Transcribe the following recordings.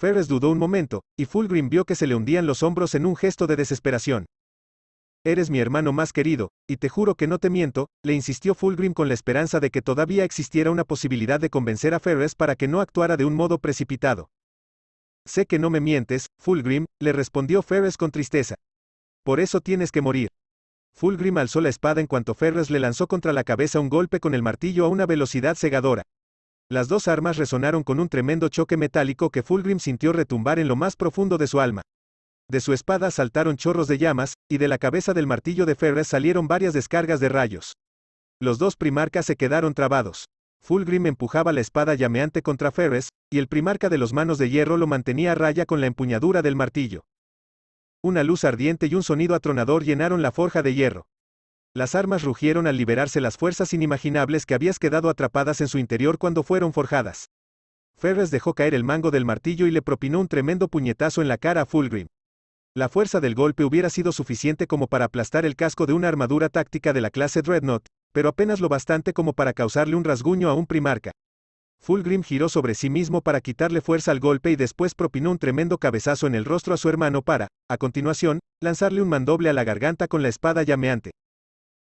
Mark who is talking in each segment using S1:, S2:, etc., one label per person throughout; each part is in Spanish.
S1: Ferris dudó un momento, y Fulgrim vio que se le hundían los hombros en un gesto de desesperación. Eres mi hermano más querido, y te juro que no te miento, le insistió Fulgrim con la esperanza de que todavía existiera una posibilidad de convencer a Ferres para que no actuara de un modo precipitado. Sé que no me mientes, Fulgrim, le respondió Ferres con tristeza. Por eso tienes que morir. Fulgrim alzó la espada en cuanto Ferres le lanzó contra la cabeza un golpe con el martillo a una velocidad cegadora. Las dos armas resonaron con un tremendo choque metálico que Fulgrim sintió retumbar en lo más profundo de su alma. De su espada saltaron chorros de llamas, y de la cabeza del martillo de Ferres salieron varias descargas de rayos. Los dos primarcas se quedaron trabados. Fulgrim empujaba la espada llameante contra Ferres, y el primarca de los manos de hierro lo mantenía a raya con la empuñadura del martillo. Una luz ardiente y un sonido atronador llenaron la forja de hierro. Las armas rugieron al liberarse las fuerzas inimaginables que habías quedado atrapadas en su interior cuando fueron forjadas. Ferres dejó caer el mango del martillo y le propinó un tremendo puñetazo en la cara a Fulgrim. La fuerza del golpe hubiera sido suficiente como para aplastar el casco de una armadura táctica de la clase Dreadnought, pero apenas lo bastante como para causarle un rasguño a un primarca. Fulgrim giró sobre sí mismo para quitarle fuerza al golpe y después propinó un tremendo cabezazo en el rostro a su hermano para, a continuación, lanzarle un mandoble a la garganta con la espada llameante.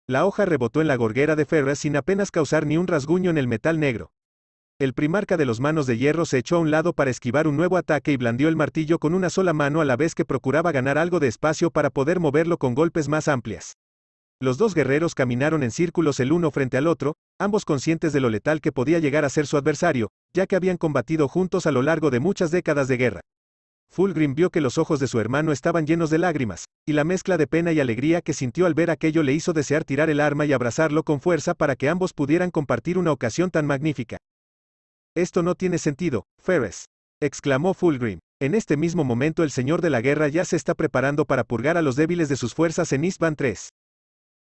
S1: La hoja rebotó en la gorguera de ferra sin apenas causar ni un rasguño en el metal negro. El primarca de los manos de hierro se echó a un lado para esquivar un nuevo ataque y blandió el martillo con una sola mano a la vez que procuraba ganar algo de espacio para poder moverlo con golpes más amplias. Los dos guerreros caminaron en círculos el uno frente al otro, ambos conscientes de lo letal que podía llegar a ser su adversario, ya que habían combatido juntos a lo largo de muchas décadas de guerra. Fulgrim vio que los ojos de su hermano estaban llenos de lágrimas, y la mezcla de pena y alegría que sintió al ver aquello le hizo desear tirar el arma y abrazarlo con fuerza para que ambos pudieran compartir una ocasión tan magnífica. Esto no tiene sentido, Ferris exclamó Fulgrim. En este mismo momento el señor de la guerra ya se está preparando para purgar a los débiles de sus fuerzas en Istvan 3.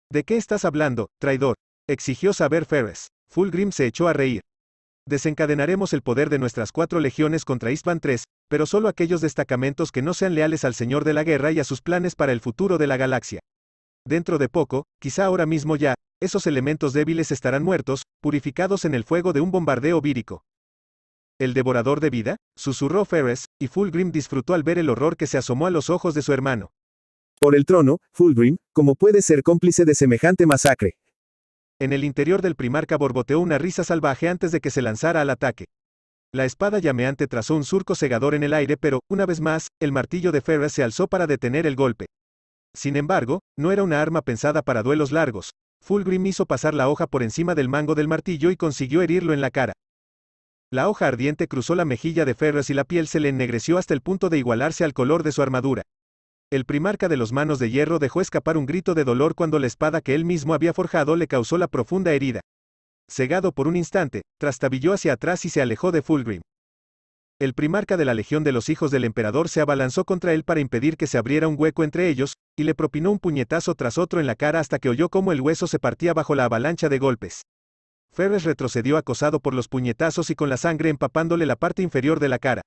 S1: ¿De qué estás hablando, traidor? exigió saber Ferres. Fulgrim se echó a reír desencadenaremos el poder de nuestras cuatro legiones contra Istvan III, pero solo aquellos destacamentos que no sean leales al Señor de la Guerra y a sus planes para el futuro de la galaxia. Dentro de poco, quizá ahora mismo ya, esos elementos débiles estarán muertos, purificados en el fuego de un bombardeo vírico. ¿El devorador de vida? susurró Ferres, y Fulgrim disfrutó al ver el horror que se asomó a los ojos de su hermano. Por el trono, Fulgrim, ¿cómo puede ser cómplice de semejante masacre? En el interior del primarca borboteó una risa salvaje antes de que se lanzara al ataque. La espada llameante trazó un surco cegador en el aire, pero, una vez más, el martillo de Ferris se alzó para detener el golpe. Sin embargo, no era una arma pensada para duelos largos. Fulgrim hizo pasar la hoja por encima del mango del martillo y consiguió herirlo en la cara. La hoja ardiente cruzó la mejilla de Ferris y la piel se le ennegreció hasta el punto de igualarse al color de su armadura. El primarca de los manos de hierro dejó escapar un grito de dolor cuando la espada que él mismo había forjado le causó la profunda herida. Cegado por un instante, trastabilló hacia atrás y se alejó de Fulgrim. El primarca de la Legión de los Hijos del Emperador se abalanzó contra él para impedir que se abriera un hueco entre ellos, y le propinó un puñetazo tras otro en la cara hasta que oyó cómo el hueso se partía bajo la avalancha de golpes. Ferres retrocedió acosado por los puñetazos y con la sangre empapándole la parte inferior de la cara.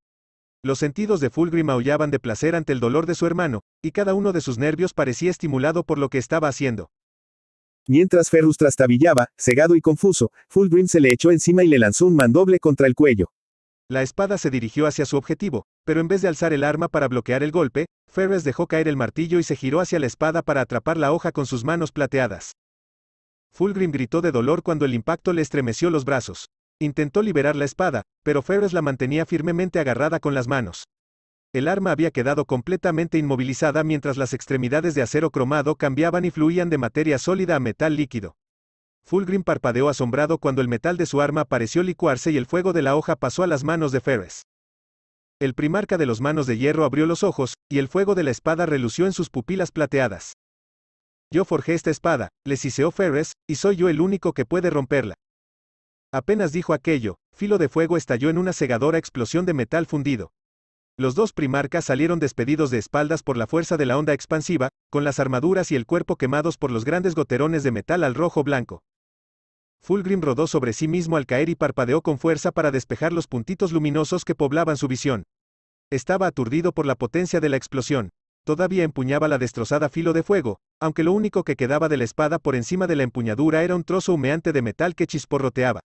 S1: Los sentidos de Fulgrim aullaban de placer ante el dolor de su hermano, y cada uno de sus nervios parecía estimulado por lo que estaba haciendo. Mientras Ferrus trastabillaba, cegado y confuso, Fulgrim se le echó encima y le lanzó un mandoble contra el cuello. La espada se dirigió hacia su objetivo, pero en vez de alzar el arma para bloquear el golpe, Ferrus dejó caer el martillo y se giró hacia la espada para atrapar la hoja con sus manos plateadas. Fulgrim gritó de dolor cuando el impacto le estremeció los brazos. Intentó liberar la espada, pero Ferres la mantenía firmemente agarrada con las manos. El arma había quedado completamente inmovilizada mientras las extremidades de acero cromado cambiaban y fluían de materia sólida a metal líquido. Fulgrim parpadeó asombrado cuando el metal de su arma pareció licuarse y el fuego de la hoja pasó a las manos de Ferres. El primarca de los manos de hierro abrió los ojos, y el fuego de la espada relució en sus pupilas plateadas. Yo forjé esta espada, les hiceó Ferres, y soy yo el único que puede romperla. Apenas dijo aquello, filo de fuego estalló en una cegadora explosión de metal fundido. Los dos primarcas salieron despedidos de espaldas por la fuerza de la onda expansiva, con las armaduras y el cuerpo quemados por los grandes goterones de metal al rojo blanco. Fulgrim rodó sobre sí mismo al caer y parpadeó con fuerza para despejar los puntitos luminosos que poblaban su visión. Estaba aturdido por la potencia de la explosión. Todavía empuñaba la destrozada filo de fuego, aunque lo único que quedaba de la espada por encima de la empuñadura era un trozo humeante de metal que chisporroteaba.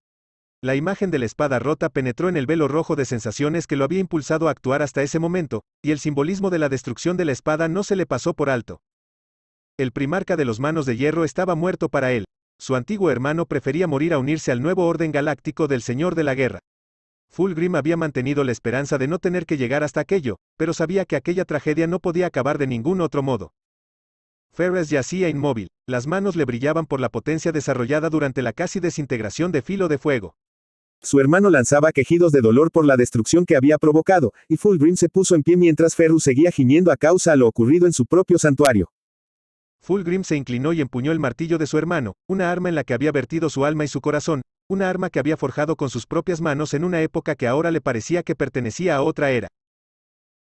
S1: La imagen de la espada rota penetró en el velo rojo de sensaciones que lo había impulsado a actuar hasta ese momento, y el simbolismo de la destrucción de la espada no se le pasó por alto. El primarca de los manos de hierro estaba muerto para él. Su antiguo hermano prefería morir a unirse al nuevo orden galáctico del Señor de la Guerra. Fulgrim había mantenido la esperanza de no tener que llegar hasta aquello, pero sabía que aquella tragedia no podía acabar de ningún otro modo. Ferris yacía inmóvil, las manos le brillaban por la potencia desarrollada durante la casi desintegración de filo de fuego. Su hermano lanzaba quejidos de dolor por la destrucción que había provocado, y Fulgrim se puso en pie mientras Ferru seguía gimiendo a causa de lo ocurrido en su propio santuario. Fulgrim se inclinó y empuñó el martillo de su hermano, una arma en la que había vertido su alma y su corazón, una arma que había forjado con sus propias manos en una época que ahora le parecía que pertenecía a otra era.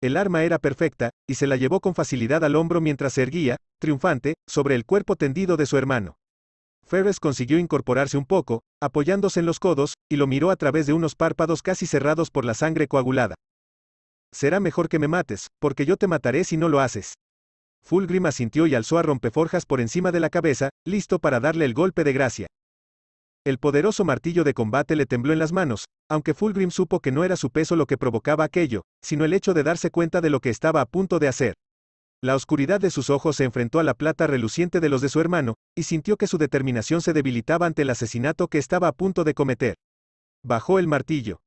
S1: El arma era perfecta, y se la llevó con facilidad al hombro mientras se erguía, triunfante, sobre el cuerpo tendido de su hermano. Ferres consiguió incorporarse un poco, apoyándose en los codos, y lo miró a través de unos párpados casi cerrados por la sangre coagulada. Será mejor que me mates, porque yo te mataré si no lo haces. Fulgrim asintió y alzó a Rompeforjas por encima de la cabeza, listo para darle el golpe de gracia. El poderoso martillo de combate le tembló en las manos, aunque Fulgrim supo que no era su peso lo que provocaba aquello, sino el hecho de darse cuenta de lo que estaba a punto de hacer. La oscuridad de sus ojos se enfrentó a la plata reluciente de los de su hermano, y sintió que su determinación se debilitaba ante el asesinato que estaba a punto de cometer. Bajó el martillo.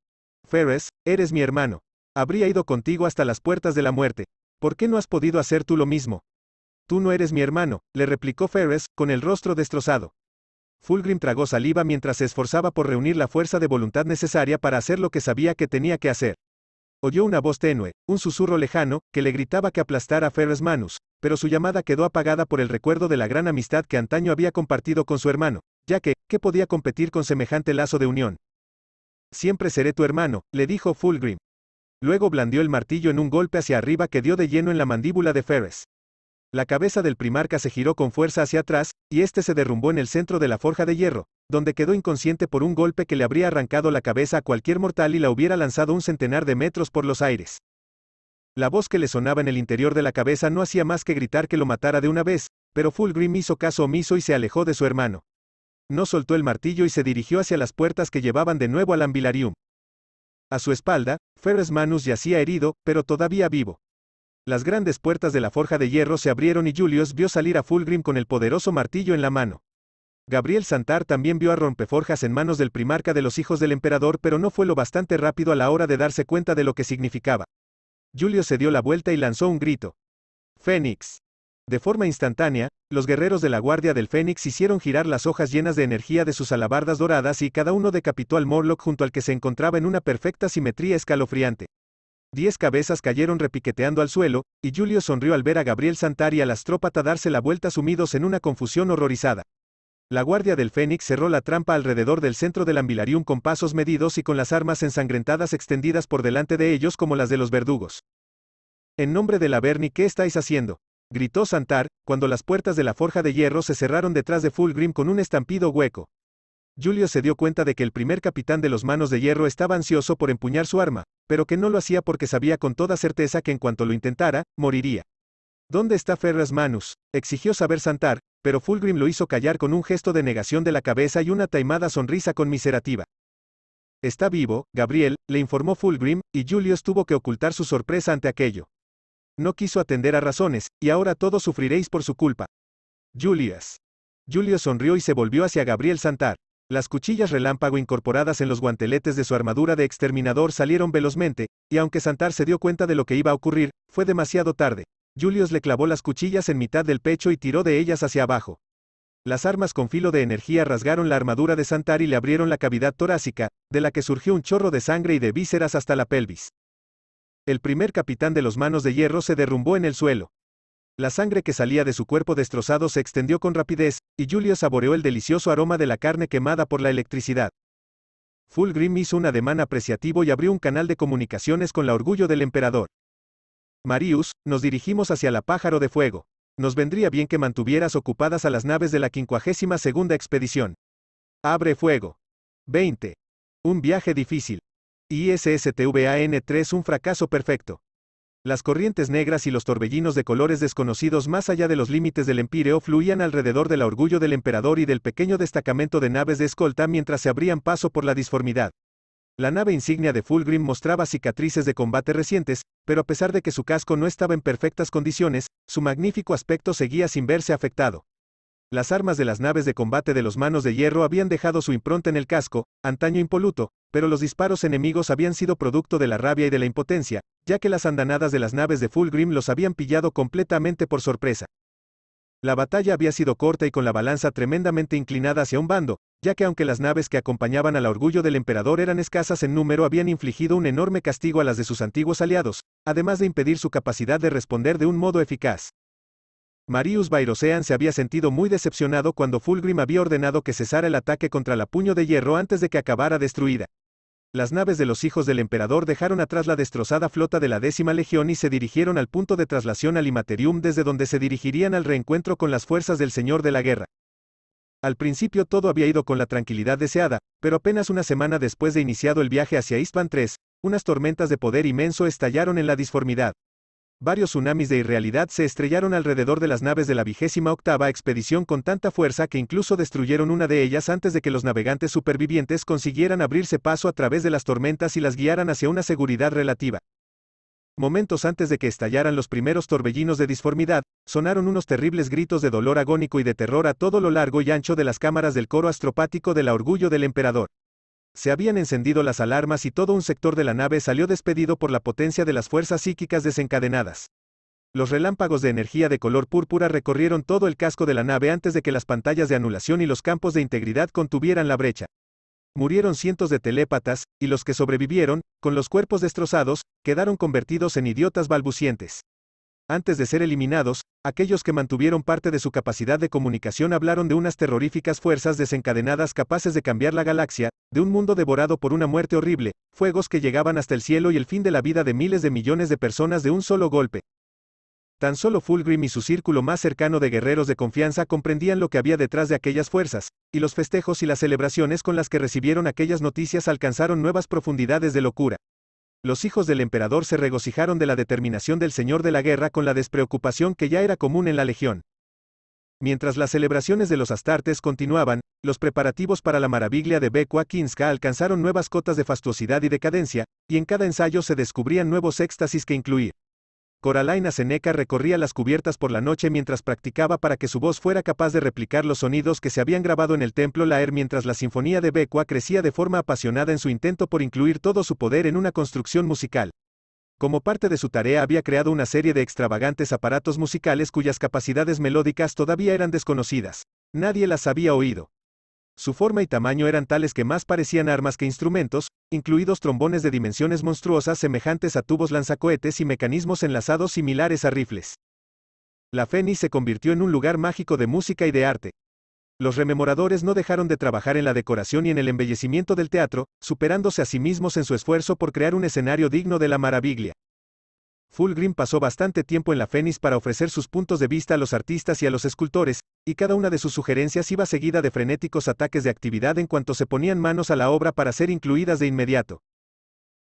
S1: Ferres, eres mi hermano. Habría ido contigo hasta las puertas de la muerte. ¿Por qué no has podido hacer tú lo mismo? Tú no eres mi hermano, le replicó Ferres, con el rostro destrozado. Fulgrim tragó saliva mientras se esforzaba por reunir la fuerza de voluntad necesaria para hacer lo que sabía que tenía que hacer. Oyó una voz tenue, un susurro lejano, que le gritaba que aplastara a Ferres Manus, pero su llamada quedó apagada por el recuerdo de la gran amistad que antaño había compartido con su hermano, ya que, ¿qué podía competir con semejante lazo de unión? Siempre seré tu hermano, le dijo Fulgrim. Luego blandió el martillo en un golpe hacia arriba que dio de lleno en la mandíbula de Ferres. La cabeza del primarca se giró con fuerza hacia atrás, y este se derrumbó en el centro de la forja de hierro, donde quedó inconsciente por un golpe que le habría arrancado la cabeza a cualquier mortal y la hubiera lanzado un centenar de metros por los aires. La voz que le sonaba en el interior de la cabeza no hacía más que gritar que lo matara de una vez, pero Fulgrim hizo caso omiso y se alejó de su hermano. No soltó el martillo y se dirigió hacia las puertas que llevaban de nuevo al Ambilarium. A su espalda, Ferres Manus yacía herido, pero todavía vivo. Las grandes puertas de la forja de hierro se abrieron y Julius vio salir a Fulgrim con el poderoso martillo en la mano. Gabriel Santar también vio a Rompeforjas en manos del primarca de los hijos del emperador, pero no fue lo bastante rápido a la hora de darse cuenta de lo que significaba. Julius se dio la vuelta y lanzó un grito. Fénix. De forma instantánea, los guerreros de la Guardia del Fénix hicieron girar las hojas llenas de energía de sus alabardas doradas y cada uno decapitó al Morlock junto al que se encontraba en una perfecta simetría escalofriante. Diez cabezas cayeron repiqueteando al suelo, y Julio sonrió al ver a Gabriel Santar y al astrópata darse la vuelta sumidos en una confusión horrorizada. La guardia del Fénix cerró la trampa alrededor del centro del Ambilarium con pasos medidos y con las armas ensangrentadas extendidas por delante de ellos como las de los verdugos. En nombre de la Berni, ¿qué estáis haciendo? gritó Santar, cuando las puertas de la forja de hierro se cerraron detrás de Fulgrim con un estampido hueco. Julio se dio cuenta de que el primer capitán de los manos de hierro estaba ansioso por empuñar su arma, pero que no lo hacía porque sabía con toda certeza que en cuanto lo intentara, moriría. ¿Dónde está Ferras Manus? exigió saber Santar, pero Fulgrim lo hizo callar con un gesto de negación de la cabeza y una taimada sonrisa conmiserativa. Está vivo, Gabriel, le informó Fulgrim, y Julius tuvo que ocultar su sorpresa ante aquello. No quiso atender a razones, y ahora todos sufriréis por su culpa. Julius. Julius sonrió y se volvió hacia Gabriel Santar. Las cuchillas relámpago incorporadas en los guanteletes de su armadura de exterminador salieron velozmente, y aunque Santar se dio cuenta de lo que iba a ocurrir, fue demasiado tarde. Julius le clavó las cuchillas en mitad del pecho y tiró de ellas hacia abajo. Las armas con filo de energía rasgaron la armadura de Santar y le abrieron la cavidad torácica, de la que surgió un chorro de sangre y de vísceras hasta la pelvis. El primer capitán de los manos de hierro se derrumbó en el suelo. La sangre que salía de su cuerpo destrozado se extendió con rapidez, y Julio saboreó el delicioso aroma de la carne quemada por la electricidad. Fulgrim hizo un ademán apreciativo y abrió un canal de comunicaciones con la orgullo del emperador. Marius, nos dirigimos hacia la pájaro de fuego. Nos vendría bien que mantuvieras ocupadas a las naves de la 52 segunda expedición. Abre fuego. 20. Un viaje difícil. ISSTVAN3 un fracaso perfecto. Las corrientes negras y los torbellinos de colores desconocidos más allá de los límites del empíreo fluían alrededor del orgullo del emperador y del pequeño destacamento de naves de escolta mientras se abrían paso por la disformidad. La nave insignia de Fulgrim mostraba cicatrices de combate recientes, pero a pesar de que su casco no estaba en perfectas condiciones, su magnífico aspecto seguía sin verse afectado. Las armas de las naves de combate de los manos de hierro habían dejado su impronta en el casco, antaño impoluto, pero los disparos enemigos habían sido producto de la rabia y de la impotencia, ya que las andanadas de las naves de Fulgrim los habían pillado completamente por sorpresa. La batalla había sido corta y con la balanza tremendamente inclinada hacia un bando, ya que aunque las naves que acompañaban al orgullo del emperador eran escasas en número habían infligido un enorme castigo a las de sus antiguos aliados, además de impedir su capacidad de responder de un modo eficaz. Marius Bairosean se había sentido muy decepcionado cuando Fulgrim había ordenado que cesara el ataque contra la puño de hierro antes de que acabara destruida. Las naves de los hijos del emperador dejaron atrás la destrozada flota de la décima legión y se dirigieron al punto de traslación al Imaterium desde donde se dirigirían al reencuentro con las fuerzas del Señor de la Guerra. Al principio todo había ido con la tranquilidad deseada, pero apenas una semana después de iniciado el viaje hacia Istvan III, unas tormentas de poder inmenso estallaron en la disformidad, varios tsunamis de irrealidad se estrellaron alrededor de las naves de la vigésima octava expedición con tanta fuerza que incluso destruyeron una de ellas antes de que los navegantes supervivientes consiguieran abrirse paso a través de las tormentas y las guiaran hacia una seguridad relativa. Momentos antes de que estallaran los primeros torbellinos de disformidad, sonaron unos terribles gritos de dolor agónico y de terror a todo lo largo y ancho de las cámaras del coro astropático del orgullo del emperador. Se habían encendido las alarmas y todo un sector de la nave salió despedido por la potencia de las fuerzas psíquicas desencadenadas. Los relámpagos de energía de color púrpura recorrieron todo el casco de la nave antes de que las pantallas de anulación y los campos de integridad contuvieran la brecha. Murieron cientos de telépatas, y los que sobrevivieron, con los cuerpos destrozados, quedaron convertidos en idiotas balbucientes. Antes de ser eliminados, aquellos que mantuvieron parte de su capacidad de comunicación hablaron de unas terroríficas fuerzas desencadenadas capaces de cambiar la galaxia, de un mundo devorado por una muerte horrible, fuegos que llegaban hasta el cielo y el fin de la vida de miles de millones de personas de un solo golpe. Tan solo Fulgrim y su círculo más cercano de guerreros de confianza comprendían lo que había detrás de aquellas fuerzas, y los festejos y las celebraciones con las que recibieron aquellas noticias alcanzaron nuevas profundidades de locura los hijos del emperador se regocijaron de la determinación del señor de la guerra con la despreocupación que ya era común en la legión. Mientras las celebraciones de los astartes continuaban, los preparativos para la maravilla de Becua Kinska alcanzaron nuevas cotas de fastuosidad y decadencia, y en cada ensayo se descubrían nuevos éxtasis que incluir. Coralina Seneca recorría las cubiertas por la noche mientras practicaba para que su voz fuera capaz de replicar los sonidos que se habían grabado en el templo Laer mientras la sinfonía de Becua crecía de forma apasionada en su intento por incluir todo su poder en una construcción musical. Como parte de su tarea había creado una serie de extravagantes aparatos musicales cuyas capacidades melódicas todavía eran desconocidas. Nadie las había oído. Su forma y tamaño eran tales que más parecían armas que instrumentos, incluidos trombones de dimensiones monstruosas semejantes a tubos lanzacohetes y mecanismos enlazados similares a rifles. La Fénix se convirtió en un lugar mágico de música y de arte. Los rememoradores no dejaron de trabajar en la decoración y en el embellecimiento del teatro, superándose a sí mismos en su esfuerzo por crear un escenario digno de la maravilla. Fulgrim pasó bastante tiempo en la Fénix para ofrecer sus puntos de vista a los artistas y a los escultores, y cada una de sus sugerencias iba seguida de frenéticos ataques de actividad en cuanto se ponían manos a la obra para ser incluidas de inmediato.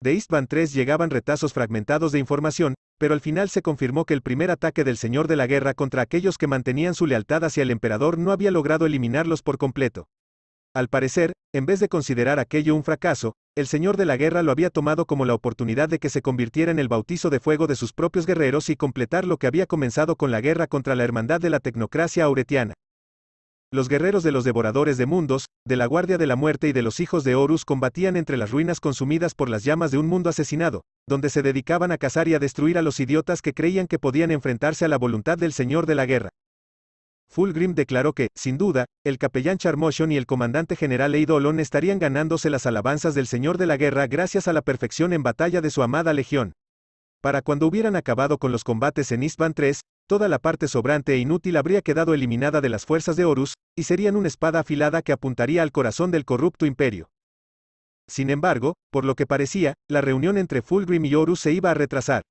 S1: De Eastman 3 llegaban retazos fragmentados de información, pero al final se confirmó que el primer ataque del Señor de la Guerra contra aquellos que mantenían su lealtad hacia el emperador no había logrado eliminarlos por completo. Al parecer, en vez de considerar aquello un fracaso, el señor de la guerra lo había tomado como la oportunidad de que se convirtiera en el bautizo de fuego de sus propios guerreros y completar lo que había comenzado con la guerra contra la hermandad de la tecnocracia auretiana. Los guerreros de los devoradores de mundos, de la Guardia de la Muerte y de los hijos de Horus combatían entre las ruinas consumidas por las llamas de un mundo asesinado, donde se dedicaban a cazar y a destruir a los idiotas que creían que podían enfrentarse a la voluntad del señor de la guerra. Fulgrim declaró que, sin duda, el capellán Charmotion y el comandante general Eidolon estarían ganándose las alabanzas del señor de la guerra gracias a la perfección en batalla de su amada legión. Para cuando hubieran acabado con los combates en Istvan III, toda la parte sobrante e inútil habría quedado eliminada de las fuerzas de Horus, y serían una espada afilada que apuntaría al corazón del corrupto imperio. Sin embargo, por lo que parecía, la reunión entre Fulgrim y Horus se iba a retrasar.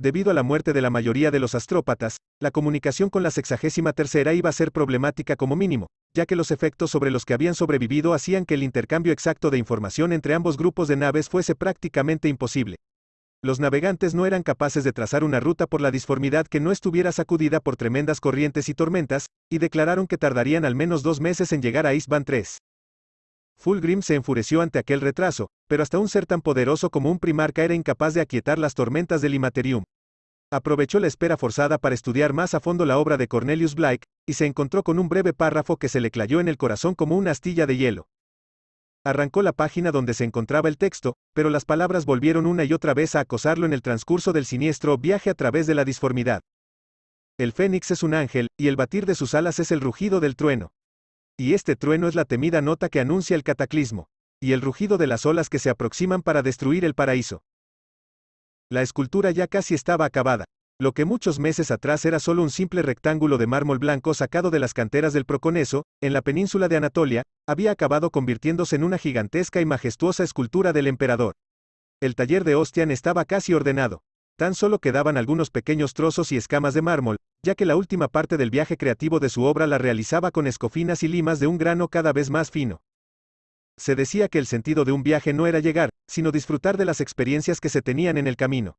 S1: Debido a la muerte de la mayoría de los astrópatas, la comunicación con la sexagésima tercera iba a ser problemática como mínimo, ya que los efectos sobre los que habían sobrevivido hacían que el intercambio exacto de información entre ambos grupos de naves fuese prácticamente imposible. Los navegantes no eran capaces de trazar una ruta por la disformidad que no estuviera sacudida por tremendas corrientes y tormentas, y declararon que tardarían al menos dos meses en llegar a Isban 3. Fulgrim se enfureció ante aquel retraso, pero hasta un ser tan poderoso como un primarca era incapaz de aquietar las tormentas del Imaterium. Aprovechó la espera forzada para estudiar más a fondo la obra de Cornelius Blake, y se encontró con un breve párrafo que se le clayó en el corazón como una astilla de hielo. Arrancó la página donde se encontraba el texto, pero las palabras volvieron una y otra vez a acosarlo en el transcurso del siniestro viaje a través de la disformidad. El fénix es un ángel, y el batir de sus alas es el rugido del trueno. Y este trueno es la temida nota que anuncia el cataclismo, y el rugido de las olas que se aproximan para destruir el paraíso. La escultura ya casi estaba acabada. Lo que muchos meses atrás era solo un simple rectángulo de mármol blanco sacado de las canteras del Proconeso, en la península de Anatolia, había acabado convirtiéndose en una gigantesca y majestuosa escultura del emperador. El taller de Ostian estaba casi ordenado. Tan solo quedaban algunos pequeños trozos y escamas de mármol, ya que la última parte del viaje creativo de su obra la realizaba con escofinas y limas de un grano cada vez más fino. Se decía que el sentido de un viaje no era llegar, sino disfrutar de las experiencias que se tenían en el camino.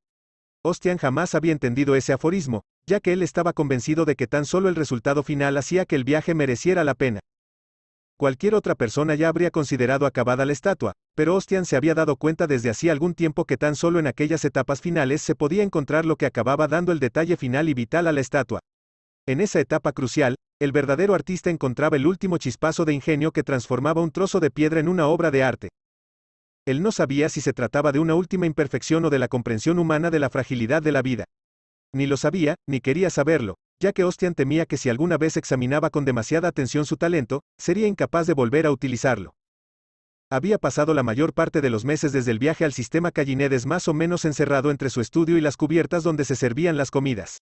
S1: Ostian jamás había entendido ese aforismo, ya que él estaba convencido de que tan solo el resultado final hacía que el viaje mereciera la pena. Cualquier otra persona ya habría considerado acabada la estatua, pero Ostian se había dado cuenta desde hacía algún tiempo que tan solo en aquellas etapas finales se podía encontrar lo que acababa dando el detalle final y vital a la estatua. En esa etapa crucial, el verdadero artista encontraba el último chispazo de ingenio que transformaba un trozo de piedra en una obra de arte. Él no sabía si se trataba de una última imperfección o de la comprensión humana de la fragilidad de la vida. Ni lo sabía, ni quería saberlo, ya que Ostian temía que si alguna vez examinaba con demasiada atención su talento, sería incapaz de volver a utilizarlo. Había pasado la mayor parte de los meses desde el viaje al sistema Callinedes más o menos encerrado entre su estudio y las cubiertas donde se servían las comidas.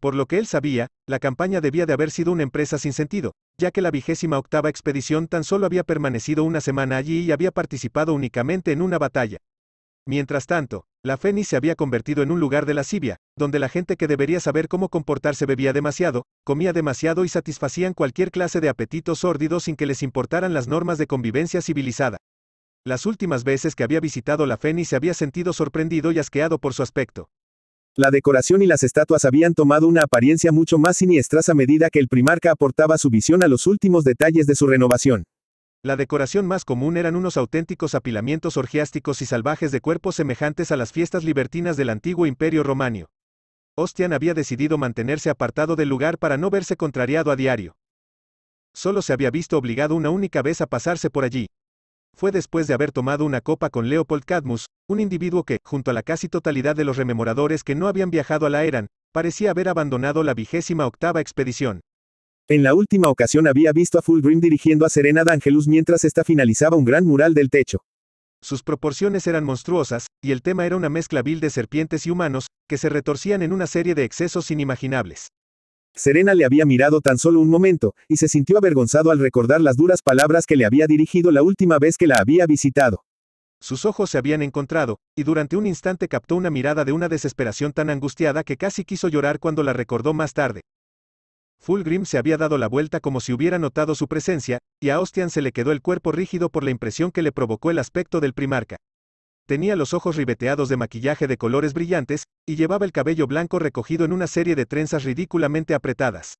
S1: Por lo que él sabía, la campaña debía de haber sido una empresa sin sentido, ya que la vigésima octava expedición tan solo había permanecido una semana allí y había participado únicamente en una batalla. Mientras tanto, la Fenis se había convertido en un lugar de lascivia, donde la gente que debería saber cómo comportarse bebía demasiado, comía demasiado y satisfacían cualquier clase de apetito sórdido sin que les importaran las normas de convivencia civilizada. Las últimas veces que había visitado la Fenis se había sentido sorprendido y asqueado por su aspecto. La decoración y las estatuas habían tomado una apariencia mucho más siniestra a medida que el primarca aportaba su visión a los últimos detalles de su renovación. La decoración más común eran unos auténticos apilamientos orgiásticos y salvajes de cuerpos semejantes a las fiestas libertinas del antiguo imperio romano. Ostian había decidido mantenerse apartado del lugar para no verse contrariado a diario. Solo se había visto obligado una única vez a pasarse por allí. Fue después de haber tomado una copa con Leopold Cadmus, un individuo que, junto a la casi totalidad de los rememoradores que no habían viajado a la Eran, parecía haber abandonado la vigésima octava expedición. En la última ocasión había visto a Fulgrim dirigiendo a Serena D'Angelus mientras ésta finalizaba un gran mural del techo. Sus proporciones eran monstruosas, y el tema era una mezcla vil de serpientes y humanos, que se retorcían en una serie de excesos inimaginables. Serena le había mirado tan solo un momento, y se sintió avergonzado al recordar las duras palabras que le había dirigido la última vez que la había visitado. Sus ojos se habían encontrado, y durante un instante captó una mirada de una desesperación tan angustiada que casi quiso llorar cuando la recordó más tarde, Fulgrim se había dado la vuelta como si hubiera notado su presencia, y a Ostian se le quedó el cuerpo rígido por la impresión que le provocó el aspecto del primarca. Tenía los ojos ribeteados de maquillaje de colores brillantes, y llevaba el cabello blanco recogido en una serie de trenzas ridículamente apretadas.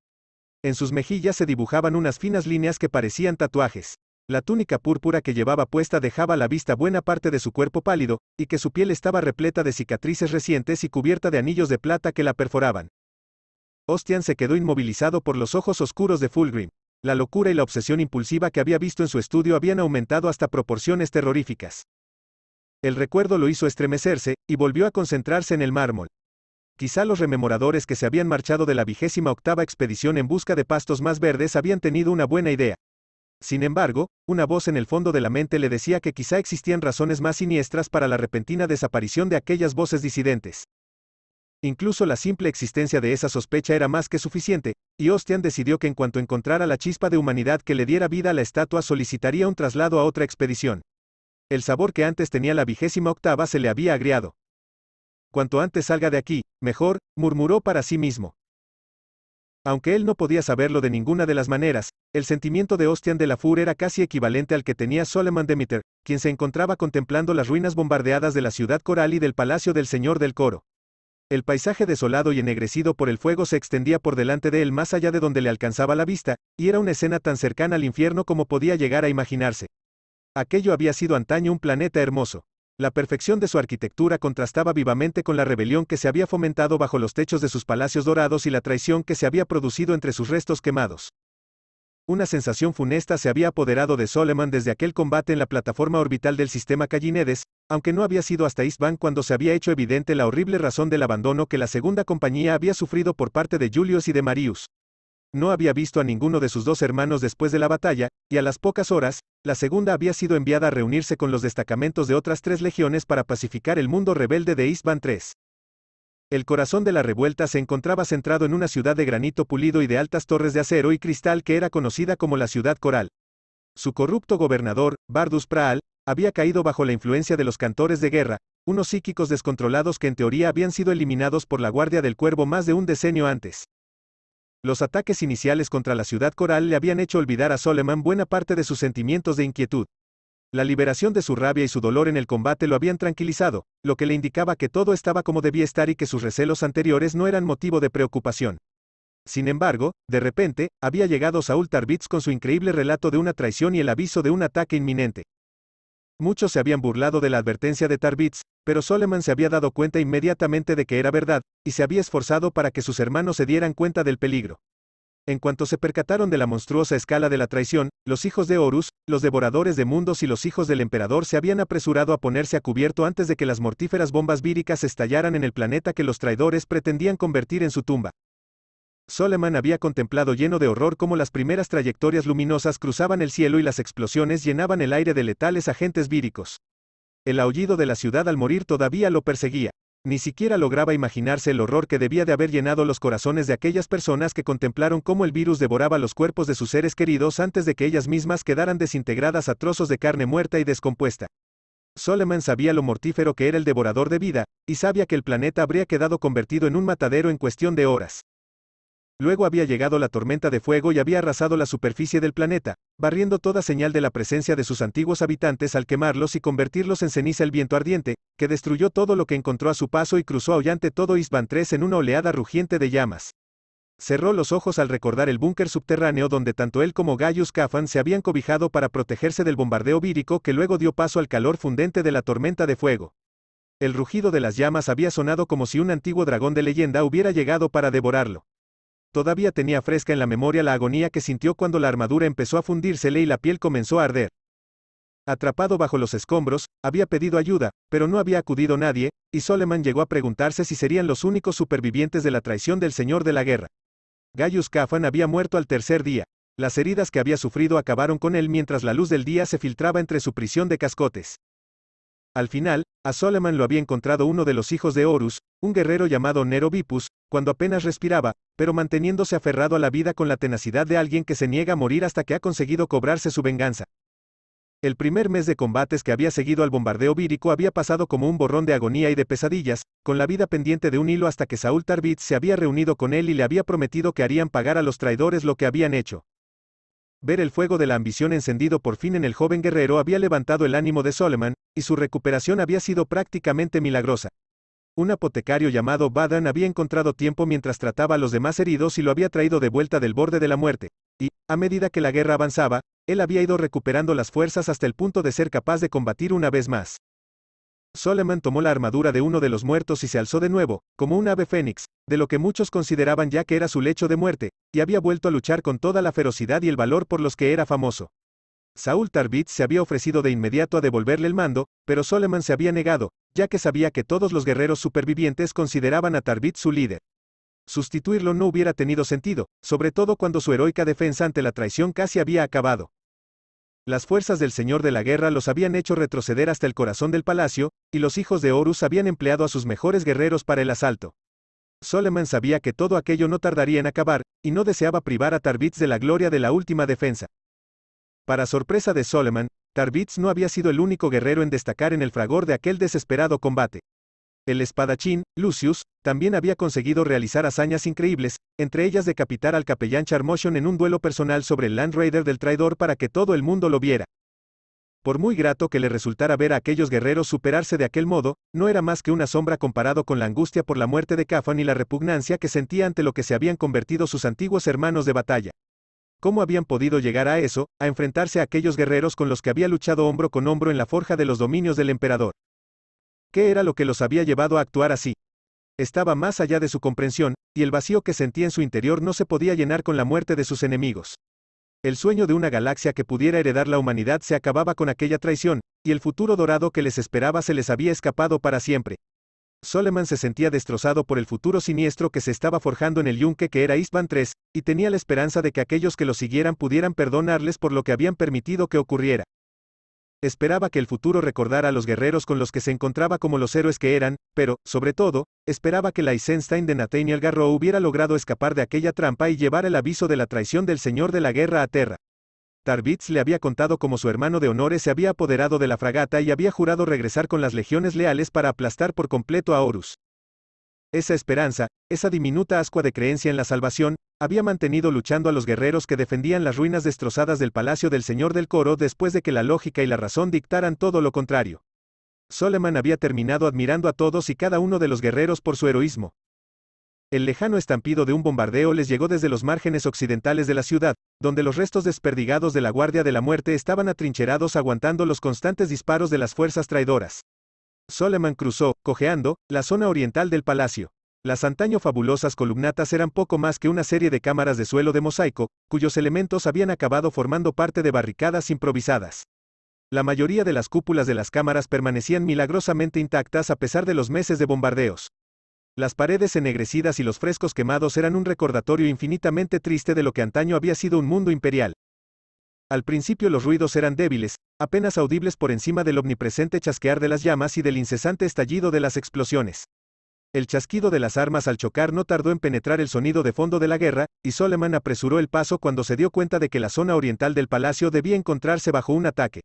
S1: En sus mejillas se dibujaban unas finas líneas que parecían tatuajes. La túnica púrpura que llevaba puesta dejaba a la vista buena parte de su cuerpo pálido, y que su piel estaba repleta de cicatrices recientes y cubierta de anillos de plata que la perforaban. Ostian se quedó inmovilizado por los ojos oscuros de Fulgrim. La locura y la obsesión impulsiva que había visto en su estudio habían aumentado hasta proporciones terroríficas. El recuerdo lo hizo estremecerse, y volvió a concentrarse en el mármol. Quizá los rememoradores que se habían marchado de la vigésima octava expedición en busca de pastos más verdes habían tenido una buena idea. Sin embargo, una voz en el fondo de la mente le decía que quizá existían razones más siniestras para la repentina desaparición de aquellas voces disidentes. Incluso la simple existencia de esa sospecha era más que suficiente, y Ostian decidió que en cuanto encontrara la chispa de humanidad que le diera vida a la estatua solicitaría un traslado a otra expedición. El sabor que antes tenía la vigésima octava se le había agriado. Cuanto antes salga de aquí, mejor, murmuró para sí mismo. Aunque él no podía saberlo de ninguna de las maneras, el sentimiento de Ostian de la Fur era casi equivalente al que tenía Solomon Demeter, quien se encontraba contemplando las ruinas bombardeadas de la ciudad coral y del palacio del señor del coro. El paisaje desolado y ennegrecido por el fuego se extendía por delante de él más allá de donde le alcanzaba la vista, y era una escena tan cercana al infierno como podía llegar a imaginarse. Aquello había sido antaño un planeta hermoso. La perfección de su arquitectura contrastaba vivamente con la rebelión que se había fomentado bajo los techos de sus palacios dorados y la traición que se había producido entre sus restos quemados. Una sensación funesta se había apoderado de Soleman desde aquel combate en la plataforma orbital del sistema Callinedes, aunque no había sido hasta Istvan cuando se había hecho evidente la horrible razón del abandono que la segunda compañía había sufrido por parte de Julius y de Marius. No había visto a ninguno de sus dos hermanos después de la batalla, y a las pocas horas, la segunda había sido enviada a reunirse con los destacamentos de otras tres legiones para pacificar el mundo rebelde de Istvan III. El corazón de la revuelta se encontraba centrado en una ciudad de granito pulido y de altas torres de acero y cristal que era conocida como la ciudad coral. Su corrupto gobernador, Bardus Praal, había caído bajo la influencia de los cantores de guerra, unos psíquicos descontrolados que en teoría habían sido eliminados por la Guardia del Cuervo más de un decenio antes. Los ataques iniciales contra la ciudad coral le habían hecho olvidar a Soleman buena parte de sus sentimientos de inquietud. La liberación de su rabia y su dolor en el combate lo habían tranquilizado, lo que le indicaba que todo estaba como debía estar y que sus recelos anteriores no eran motivo de preocupación. Sin embargo, de repente, había llegado Saúl Tarbitz con su increíble relato de una traición y el aviso de un ataque inminente. Muchos se habían burlado de la advertencia de Tarbitz, pero Soleman se había dado cuenta inmediatamente de que era verdad, y se había esforzado para que sus hermanos se dieran cuenta del peligro. En cuanto se percataron de la monstruosa escala de la traición, los hijos de Horus, los devoradores de mundos y los hijos del emperador se habían apresurado a ponerse a cubierto antes de que las mortíferas bombas víricas estallaran en el planeta que los traidores pretendían convertir en su tumba. Soleman había contemplado lleno de horror cómo las primeras trayectorias luminosas cruzaban el cielo y las explosiones llenaban el aire de letales agentes víricos. El aullido de la ciudad al morir todavía lo perseguía. Ni siquiera lograba imaginarse el horror que debía de haber llenado los corazones de aquellas personas que contemplaron cómo el virus devoraba los cuerpos de sus seres queridos antes de que ellas mismas quedaran desintegradas a trozos de carne muerta y descompuesta. Solomon sabía lo mortífero que era el devorador de vida, y sabía que el planeta habría quedado convertido en un matadero en cuestión de horas. Luego había llegado la tormenta de fuego y había arrasado la superficie del planeta, barriendo toda señal de la presencia de sus antiguos habitantes al quemarlos y convertirlos en ceniza el viento ardiente, que destruyó todo lo que encontró a su paso y cruzó aullante todo Isban 3 en una oleada rugiente de llamas. Cerró los ojos al recordar el búnker subterráneo donde tanto él como Gaius Cafan se habían cobijado para protegerse del bombardeo vírico que luego dio paso al calor fundente de la tormenta de fuego. El rugido de las llamas había sonado como si un antiguo dragón de leyenda hubiera llegado para devorarlo. Todavía tenía fresca en la memoria la agonía que sintió cuando la armadura empezó a fundírsele y la piel comenzó a arder. Atrapado bajo los escombros, había pedido ayuda, pero no había acudido nadie, y Soleman llegó a preguntarse si serían los únicos supervivientes de la traición del señor de la guerra. Gaius Cafan había muerto al tercer día. Las heridas que había sufrido acabaron con él mientras la luz del día se filtraba entre su prisión de cascotes. Al final, a Solomon lo había encontrado uno de los hijos de Horus, un guerrero llamado Nero Vipus, cuando apenas respiraba, pero manteniéndose aferrado a la vida con la tenacidad de alguien que se niega a morir hasta que ha conseguido cobrarse su venganza. El primer mes de combates que había seguido al bombardeo vírico había pasado como un borrón de agonía y de pesadillas, con la vida pendiente de un hilo hasta que Saúl Tarbit se había reunido con él y le había prometido que harían pagar a los traidores lo que habían hecho. Ver el fuego de la ambición encendido por fin en el joven guerrero había levantado el ánimo de Solomon, y su recuperación había sido prácticamente milagrosa. Un apotecario llamado Badan había encontrado tiempo mientras trataba a los demás heridos y lo había traído de vuelta del borde de la muerte, y, a medida que la guerra avanzaba, él había ido recuperando las fuerzas hasta el punto de ser capaz de combatir una vez más. Solomon tomó la armadura de uno de los muertos y se alzó de nuevo, como un ave fénix, de lo que muchos consideraban ya que era su lecho de muerte, y había vuelto a luchar con toda la ferocidad y el valor por los que era famoso. Saúl Tarbit se había ofrecido de inmediato a devolverle el mando, pero Soleman se había negado, ya que sabía que todos los guerreros supervivientes consideraban a Tarbit su líder. Sustituirlo no hubiera tenido sentido, sobre todo cuando su heroica defensa ante la traición casi había acabado. Las fuerzas del Señor de la Guerra los habían hecho retroceder hasta el corazón del palacio, y los hijos de Horus habían empleado a sus mejores guerreros para el asalto. Soleman sabía que todo aquello no tardaría en acabar, y no deseaba privar a Tarbitz de la gloria de la última defensa. Para sorpresa de Solomon, Tarbitz no había sido el único guerrero en destacar en el fragor de aquel desesperado combate. El espadachín, Lucius, también había conseguido realizar hazañas increíbles, entre ellas decapitar al capellán Charmotion en un duelo personal sobre el Land Raider del traidor para que todo el mundo lo viera. Por muy grato que le resultara ver a aquellos guerreros superarse de aquel modo, no era más que una sombra comparado con la angustia por la muerte de Cafan y la repugnancia que sentía ante lo que se habían convertido sus antiguos hermanos de batalla. ¿Cómo habían podido llegar a eso, a enfrentarse a aquellos guerreros con los que había luchado hombro con hombro en la forja de los dominios del emperador? ¿Qué era lo que los había llevado a actuar así? Estaba más allá de su comprensión, y el vacío que sentía en su interior no se podía llenar con la muerte de sus enemigos. El sueño de una galaxia que pudiera heredar la humanidad se acababa con aquella traición, y el futuro dorado que les esperaba se les había escapado para siempre. Soleman se sentía destrozado por el futuro siniestro que se estaba forjando en el yunque que era Istvan III, y tenía la esperanza de que aquellos que lo siguieran pudieran perdonarles por lo que habían permitido que ocurriera. Esperaba que el futuro recordara a los guerreros con los que se encontraba como los héroes que eran, pero, sobre todo, esperaba que la Eisenstein de Nathaniel Garro hubiera logrado escapar de aquella trampa y llevar el aviso de la traición del señor de la guerra a Terra. Tarbits le había contado cómo su hermano de honores se había apoderado de la fragata y había jurado regresar con las legiones leales para aplastar por completo a Horus. Esa esperanza, esa diminuta ascua de creencia en la salvación, había mantenido luchando a los guerreros que defendían las ruinas destrozadas del palacio del señor del coro después de que la lógica y la razón dictaran todo lo contrario. Soleman había terminado admirando a todos y cada uno de los guerreros por su heroísmo, el lejano estampido de un bombardeo les llegó desde los márgenes occidentales de la ciudad, donde los restos desperdigados de la Guardia de la Muerte estaban atrincherados aguantando los constantes disparos de las fuerzas traidoras. Solomon cruzó, cojeando, la zona oriental del palacio. Las antaño fabulosas columnatas eran poco más que una serie de cámaras de suelo de mosaico, cuyos elementos habían acabado formando parte de barricadas improvisadas. La mayoría de las cúpulas de las cámaras permanecían milagrosamente intactas a pesar de los meses de bombardeos. Las paredes ennegrecidas y los frescos quemados eran un recordatorio infinitamente triste de lo que antaño había sido un mundo imperial. Al principio los ruidos eran débiles, apenas audibles por encima del omnipresente chasquear de las llamas y del incesante estallido de las explosiones. El chasquido de las armas al chocar no tardó en penetrar el sonido de fondo de la guerra, y Soleman apresuró el paso cuando se dio cuenta de que la zona oriental del palacio debía encontrarse bajo un ataque.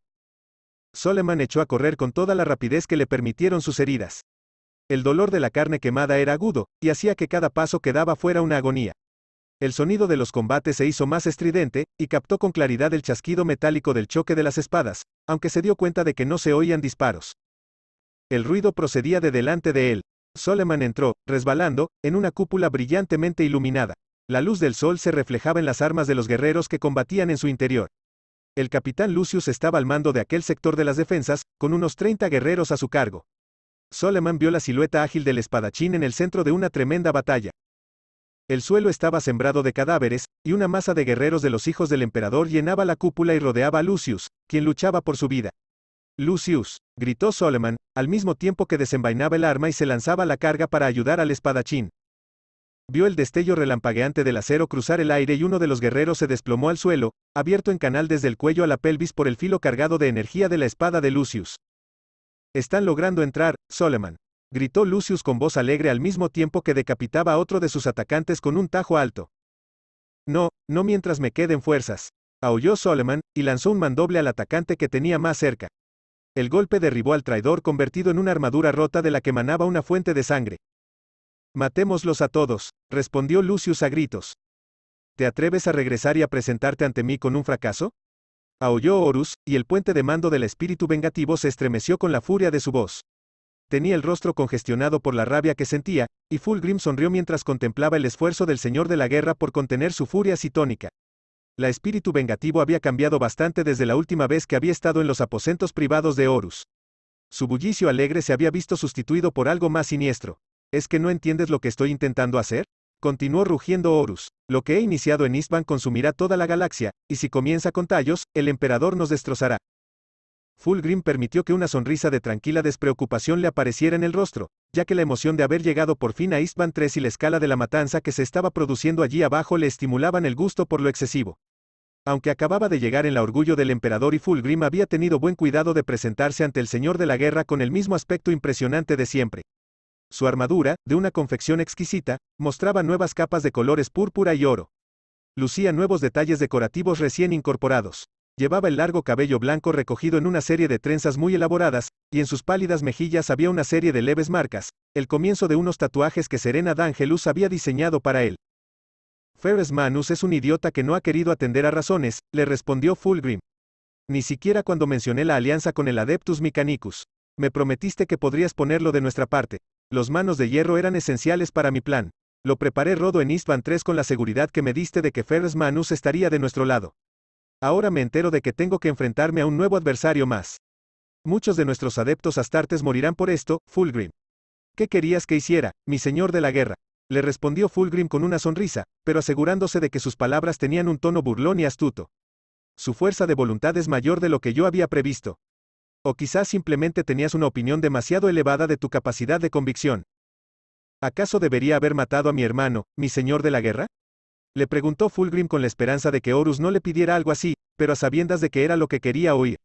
S1: Soleman echó a correr con toda la rapidez que le permitieron sus heridas. El dolor de la carne quemada era agudo, y hacía que cada paso que daba fuera una agonía. El sonido de los combates se hizo más estridente, y captó con claridad el chasquido metálico del choque de las espadas, aunque se dio cuenta de que no se oían disparos. El ruido procedía de delante de él. Soleman entró, resbalando, en una cúpula brillantemente iluminada. La luz del sol se reflejaba en las armas de los guerreros que combatían en su interior. El capitán Lucius estaba al mando de aquel sector de las defensas, con unos 30 guerreros a su cargo. Soleman vio la silueta ágil del espadachín en el centro de una tremenda batalla. El suelo estaba sembrado de cadáveres, y una masa de guerreros de los hijos del emperador llenaba la cúpula y rodeaba a Lucius, quien luchaba por su vida. Lucius, gritó Soleman, al mismo tiempo que desenvainaba el arma y se lanzaba a la carga para ayudar al espadachín. Vio el destello relampagueante del acero cruzar el aire y uno de los guerreros se desplomó al suelo, abierto en canal desde el cuello a la pelvis por el filo cargado de energía de la espada de Lucius. Están logrando entrar, Soleman. Gritó Lucius con voz alegre al mismo tiempo que decapitaba a otro de sus atacantes con un tajo alto. No, no mientras me queden fuerzas. Aulló Soleman, y lanzó un mandoble al atacante que tenía más cerca. El golpe derribó al traidor convertido en una armadura rota de la que manaba una fuente de sangre. Matémoslos a todos, respondió Lucius a gritos. ¿Te atreves a regresar y a presentarte ante mí con un fracaso? Aulló Horus, y el puente de mando del espíritu vengativo se estremeció con la furia de su voz. Tenía el rostro congestionado por la rabia que sentía, y Fulgrim sonrió mientras contemplaba el esfuerzo del señor de la guerra por contener su furia citónica. La espíritu vengativo había cambiado bastante desde la última vez que había estado en los aposentos privados de Horus. Su bullicio alegre se había visto sustituido por algo más siniestro. ¿Es que no entiendes lo que estoy intentando hacer? Continuó rugiendo Horus. Lo que he iniciado en Istvan consumirá toda la galaxia, y si comienza con tallos, el emperador nos destrozará. Fulgrim permitió que una sonrisa de tranquila despreocupación le apareciera en el rostro, ya que la emoción de haber llegado por fin a Istvan 3 y la escala de la matanza que se estaba produciendo allí abajo le estimulaban el gusto por lo excesivo. Aunque acababa de llegar en la orgullo del emperador y Fulgrim había tenido buen cuidado de presentarse ante el señor de la guerra con el mismo aspecto impresionante de siempre, su armadura, de una confección exquisita, mostraba nuevas capas de colores púrpura y oro. Lucía nuevos detalles decorativos recién incorporados. Llevaba el largo cabello blanco recogido en una serie de trenzas muy elaboradas, y en sus pálidas mejillas había una serie de leves marcas, el comienzo de unos tatuajes que Serena D'Angelus había diseñado para él. «Ferris Manus es un idiota que no ha querido atender a razones, le respondió Fulgrim. Ni siquiera cuando mencioné la alianza con el Adeptus Mechanicus. Me prometiste que podrías ponerlo de nuestra parte, los manos de hierro eran esenciales para mi plan. Lo preparé rodo en Istvan 3 con la seguridad que me diste de que Ferres Manus estaría de nuestro lado. Ahora me entero de que tengo que enfrentarme a un nuevo adversario más. Muchos de nuestros adeptos astartes morirán por esto, Fulgrim. ¿Qué querías que hiciera, mi señor de la guerra? Le respondió Fulgrim con una sonrisa, pero asegurándose de que sus palabras tenían un tono burlón y astuto. Su fuerza de voluntad es mayor de lo que yo había previsto o quizás simplemente tenías una opinión demasiado elevada de tu capacidad de convicción. ¿Acaso debería haber matado a mi hermano, mi señor de la guerra? Le preguntó Fulgrim con la esperanza de que Horus no le pidiera algo así, pero a sabiendas de que era lo que quería oír.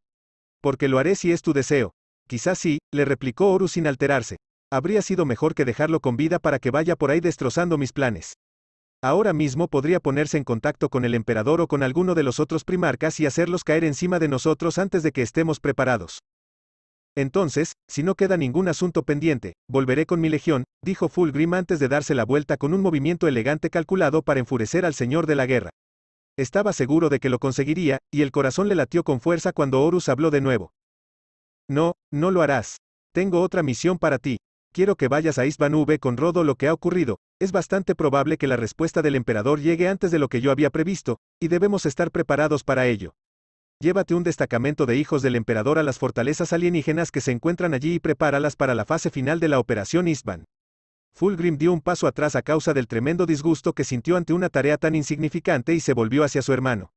S1: Porque lo haré si es tu deseo. Quizás sí, le replicó Horus sin alterarse. Habría sido mejor que dejarlo con vida para que vaya por ahí destrozando mis planes. Ahora mismo podría ponerse en contacto con el emperador o con alguno de los otros primarcas y hacerlos caer encima de nosotros antes de que estemos preparados. Entonces, si no queda ningún asunto pendiente, volveré con mi legión, dijo Fulgrim antes de darse la vuelta con un movimiento elegante calculado para enfurecer al señor de la guerra. Estaba seguro de que lo conseguiría, y el corazón le latió con fuerza cuando Horus habló de nuevo. No, no lo harás. Tengo otra misión para ti. Quiero que vayas a Isban V con Rodo lo que ha ocurrido, es bastante probable que la respuesta del emperador llegue antes de lo que yo había previsto, y debemos estar preparados para ello. Llévate un destacamento de hijos del emperador a las fortalezas alienígenas que se encuentran allí y prepáralas para la fase final de la operación Isban. Fulgrim dio un paso atrás a causa del tremendo disgusto que sintió ante una tarea tan insignificante y se volvió hacia su hermano.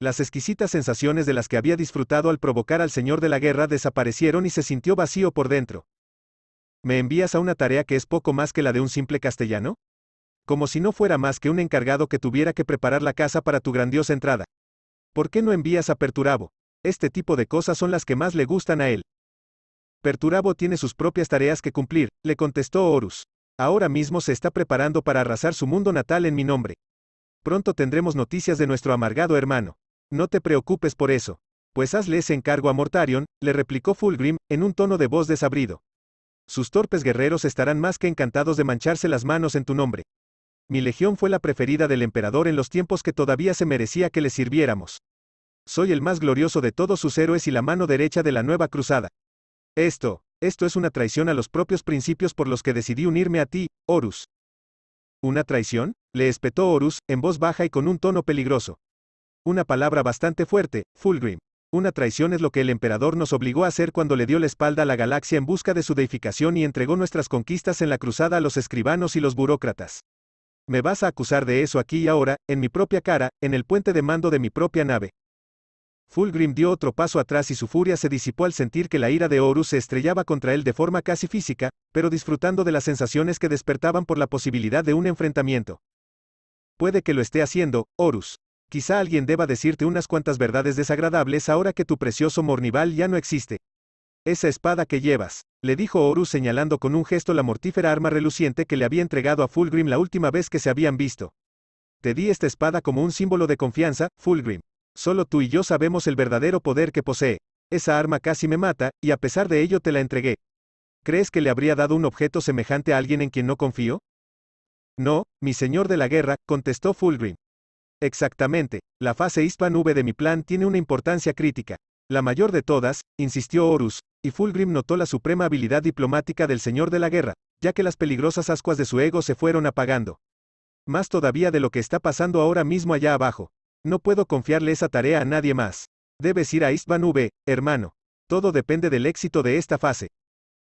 S1: Las exquisitas sensaciones de las que había disfrutado al provocar al señor de la guerra desaparecieron y se sintió vacío por dentro. ¿Me envías a una tarea que es poco más que la de un simple castellano? Como si no fuera más que un encargado que tuviera que preparar la casa para tu grandiosa entrada. ¿Por qué no envías a Perturabo? Este tipo de cosas son las que más le gustan a él. Perturabo tiene sus propias tareas que cumplir, le contestó Horus. Ahora mismo se está preparando para arrasar su mundo natal en mi nombre. Pronto tendremos noticias de nuestro amargado hermano. No te preocupes por eso. Pues hazle ese encargo a Mortarion, le replicó Fulgrim, en un tono de voz desabrido sus torpes guerreros estarán más que encantados de mancharse las manos en tu nombre. Mi legión fue la preferida del emperador en los tiempos que todavía se merecía que le sirviéramos. Soy el más glorioso de todos sus héroes y la mano derecha de la nueva cruzada. Esto, esto es una traición a los propios principios por los que decidí unirme a ti, Horus. ¿Una traición? le espetó Horus, en voz baja y con un tono peligroso. Una palabra bastante fuerte, Fulgrim. Una traición es lo que el emperador nos obligó a hacer cuando le dio la espalda a la galaxia en busca de su deificación y entregó nuestras conquistas en la cruzada a los escribanos y los burócratas. Me vas a acusar de eso aquí y ahora, en mi propia cara, en el puente de mando de mi propia nave. Fulgrim dio otro paso atrás y su furia se disipó al sentir que la ira de Horus se estrellaba contra él de forma casi física, pero disfrutando de las sensaciones que despertaban por la posibilidad de un enfrentamiento. Puede que lo esté haciendo, Horus. Quizá alguien deba decirte unas cuantas verdades desagradables ahora que tu precioso Mornival ya no existe. Esa espada que llevas, le dijo Oru, señalando con un gesto la mortífera arma reluciente que le había entregado a Fulgrim la última vez que se habían visto. Te di esta espada como un símbolo de confianza, Fulgrim. Solo tú y yo sabemos el verdadero poder que posee. Esa arma casi me mata, y a pesar de ello te la entregué. ¿Crees que le habría dado un objeto semejante a alguien en quien no confío? No, mi señor de la guerra, contestó Fulgrim. Exactamente, la fase hispa-nube de mi plan tiene una importancia crítica. La mayor de todas, insistió Horus, y Fulgrim notó la suprema habilidad diplomática del señor de la guerra, ya que las peligrosas ascuas de su ego se fueron apagando. Más todavía de lo que está pasando ahora mismo allá abajo. No puedo confiarle esa tarea a nadie más. Debes ir a V, hermano. Todo depende del éxito de esta fase.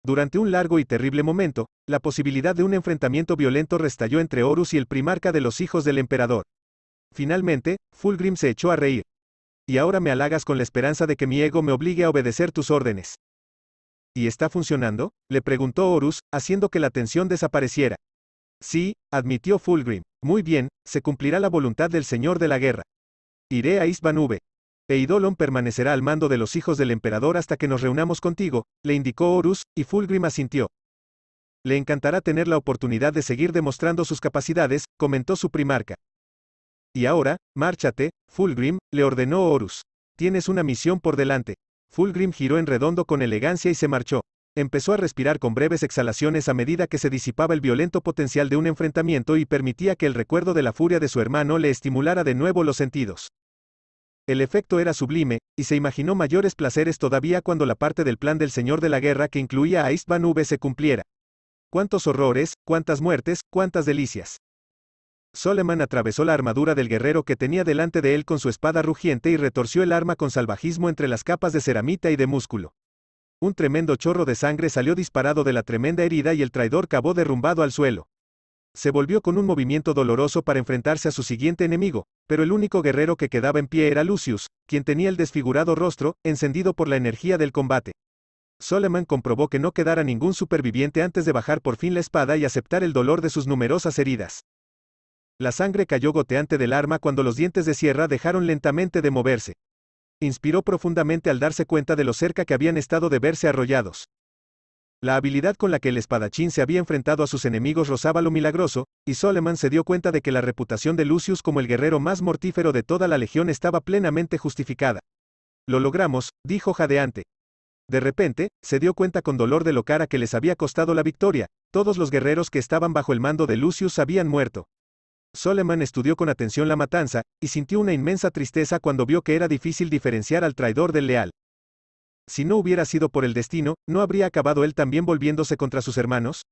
S1: Durante un largo y terrible momento, la posibilidad de un enfrentamiento violento restalló entre Horus y el primarca de los hijos del emperador. Finalmente, Fulgrim se echó a reír. Y ahora me halagas con la esperanza de que mi ego me obligue a obedecer tus órdenes. ¿Y está funcionando? le preguntó Horus, haciendo que la tensión desapareciera. Sí, admitió Fulgrim. Muy bien, se cumplirá la voluntad del Señor de la Guerra. Iré a Isbanube. Eidolon permanecerá al mando de los hijos del emperador hasta que nos reunamos contigo, le indicó Horus, y Fulgrim asintió. Le encantará tener la oportunidad de seguir demostrando sus capacidades, comentó su primarca. Y ahora, márchate, Fulgrim, le ordenó Horus. Tienes una misión por delante. Fulgrim giró en redondo con elegancia y se marchó. Empezó a respirar con breves exhalaciones a medida que se disipaba el violento potencial de un enfrentamiento y permitía que el recuerdo de la furia de su hermano le estimulara de nuevo los sentidos. El efecto era sublime, y se imaginó mayores placeres todavía cuando la parte del plan del Señor de la Guerra que incluía a Istvan se cumpliera. Cuántos horrores, cuántas muertes, cuántas delicias. Soleman atravesó la armadura del guerrero que tenía delante de él con su espada rugiente y retorció el arma con salvajismo entre las capas de ceramita y de músculo. Un tremendo chorro de sangre salió disparado de la tremenda herida y el traidor cabó derrumbado al suelo. Se volvió con un movimiento doloroso para enfrentarse a su siguiente enemigo, pero el único guerrero que quedaba en pie era Lucius, quien tenía el desfigurado rostro, encendido por la energía del combate. Soleman comprobó que no quedara ningún superviviente antes de bajar por fin la espada y aceptar el dolor de sus numerosas heridas. La sangre cayó goteante del arma cuando los dientes de sierra dejaron lentamente de moverse. Inspiró profundamente al darse cuenta de lo cerca que habían estado de verse arrollados. La habilidad con la que el espadachín se había enfrentado a sus enemigos rozaba lo milagroso, y Soleman se dio cuenta de que la reputación de Lucius como el guerrero más mortífero de toda la legión estaba plenamente justificada. Lo logramos, dijo jadeante. De repente, se dio cuenta con dolor de lo cara que les había costado la victoria, todos los guerreros que estaban bajo el mando de Lucius habían muerto. Soleman estudió con atención la matanza, y sintió una inmensa tristeza cuando vio que era difícil diferenciar al traidor del leal. Si no hubiera sido por el destino, ¿no habría acabado él también volviéndose contra sus hermanos?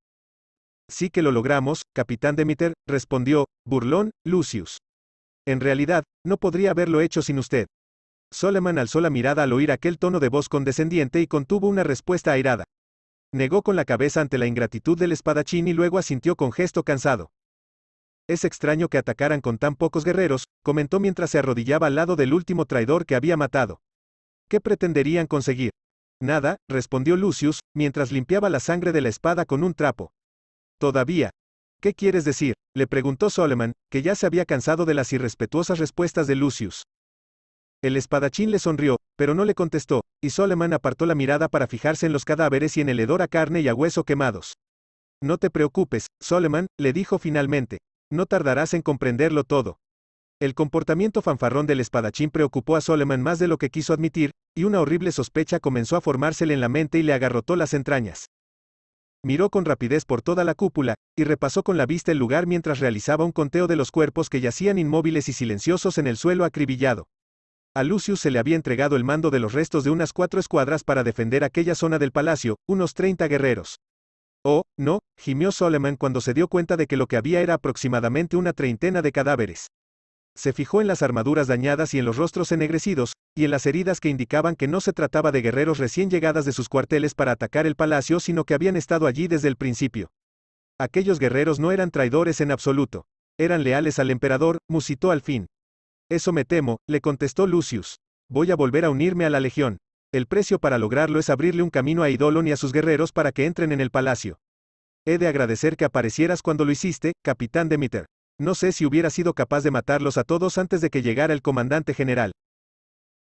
S1: Sí que lo logramos, capitán Demeter, respondió, burlón, Lucius. En realidad, no podría haberlo hecho sin usted. Soleman alzó la mirada al oír aquel tono de voz condescendiente y contuvo una respuesta airada. Negó con la cabeza ante la ingratitud del espadachín y luego asintió con gesto cansado. Es extraño que atacaran con tan pocos guerreros, comentó mientras se arrodillaba al lado del último traidor que había matado. ¿Qué pretenderían conseguir? Nada, respondió Lucius, mientras limpiaba la sangre de la espada con un trapo. Todavía. ¿Qué quieres decir? le preguntó Solomon, que ya se había cansado de las irrespetuosas respuestas de Lucius. El espadachín le sonrió, pero no le contestó, y Solomon apartó la mirada para fijarse en los cadáveres y en el hedor a carne y a hueso quemados. No te preocupes, Soleman, le dijo finalmente, no tardarás en comprenderlo todo. El comportamiento fanfarrón del espadachín preocupó a Solomon más de lo que quiso admitir, y una horrible sospecha comenzó a formársele en la mente y le agarrotó las entrañas. Miró con rapidez por toda la cúpula, y repasó con la vista el lugar mientras realizaba un conteo de los cuerpos que yacían inmóviles y silenciosos en el suelo acribillado. A Lucius se le había entregado el mando de los restos de unas cuatro escuadras para defender aquella zona del palacio, unos 30 guerreros. Oh, no, gimió Solomon cuando se dio cuenta de que lo que había era aproximadamente una treintena de cadáveres. Se fijó en las armaduras dañadas y en los rostros ennegrecidos, y en las heridas que indicaban que no se trataba de guerreros recién llegadas de sus cuarteles para atacar el palacio, sino que habían estado allí desde el principio. Aquellos guerreros no eran traidores en absoluto. Eran leales al emperador, musitó al fin. Eso me temo, le contestó Lucius. Voy a volver a unirme a la legión. El precio para lograrlo es abrirle un camino a Idolon y a sus guerreros para que entren en el palacio. He de agradecer que aparecieras cuando lo hiciste, capitán Demeter. No sé si hubiera sido capaz de matarlos a todos antes de que llegara el comandante general.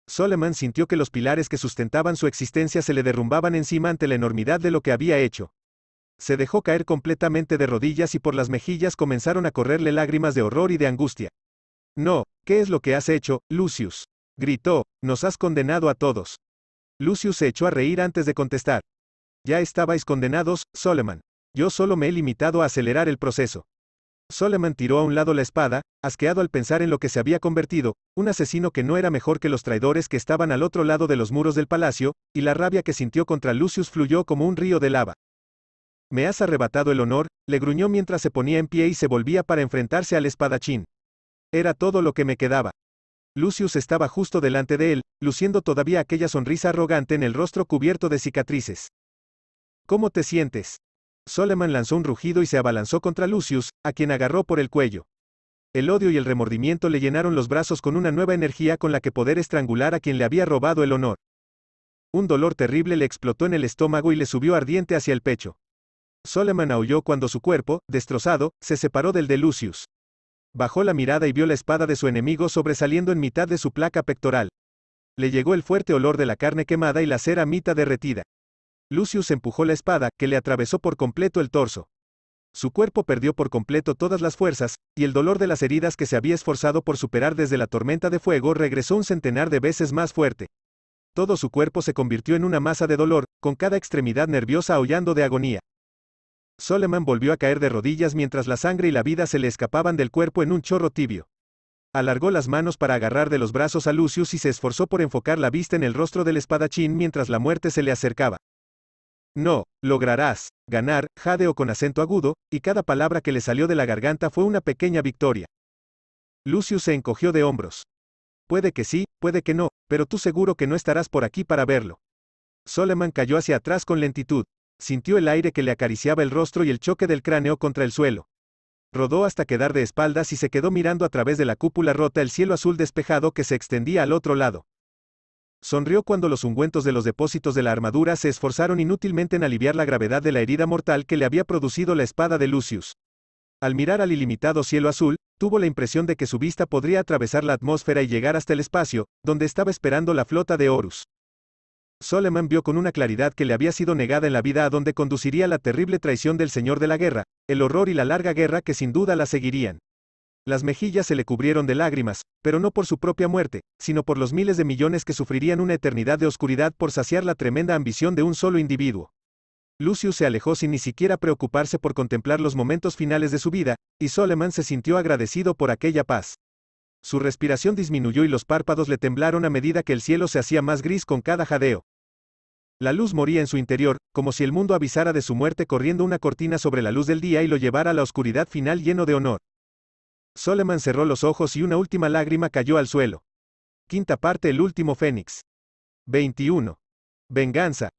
S1: Solomon sintió que los pilares que sustentaban su existencia se le derrumbaban encima ante la enormidad de lo que había hecho. Se dejó caer completamente de rodillas y por las mejillas comenzaron a correrle lágrimas de horror y de angustia. No, ¿qué es lo que has hecho, Lucius? gritó, nos has condenado a todos. Lucius se echó a reír antes de contestar. Ya estabais condenados, Solomon. Yo solo me he limitado a acelerar el proceso. Solomon tiró a un lado la espada, asqueado al pensar en lo que se había convertido, un asesino que no era mejor que los traidores que estaban al otro lado de los muros del palacio, y la rabia que sintió contra Lucius fluyó como un río de lava. Me has arrebatado el honor, le gruñó mientras se ponía en pie y se volvía para enfrentarse al espadachín. Era todo lo que me quedaba. Lucius estaba justo delante de él, luciendo todavía aquella sonrisa arrogante en el rostro cubierto de cicatrices. ¿Cómo te sientes? Solomon lanzó un rugido y se abalanzó contra Lucius, a quien agarró por el cuello. El odio y el remordimiento le llenaron los brazos con una nueva energía con la que poder estrangular a quien le había robado el honor. Un dolor terrible le explotó en el estómago y le subió ardiente hacia el pecho. Solomon aulló cuando su cuerpo, destrozado, se separó del de Lucius. Bajó la mirada y vio la espada de su enemigo sobresaliendo en mitad de su placa pectoral. Le llegó el fuerte olor de la carne quemada y la cera mita derretida. Lucius empujó la espada, que le atravesó por completo el torso. Su cuerpo perdió por completo todas las fuerzas, y el dolor de las heridas que se había esforzado por superar desde la tormenta de fuego regresó un centenar de veces más fuerte. Todo su cuerpo se convirtió en una masa de dolor, con cada extremidad nerviosa aullando de agonía. Soleman volvió a caer de rodillas mientras la sangre y la vida se le escapaban del cuerpo en un chorro tibio. Alargó las manos para agarrar de los brazos a Lucius y se esforzó por enfocar la vista en el rostro del espadachín mientras la muerte se le acercaba. No, lograrás, ganar, jadeó con acento agudo, y cada palabra que le salió de la garganta fue una pequeña victoria. Lucius se encogió de hombros. Puede que sí, puede que no, pero tú seguro que no estarás por aquí para verlo. Soleman cayó hacia atrás con lentitud. Sintió el aire que le acariciaba el rostro y el choque del cráneo contra el suelo. Rodó hasta quedar de espaldas y se quedó mirando a través de la cúpula rota el cielo azul despejado que se extendía al otro lado. Sonrió cuando los ungüentos de los depósitos de la armadura se esforzaron inútilmente en aliviar la gravedad de la herida mortal que le había producido la espada de Lucius. Al mirar al ilimitado cielo azul, tuvo la impresión de que su vista podría atravesar la atmósfera y llegar hasta el espacio, donde estaba esperando la flota de Horus. Solomon vio con una claridad que le había sido negada en la vida a donde conduciría la terrible traición del Señor de la Guerra, el horror y la larga guerra que sin duda la seguirían. Las mejillas se le cubrieron de lágrimas, pero no por su propia muerte, sino por los miles de millones que sufrirían una eternidad de oscuridad por saciar la tremenda ambición de un solo individuo. Lucius se alejó sin ni siquiera preocuparse por contemplar los momentos finales de su vida, y Soleman se sintió agradecido por aquella paz su respiración disminuyó y los párpados le temblaron a medida que el cielo se hacía más gris con cada jadeo. La luz moría en su interior, como si el mundo avisara de su muerte corriendo una cortina sobre la luz del día y lo llevara a la oscuridad final lleno de honor. Soleman cerró los ojos y una última lágrima cayó al suelo. Quinta parte El último Fénix. 21. Venganza.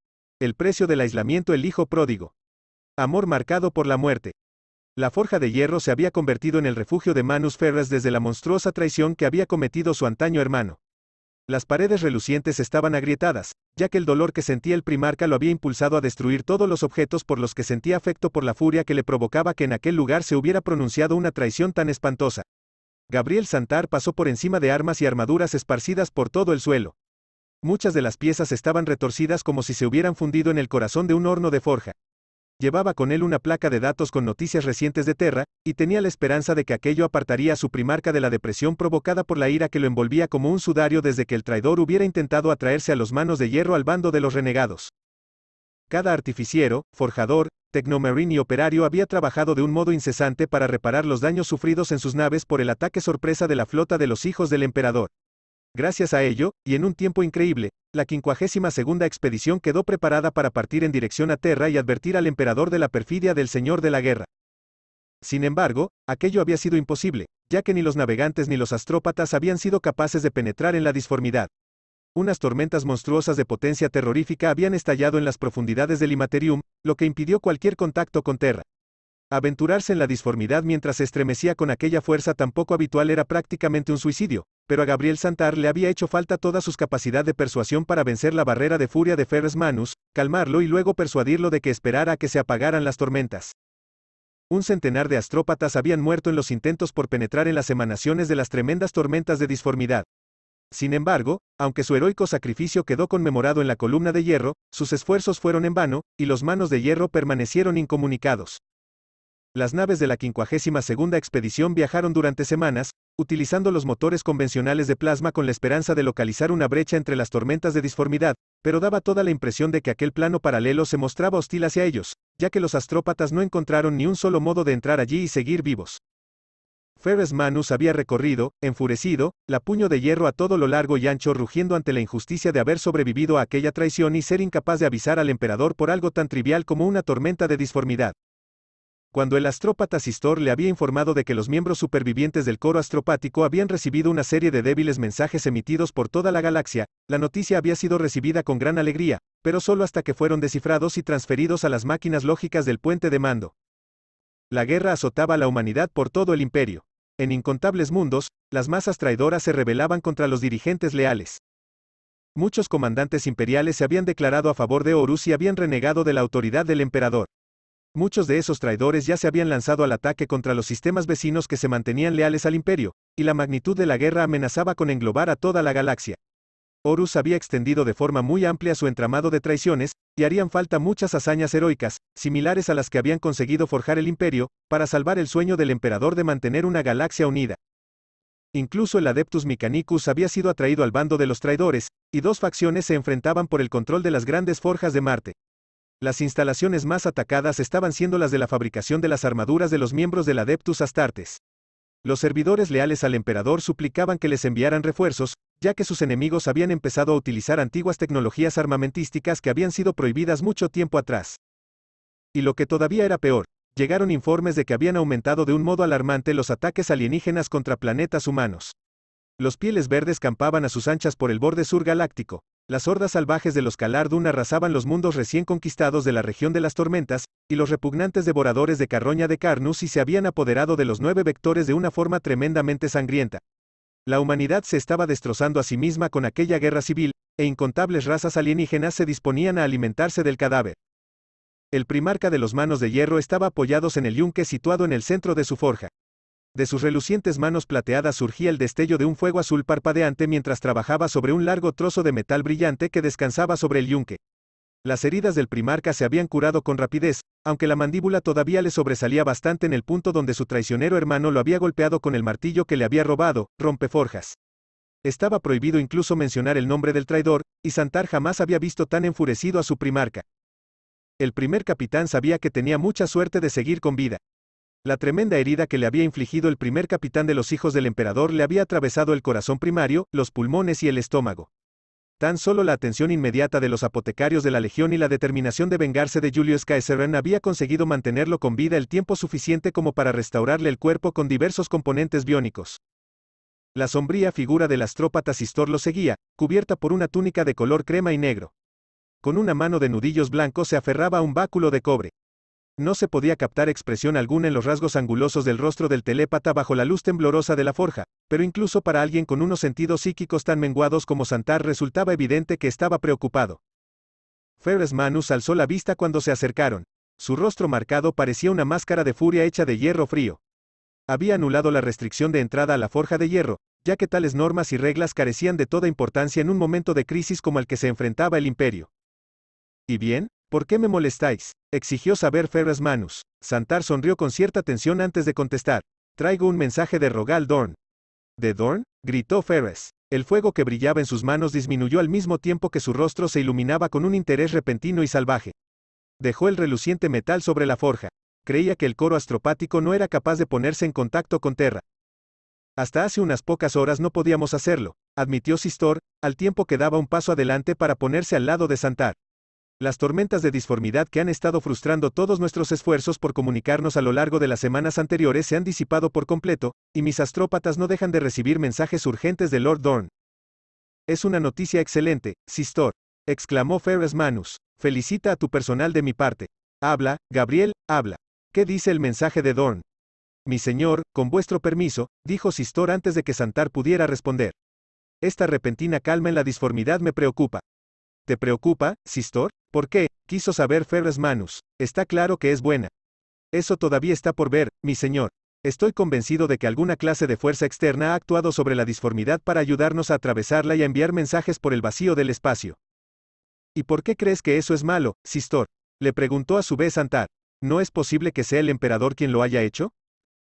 S1: El precio del aislamiento El hijo pródigo. Amor marcado por la muerte. La forja de hierro se había convertido en el refugio de Manus Ferras desde la monstruosa traición que había cometido su antaño hermano. Las paredes relucientes estaban agrietadas, ya que el dolor que sentía el primarca lo había impulsado a destruir todos los objetos por los que sentía afecto por la furia que le provocaba que en aquel lugar se hubiera pronunciado una traición tan espantosa. Gabriel Santar pasó por encima de armas y armaduras esparcidas por todo el suelo. Muchas de las piezas estaban retorcidas como si se hubieran fundido en el corazón de un horno de forja. Llevaba con él una placa de datos con noticias recientes de Terra, y tenía la esperanza de que aquello apartaría a su primarca de la depresión provocada por la ira que lo envolvía como un sudario desde que el traidor hubiera intentado atraerse a los manos de hierro al bando de los renegados. Cada artificiero, forjador, tecnomarine y operario había trabajado de un modo incesante para reparar los daños sufridos en sus naves por el ataque sorpresa de la flota de los hijos del emperador. Gracias a ello, y en un tiempo increíble, la 52 expedición quedó preparada para partir en dirección a Terra y advertir al emperador de la perfidia del señor de la guerra. Sin embargo, aquello había sido imposible, ya que ni los navegantes ni los astrópatas habían sido capaces de penetrar en la disformidad. Unas tormentas monstruosas de potencia terrorífica habían estallado en las profundidades del Imaterium, lo que impidió cualquier contacto con Terra. Aventurarse en la disformidad mientras se estremecía con aquella fuerza tan poco habitual era prácticamente un suicidio, pero a Gabriel Santar le había hecho falta toda su capacidad de persuasión para vencer la barrera de furia de Ferres Manus, calmarlo y luego persuadirlo de que esperara a que se apagaran las tormentas. Un centenar de astrópatas habían muerto en los intentos por penetrar en las emanaciones de las tremendas tormentas de disformidad. Sin embargo, aunque su heroico sacrificio quedó conmemorado en la columna de hierro, sus esfuerzos fueron en vano, y los manos de hierro permanecieron incomunicados las naves de la 52 expedición viajaron durante semanas, utilizando los motores convencionales de plasma con la esperanza de localizar una brecha entre las tormentas de disformidad, pero daba toda la impresión de que aquel plano paralelo se mostraba hostil hacia ellos, ya que los astrópatas no encontraron ni un solo modo de entrar allí y seguir vivos. Ferres Manus había recorrido, enfurecido, la puño de hierro a todo lo largo y ancho rugiendo ante la injusticia de haber sobrevivido a aquella traición y ser incapaz de avisar al emperador por algo tan trivial como una tormenta de disformidad. Cuando el astrópata Sistor le había informado de que los miembros supervivientes del coro astropático habían recibido una serie de débiles mensajes emitidos por toda la galaxia, la noticia había sido recibida con gran alegría, pero solo hasta que fueron descifrados y transferidos a las máquinas lógicas del puente de mando. La guerra azotaba a la humanidad por todo el imperio. En incontables mundos, las masas traidoras se rebelaban contra los dirigentes leales. Muchos comandantes imperiales se habían declarado a favor de Horus y habían renegado de la autoridad del emperador. Muchos de esos traidores ya se habían lanzado al ataque contra los sistemas vecinos que se mantenían leales al imperio, y la magnitud de la guerra amenazaba con englobar a toda la galaxia. Horus había extendido de forma muy amplia su entramado de traiciones, y harían falta muchas hazañas heroicas, similares a las que habían conseguido forjar el imperio, para salvar el sueño del emperador de mantener una galaxia unida. Incluso el Adeptus Mechanicus había sido atraído al bando de los traidores, y dos facciones se enfrentaban por el control de las grandes forjas de Marte. Las instalaciones más atacadas estaban siendo las de la fabricación de las armaduras de los miembros del Adeptus Astartes. Los servidores leales al emperador suplicaban que les enviaran refuerzos, ya que sus enemigos habían empezado a utilizar antiguas tecnologías armamentísticas que habían sido prohibidas mucho tiempo atrás. Y lo que todavía era peor, llegaron informes de que habían aumentado de un modo alarmante los ataques alienígenas contra planetas humanos. Los pieles verdes campaban a sus anchas por el borde sur galáctico, las hordas salvajes de los Calardun arrasaban los mundos recién conquistados de la región de las tormentas, y los repugnantes devoradores de Carroña de Carnus y se habían apoderado de los nueve vectores de una forma tremendamente sangrienta. La humanidad se estaba destrozando a sí misma con aquella guerra civil, e incontables razas alienígenas se disponían a alimentarse del cadáver. El primarca de los manos de hierro estaba apoyados en el yunque situado en el centro de su forja. De sus relucientes manos plateadas surgía el destello de un fuego azul parpadeante mientras trabajaba sobre un largo trozo de metal brillante que descansaba sobre el yunque. Las heridas del primarca se habían curado con rapidez, aunque la mandíbula todavía le sobresalía bastante en el punto donde su traicionero hermano lo había golpeado con el martillo que le había robado, rompeforjas. Estaba prohibido incluso mencionar el nombre del traidor, y Santar jamás había visto tan enfurecido a su primarca. El primer capitán sabía que tenía mucha suerte de seguir con vida, la tremenda herida que le había infligido el primer capitán de los hijos del emperador le había atravesado el corazón primario, los pulmones y el estómago. Tan solo la atención inmediata de los apotecarios de la Legión y la determinación de vengarse de Julius Caesaren había conseguido mantenerlo con vida el tiempo suficiente como para restaurarle el cuerpo con diversos componentes biónicos. La sombría figura del astrópata Sistor lo seguía, cubierta por una túnica de color crema y negro. Con una mano de nudillos blancos se aferraba a un báculo de cobre. No se podía captar expresión alguna en los rasgos angulosos del rostro del telépata bajo la luz temblorosa de la forja, pero incluso para alguien con unos sentidos psíquicos tan menguados como Santar resultaba evidente que estaba preocupado. Ferres Manus alzó la vista cuando se acercaron. Su rostro marcado parecía una máscara de furia hecha de hierro frío. Había anulado la restricción de entrada a la forja de hierro, ya que tales normas y reglas carecían de toda importancia en un momento de crisis como el que se enfrentaba el imperio. ¿Y bien? ¿Por qué me molestáis? exigió saber Ferras Manus. Santar sonrió con cierta tensión antes de contestar. Traigo un mensaje de Rogal Dorn. ¿De Dorn? gritó Ferres. El fuego que brillaba en sus manos disminuyó al mismo tiempo que su rostro se iluminaba con un interés repentino y salvaje. Dejó el reluciente metal sobre la forja. Creía que el coro astropático no era capaz de ponerse en contacto con Terra. Hasta hace unas pocas horas no podíamos hacerlo, admitió Sistor, al tiempo que daba un paso adelante para ponerse al lado de Santar. Las tormentas de disformidad que han estado frustrando todos nuestros esfuerzos por comunicarnos a lo largo de las semanas anteriores se han disipado por completo, y mis astrópatas no dejan de recibir mensajes urgentes de Lord Dorn. Es una noticia excelente, Sistor, exclamó Ferris Manus. Felicita a tu personal de mi parte. Habla, Gabriel, habla. ¿Qué dice el mensaje de Dorn? Mi señor, con vuestro permiso, dijo Sistor antes de que Santar pudiera responder. Esta repentina calma en la disformidad me preocupa. ¿Te preocupa, Sistor? ¿Por qué? quiso saber Ferres Manus. Está claro que es buena. Eso todavía está por ver, mi señor. Estoy convencido de que alguna clase de fuerza externa ha actuado sobre la disformidad para ayudarnos a atravesarla y a enviar mensajes por el vacío del espacio. ¿Y por qué crees que eso es malo, Sistor? Le preguntó a su vez Antar. ¿No es posible que sea el emperador quien lo haya hecho?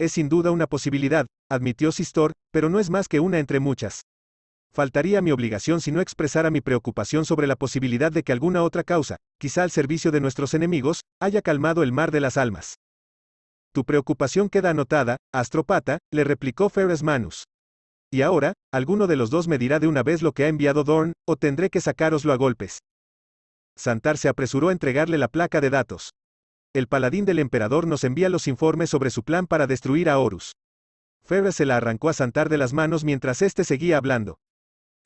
S1: Es sin duda una posibilidad, admitió Sistor, pero no es más que una entre muchas faltaría mi obligación si no expresara mi preocupación sobre la posibilidad de que alguna otra causa, quizá al servicio de nuestros enemigos, haya calmado el mar de las almas. Tu preocupación queda anotada, Astropata, le replicó Ferres Manus. Y ahora, alguno de los dos me dirá de una vez lo que ha enviado Dorn, o tendré que sacaroslo a golpes. Santar se apresuró a entregarle la placa de datos. El paladín del emperador nos envía los informes sobre su plan para destruir a Horus. Ferres se la arrancó a Santar de las manos mientras éste seguía hablando.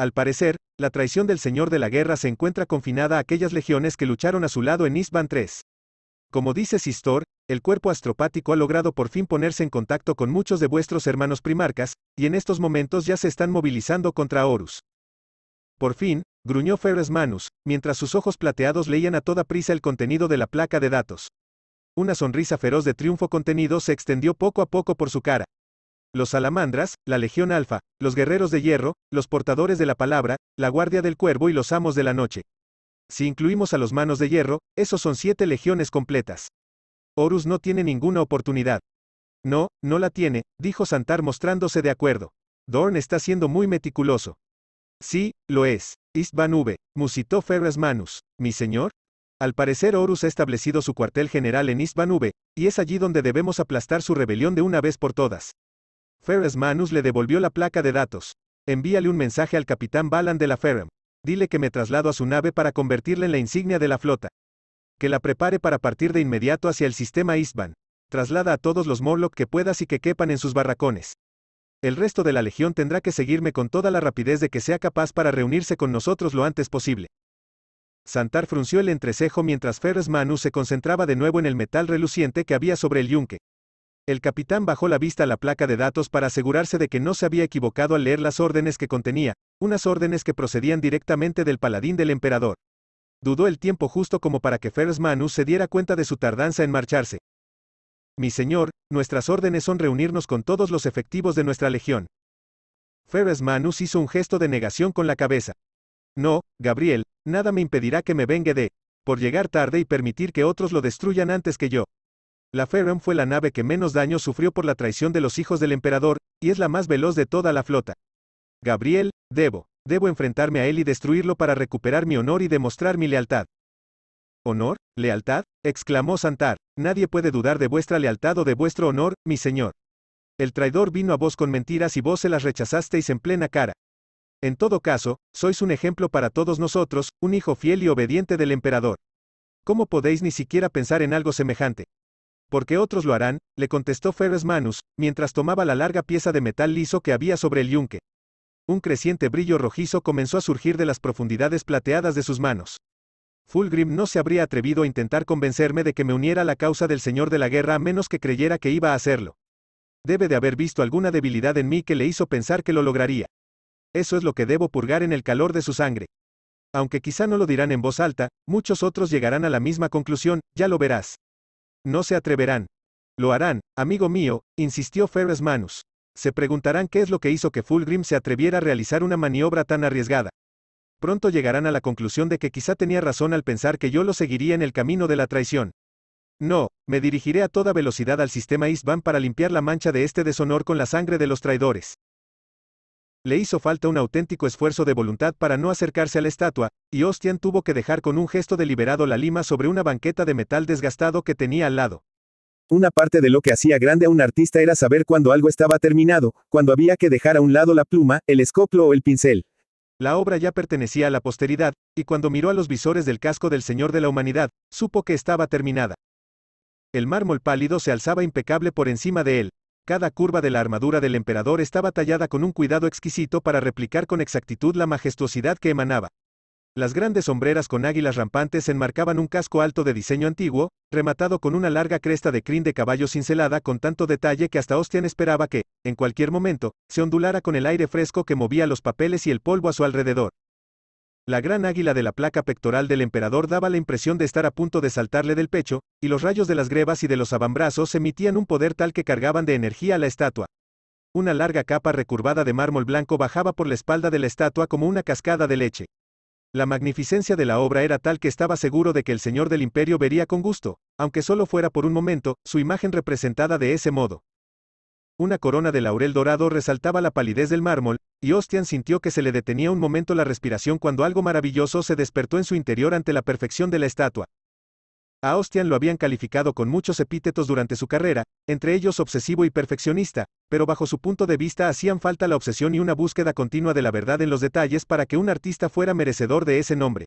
S1: Al parecer, la traición del Señor de la Guerra se encuentra confinada a aquellas legiones que lucharon a su lado en Isban 3. Como dice Sistor, el cuerpo astropático ha logrado por fin ponerse en contacto con muchos de vuestros hermanos primarcas, y en estos momentos ya se están movilizando contra Horus. Por fin, gruñó Ferres Manus, mientras sus ojos plateados leían a toda prisa el contenido de la placa de datos. Una sonrisa feroz de triunfo contenido se extendió poco a poco por su cara los salamandras, la Legión Alfa, los guerreros de hierro, los portadores de la palabra, la guardia del cuervo y los amos de la noche. Si incluimos a los manos de hierro, esos son siete legiones completas. Horus no tiene ninguna oportunidad. No, no la tiene, dijo Santar mostrándose de acuerdo. Dorn está siendo muy meticuloso. Sí, lo es. Istvan V. Musitó Ferras Manus. ¿Mi señor? Al parecer Horus ha establecido su cuartel general en Istvan y es allí donde debemos aplastar su rebelión de una vez por todas. Ferris Manus le devolvió la placa de datos. Envíale un mensaje al capitán Balan de la Ferrum. Dile que me traslado a su nave para convertirla en la insignia de la flota. Que la prepare para partir de inmediato hacia el sistema isban Traslada a todos los Morlock que puedas y que quepan en sus barracones. El resto de la legión tendrá que seguirme con toda la rapidez de que sea capaz para reunirse con nosotros lo antes posible. Santar frunció el entrecejo mientras Ferris Manus se concentraba de nuevo en el metal reluciente que había sobre el yunque. El capitán bajó la vista a la placa de datos para asegurarse de que no se había equivocado al leer las órdenes que contenía, unas órdenes que procedían directamente del paladín del emperador. Dudó el tiempo justo como para que Ferris Manus se diera cuenta de su tardanza en marcharse. Mi señor, nuestras órdenes son reunirnos con todos los efectivos de nuestra legión. Ferris Manus hizo un gesto de negación con la cabeza. No, Gabriel, nada me impedirá que me vengue de, por llegar tarde y permitir que otros lo destruyan antes que yo. La Ferrum fue la nave que menos daño sufrió por la traición de los hijos del emperador, y es la más veloz de toda la flota. Gabriel, debo, debo enfrentarme a él y destruirlo para recuperar mi honor y demostrar mi lealtad. ¿Honor? ¿Lealtad? exclamó Santar. Nadie puede dudar de vuestra lealtad o de vuestro honor, mi señor. El traidor vino a vos con mentiras y vos se las rechazasteis en plena cara. En todo caso, sois un ejemplo para todos nosotros, un hijo fiel y obediente del emperador. ¿Cómo podéis ni siquiera pensar en algo semejante? porque otros lo harán, le contestó Ferres Manus, mientras tomaba la larga pieza de metal liso que había sobre el yunque. Un creciente brillo rojizo comenzó a surgir de las profundidades plateadas de sus manos. Fulgrim no se habría atrevido a intentar convencerme de que me uniera a la causa del Señor de la Guerra a menos que creyera que iba a hacerlo. Debe de haber visto alguna debilidad en mí que le hizo pensar que lo lograría. Eso es lo que debo purgar en el calor de su sangre. Aunque quizá no lo dirán en voz alta, muchos otros llegarán a la misma conclusión, ya lo verás. No se atreverán. Lo harán, amigo mío, insistió Ferres Manus. Se preguntarán qué es lo que hizo que Fulgrim se atreviera a realizar una maniobra tan arriesgada. Pronto llegarán a la conclusión de que quizá tenía razón al pensar que yo lo seguiría en el camino de la traición. No, me dirigiré a toda velocidad al sistema Isban para limpiar la mancha de este deshonor con la sangre de los traidores le hizo falta un auténtico esfuerzo de voluntad para no acercarse a la estatua, y Ostian tuvo que dejar con un gesto deliberado la lima sobre una banqueta de metal desgastado que tenía al lado. Una parte de lo que hacía grande a un artista era saber cuando algo estaba terminado, cuando había que dejar a un lado la pluma, el escoplo o el pincel. La obra ya pertenecía a la posteridad, y cuando miró a los visores del casco del Señor de la Humanidad, supo que estaba terminada. El mármol pálido se alzaba impecable por encima de él, cada curva de la armadura del emperador estaba tallada con un cuidado exquisito para replicar con exactitud la majestuosidad que emanaba. Las grandes sombreras con águilas rampantes enmarcaban un casco alto de diseño antiguo, rematado con una larga cresta de crin de caballo cincelada con tanto detalle que hasta Ostian esperaba que, en cualquier momento, se ondulara con el aire fresco que movía los papeles y el polvo a su alrededor. La gran águila de la placa pectoral del emperador daba la impresión de estar a punto de saltarle del pecho, y los rayos de las grebas y de los abambrazos emitían un poder tal que cargaban de energía a la estatua. Una larga capa recurvada de mármol blanco bajaba por la espalda de la estatua como una cascada de leche. La magnificencia de la obra era tal que estaba seguro de que el señor del imperio vería con gusto, aunque solo fuera por un momento, su imagen representada de ese modo. Una corona de laurel dorado resaltaba la palidez del mármol, y Ostian sintió que se le detenía un momento la respiración cuando algo maravilloso se despertó en su interior ante la perfección de la estatua. A Ostian lo habían calificado con muchos epítetos durante su carrera, entre ellos obsesivo y perfeccionista, pero bajo su punto de vista hacían falta la obsesión y una búsqueda continua de la verdad en los detalles para que un artista fuera merecedor de ese nombre.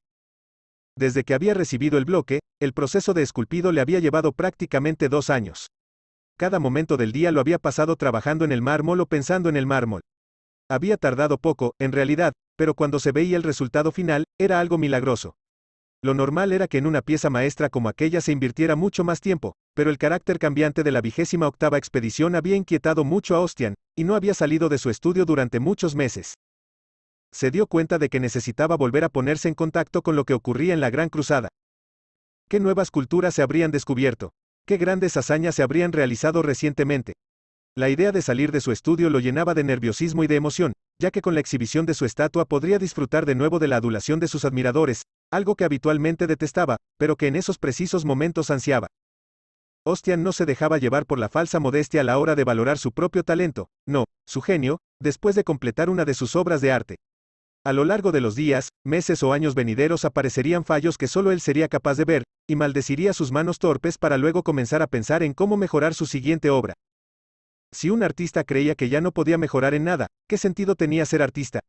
S1: Desde que había recibido el bloque, el proceso de esculpido le había llevado prácticamente dos años. Cada momento del día lo había pasado trabajando en el mármol o pensando en el mármol. Había tardado poco, en realidad, pero cuando se veía el resultado final, era algo milagroso. Lo normal era que en una pieza maestra como aquella se invirtiera mucho más tiempo, pero el carácter cambiante de la vigésima octava expedición había inquietado mucho a Ostian, y no había salido de su estudio durante muchos meses. Se dio cuenta de que necesitaba volver a ponerse en contacto con lo que ocurría en la Gran Cruzada. ¿Qué nuevas culturas se habrían descubierto? qué grandes hazañas se habrían realizado recientemente. La idea de salir de su estudio lo llenaba de nerviosismo y de emoción, ya que con la exhibición de su estatua podría disfrutar de nuevo de la adulación de sus admiradores, algo que habitualmente detestaba, pero que en esos precisos momentos ansiaba. Ostian no se dejaba llevar por la falsa modestia a la hora de valorar su propio talento, no, su genio, después de completar una de sus obras de arte. A lo largo de los días, meses o años venideros aparecerían fallos que solo él sería capaz de ver, y maldeciría sus manos torpes para luego comenzar a pensar en cómo mejorar su siguiente obra. Si un artista creía que ya no podía mejorar en nada, ¿qué sentido tenía ser artista?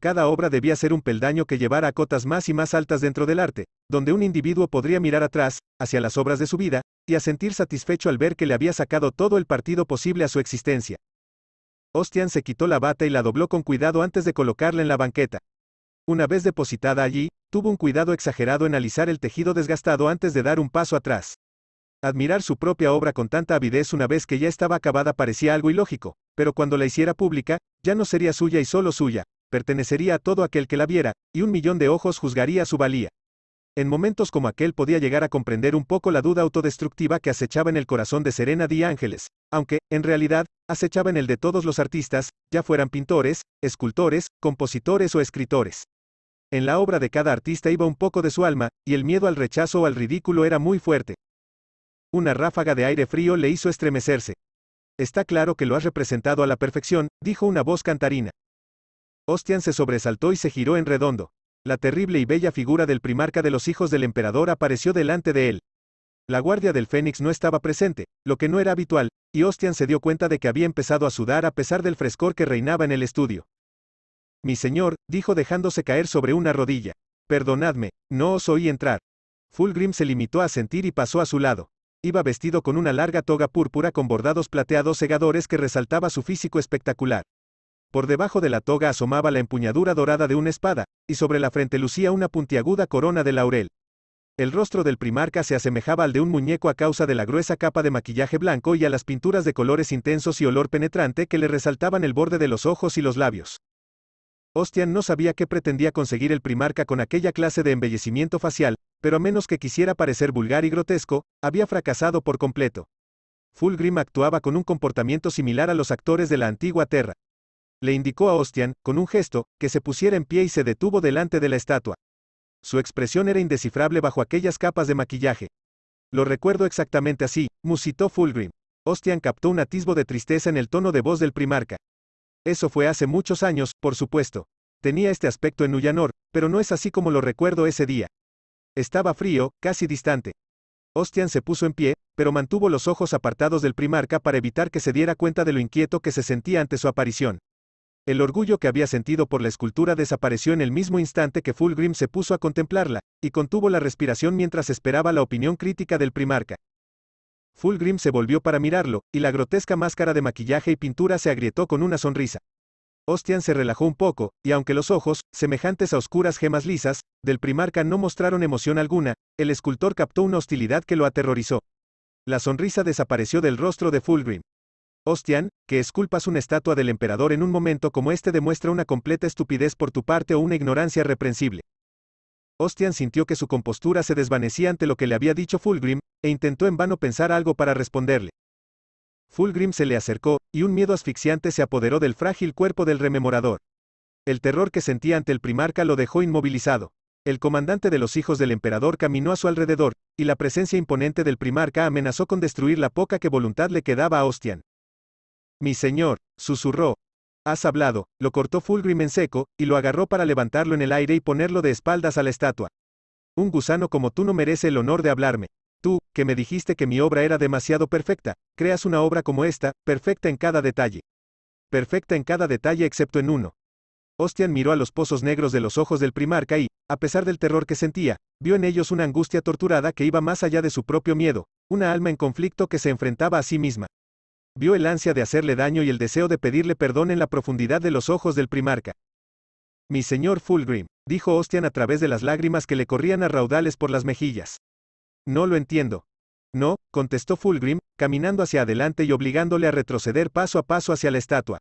S1: Cada obra debía ser un peldaño que llevara a cotas más y más altas dentro del arte, donde un individuo podría mirar atrás, hacia las obras de su vida, y a sentir satisfecho al ver que le había sacado todo el partido posible a su existencia. Ostian se quitó la bata y la dobló con cuidado antes de colocarla en la banqueta. Una vez depositada allí, tuvo un cuidado exagerado en alisar el tejido desgastado antes de dar un paso atrás. Admirar su propia obra con tanta avidez una vez que ya estaba acabada parecía algo ilógico, pero cuando la hiciera pública, ya no sería suya y solo suya, pertenecería a todo aquel que la viera, y un millón de ojos juzgaría su valía. En momentos como aquel podía llegar a comprender un poco la duda autodestructiva que acechaba en el corazón de Serena Di Ángeles, aunque, en realidad, acechaba en el de todos los artistas, ya fueran pintores, escultores, compositores o escritores. En la obra de cada artista iba un poco de su alma, y el miedo al rechazo o al ridículo era muy fuerte. Una ráfaga de aire frío le hizo estremecerse. Está claro que lo has representado a la perfección, dijo una voz cantarina. Ostian se sobresaltó y se giró en redondo. La terrible y bella figura del primarca de los hijos del emperador apareció delante de él. La guardia del Fénix no estaba presente, lo que no era habitual, y Ostian se dio cuenta de que había empezado a sudar a pesar del frescor que reinaba en el estudio. Mi señor, dijo dejándose caer sobre una rodilla. Perdonadme, no os oí entrar. Fulgrim se limitó a sentir y pasó a su lado. Iba vestido con una larga toga púrpura con bordados plateados segadores que resaltaba su físico espectacular. Por debajo de la toga asomaba la empuñadura dorada de una espada, y sobre la frente lucía una puntiaguda corona de laurel. El rostro del primarca se asemejaba al de un muñeco a causa de la gruesa capa de maquillaje blanco y a las pinturas de colores intensos y olor penetrante que le resaltaban el borde de los ojos y los labios. Ostian no sabía qué pretendía conseguir el primarca con aquella clase de embellecimiento facial, pero a menos que quisiera parecer vulgar y grotesco, había fracasado por completo. Fulgrim actuaba con un comportamiento similar a los actores de la antigua Terra. Le indicó a Ostian, con un gesto, que se pusiera en pie y se detuvo delante de la estatua. Su expresión era indescifrable bajo aquellas capas de maquillaje. Lo recuerdo exactamente así, musitó Fulgrim. Ostian captó un atisbo de tristeza en el tono de voz del primarca. Eso fue hace muchos años, por supuesto. Tenía este aspecto en Ullanor, pero no es así como lo recuerdo ese día. Estaba frío, casi distante. Ostian se puso en pie, pero mantuvo los ojos apartados del primarca para evitar que se diera cuenta de lo inquieto que se sentía ante su aparición. El orgullo que había sentido por la escultura desapareció en el mismo instante que Fulgrim se puso a contemplarla, y contuvo la respiración mientras esperaba la opinión crítica del primarca. Fulgrim se volvió para mirarlo, y la grotesca máscara de maquillaje y pintura se agrietó con una sonrisa. Ostian se relajó un poco, y aunque los ojos, semejantes a oscuras gemas lisas, del primarca no mostraron emoción alguna, el escultor captó una hostilidad que lo aterrorizó. La sonrisa desapareció del rostro de Fulgrim. Ostian, que esculpas una estatua del emperador en un momento como este demuestra una completa estupidez por tu parte o una ignorancia reprensible. Ostian sintió que su compostura se desvanecía ante lo que le había dicho Fulgrim, e intentó en vano pensar algo para responderle. Fulgrim se le acercó, y un miedo asfixiante se apoderó del frágil cuerpo del rememorador. El terror que sentía ante el primarca lo dejó inmovilizado. El comandante de los hijos del emperador caminó a su alrededor, y la presencia imponente del primarca amenazó con destruir la poca que voluntad le quedaba a Ostian. Mi señor, susurró, Has hablado, lo cortó Fulgrim en seco, y lo agarró para levantarlo en el aire y ponerlo de espaldas a la estatua. Un gusano como tú no merece el honor de hablarme. Tú, que me dijiste que mi obra era demasiado perfecta, creas una obra como esta, perfecta en cada detalle. Perfecta en cada detalle excepto en uno. Ostian miró a los pozos negros de los ojos del primarca y, a pesar del terror que sentía, vio en ellos una angustia torturada que iba más allá de su propio miedo, una alma en conflicto que se enfrentaba a sí misma. Vio el ansia de hacerle daño y el deseo de pedirle perdón en la profundidad de los ojos del primarca. Mi señor Fulgrim, dijo Ostian a través de las lágrimas que le corrían a raudales por las mejillas. No lo entiendo. No, contestó Fulgrim, caminando hacia adelante y obligándole a retroceder paso a paso hacia la estatua.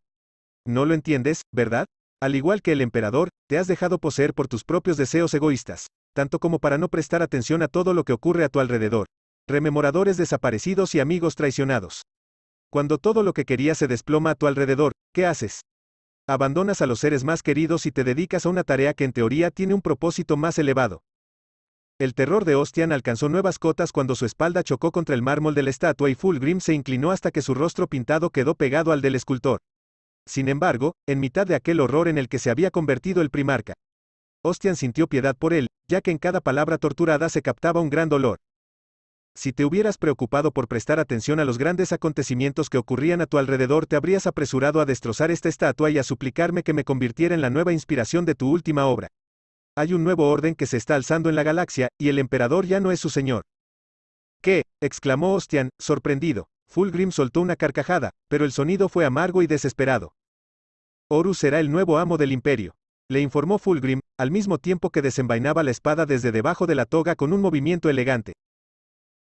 S1: No lo entiendes, ¿verdad? Al igual que el emperador, te has dejado poseer por tus propios deseos egoístas, tanto como para no prestar atención a todo lo que ocurre a tu alrededor. Rememoradores desaparecidos y amigos traicionados. Cuando todo lo que querías se desploma a tu alrededor, ¿qué haces? Abandonas a los seres más queridos y te dedicas a una tarea que en teoría tiene un propósito más elevado. El terror de Ostian alcanzó nuevas cotas cuando su espalda chocó contra el mármol de la estatua y Fulgrim se inclinó hasta que su rostro pintado quedó pegado al del escultor. Sin embargo, en mitad de aquel horror en el que se había convertido el primarca, Ostian sintió piedad por él, ya que en cada palabra torturada se captaba un gran dolor. Si te hubieras preocupado por prestar atención a los grandes acontecimientos que ocurrían a tu alrededor, te habrías apresurado a destrozar esta estatua y a suplicarme que me convirtiera en la nueva inspiración de tu última obra. Hay un nuevo orden que se está alzando en la galaxia, y el emperador ya no es su señor. ¿Qué? exclamó Ostian, sorprendido. Fulgrim soltó una carcajada, pero el sonido fue amargo y desesperado. Horus será el nuevo amo del imperio. Le informó Fulgrim, al mismo tiempo que desenvainaba la espada desde debajo de la toga con un movimiento elegante.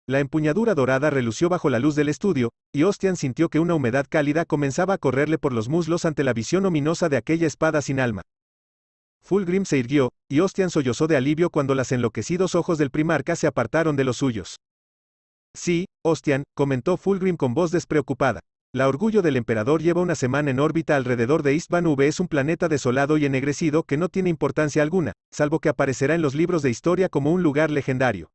S1: La empuñadura dorada relució bajo la luz del estudio, y Ostian sintió que una humedad cálida comenzaba a correrle por los muslos ante la visión ominosa de aquella espada sin alma. Fulgrim se irguió, y Ostian sollozó de alivio cuando las enloquecidos ojos del primarca se apartaron de los suyos. Sí, Ostian, comentó Fulgrim con voz despreocupada. La orgullo del emperador lleva una semana en órbita alrededor de Istvan V es un planeta desolado y ennegrecido que no tiene importancia alguna, salvo que aparecerá en los libros de historia como un lugar legendario.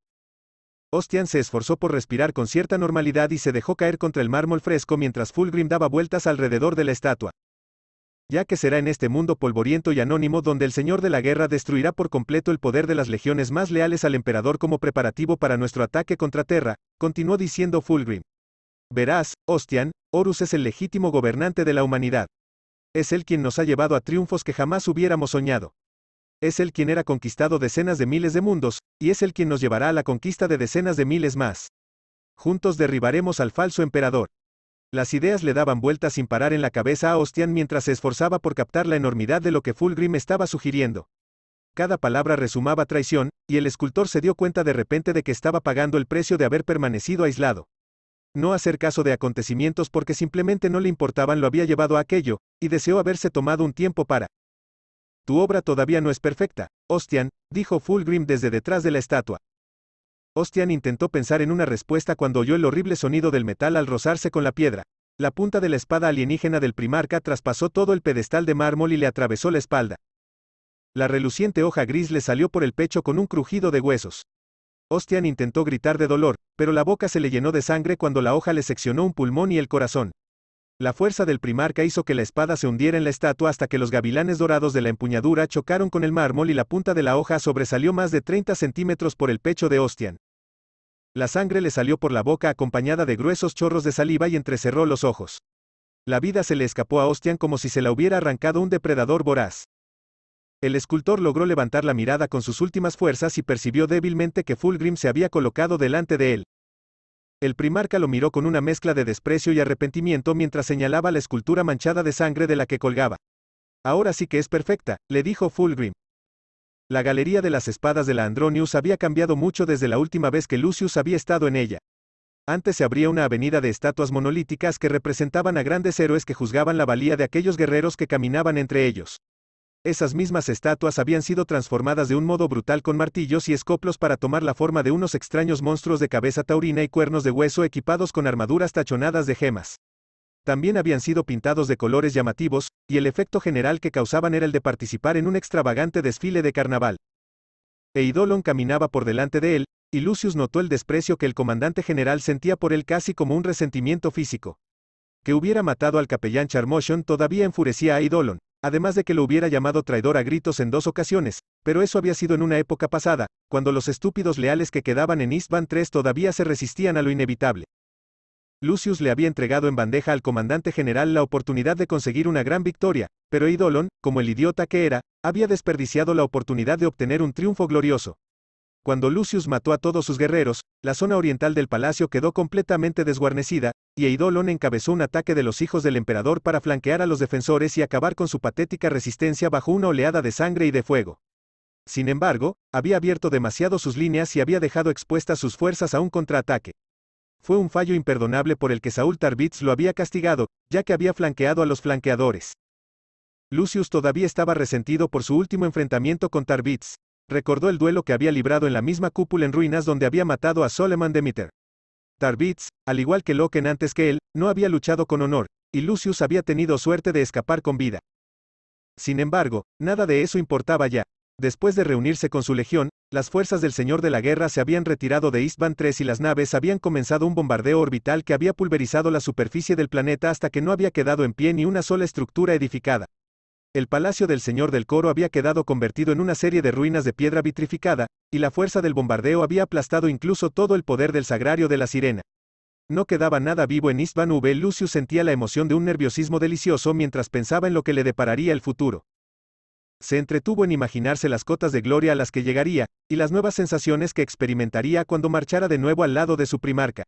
S1: Ostian se esforzó por respirar con cierta normalidad y se dejó caer contra el mármol fresco mientras Fulgrim daba vueltas alrededor de la estatua. Ya que será en este mundo polvoriento y anónimo donde el Señor de la Guerra destruirá por completo el poder de las legiones más leales al emperador como preparativo para nuestro ataque contra Terra, continuó diciendo Fulgrim. Verás, Ostian, Horus es el legítimo gobernante de la humanidad. Es él quien nos ha llevado a triunfos que jamás hubiéramos soñado. Es Él quien era conquistado decenas de miles de mundos, y es el quien nos llevará a la conquista de decenas de miles más. Juntos derribaremos al falso emperador. Las ideas le daban vueltas sin parar en la cabeza a Ostian mientras se esforzaba por captar la enormidad de lo que Fulgrim estaba sugiriendo. Cada palabra resumaba traición, y el escultor se dio cuenta de repente de que estaba pagando el precio de haber permanecido aislado. No hacer caso de acontecimientos porque simplemente no le importaban lo había llevado a aquello, y deseó haberse tomado un tiempo para tu obra todavía no es perfecta, Ostian, dijo Fulgrim desde detrás de la estatua. Ostian intentó pensar en una respuesta cuando oyó el horrible sonido del metal al rozarse con la piedra. La punta de la espada alienígena del primarca traspasó todo el pedestal de mármol y le atravesó la espalda. La reluciente hoja gris le salió por el pecho con un crujido de huesos. Ostian intentó gritar de dolor, pero la boca se le llenó de sangre cuando la hoja le seccionó un pulmón y el corazón. La fuerza del primarca hizo que la espada se hundiera en la estatua hasta que los gavilanes dorados de la empuñadura chocaron con el mármol y la punta de la hoja sobresalió más de 30 centímetros por el pecho de Ostian. La sangre le salió por la boca acompañada de gruesos chorros de saliva y entrecerró los ojos. La vida se le escapó a Ostian como si se la hubiera arrancado un depredador voraz. El escultor logró levantar la mirada con sus últimas fuerzas y percibió débilmente que Fulgrim se había colocado delante de él. El primarca lo miró con una mezcla de desprecio y arrepentimiento mientras señalaba la escultura manchada de sangre de la que colgaba. Ahora sí que es perfecta, le dijo Fulgrim. La galería de las espadas de la Andronius había cambiado mucho desde la última vez que Lucius había estado en ella. Antes se abría una avenida de estatuas monolíticas que representaban a grandes héroes que juzgaban la valía de aquellos guerreros que caminaban entre ellos. Esas mismas estatuas habían sido transformadas de un modo brutal con martillos y escoplos para tomar la forma de unos extraños monstruos de cabeza taurina y cuernos de hueso equipados con armaduras tachonadas de gemas. También habían sido pintados de colores llamativos, y el efecto general que causaban era el de participar en un extravagante desfile de carnaval. Eidolon caminaba por delante de él, y Lucius notó el desprecio que el comandante general sentía por él casi como un resentimiento físico. Que hubiera matado al capellán Charmotion todavía enfurecía a Eidolon, además de que lo hubiera llamado traidor a gritos en dos ocasiones, pero eso había sido en una época pasada, cuando los estúpidos leales que quedaban en Istvan 3 todavía se resistían a lo inevitable. Lucius le había entregado en bandeja al comandante general la oportunidad de conseguir una gran victoria, pero Idolon, como el idiota que era, había desperdiciado la oportunidad de obtener un triunfo glorioso. Cuando Lucius mató a todos sus guerreros, la zona oriental del palacio quedó completamente desguarnecida, y Eidolon encabezó un ataque de los hijos del emperador para flanquear a los defensores y acabar con su patética resistencia bajo una oleada de sangre y de fuego. Sin embargo, había abierto demasiado sus líneas y había dejado expuestas sus fuerzas a un contraataque. Fue un fallo imperdonable por el que Saúl Tarbitz lo había castigado, ya que había flanqueado a los flanqueadores. Lucius todavía estaba resentido por su último enfrentamiento con Tarbitz, recordó el duelo que había librado en la misma cúpula en ruinas donde había matado a Solomon Demeter. Tarbits, al igual que Loken antes que él, no había luchado con honor, y Lucius había tenido suerte de escapar con vida. Sin embargo, nada de eso importaba ya. Después de reunirse con su legión, las fuerzas del Señor de la Guerra se habían retirado de Istvan 3 y las naves habían comenzado un bombardeo orbital que había pulverizado la superficie del planeta hasta que no había quedado en pie ni una sola estructura edificada. El palacio del señor del coro había quedado convertido en una serie de ruinas de piedra vitrificada, y la fuerza del bombardeo había aplastado incluso todo el poder del sagrario de la sirena. No quedaba nada vivo en Istvan V. Lucius sentía la emoción de un nerviosismo delicioso mientras pensaba en lo que le depararía el futuro. Se entretuvo en imaginarse las cotas de gloria a las que llegaría, y las nuevas sensaciones que experimentaría cuando marchara de nuevo al lado de su primarca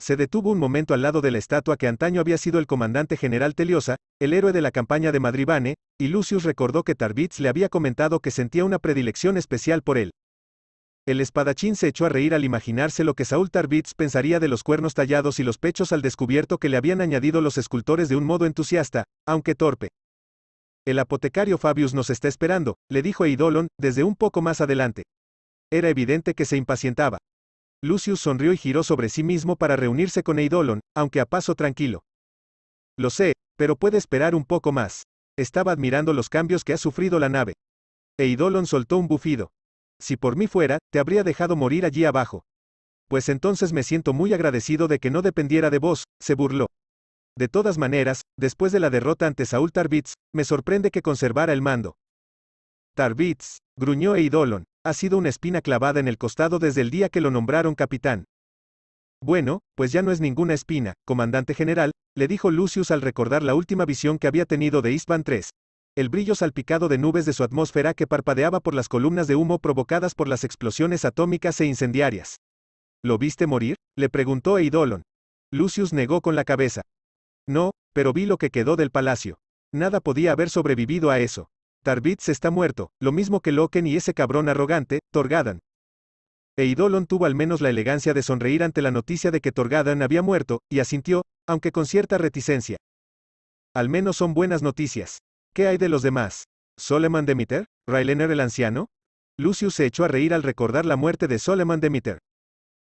S1: se detuvo un momento al lado de la estatua que antaño había sido el comandante general Teliosa, el héroe de la campaña de Madribane, y Lucius recordó que Tarbitz le había comentado que sentía una predilección especial por él. El espadachín se echó a reír al imaginarse lo que Saúl Tarbitz pensaría de los cuernos tallados y los pechos al descubierto que le habían añadido los escultores de un modo entusiasta, aunque torpe. El apotecario Fabius nos está esperando, le dijo Eidolon, desde un poco más adelante. Era evidente que se impacientaba. Lucius sonrió y giró sobre sí mismo para reunirse con Eidolon, aunque a paso tranquilo. Lo sé, pero puede esperar un poco más. Estaba admirando los cambios que ha sufrido la nave. Eidolon soltó un bufido. Si por mí fuera, te habría dejado morir allí abajo. Pues entonces me siento muy agradecido de que no dependiera de vos, se burló. De todas maneras, después de la derrota ante Saúl Tarbits, me sorprende que conservara el mando. Tarbits, gruñó Eidolon ha sido una espina clavada en el costado desde el día que lo nombraron capitán. Bueno, pues ya no es ninguna espina, comandante general, le dijo Lucius al recordar la última visión que había tenido de Istvan 3 El brillo salpicado de nubes de su atmósfera que parpadeaba por las columnas de humo provocadas por las explosiones atómicas e incendiarias. ¿Lo viste morir? le preguntó Eidolon. Lucius negó con la cabeza. No, pero vi lo que quedó del palacio. Nada podía haber sobrevivido a eso. Tarbits está muerto, lo mismo que Loken y ese cabrón arrogante, Torgadan. Eidolon tuvo al menos la elegancia de sonreír ante la noticia de que Torgadan había muerto, y asintió, aunque con cierta reticencia. Al menos son buenas noticias. ¿Qué hay de los demás? ¿Soleman Demeter? ¿Railener el anciano? Lucius se echó a reír al recordar la muerte de Soleman Demeter.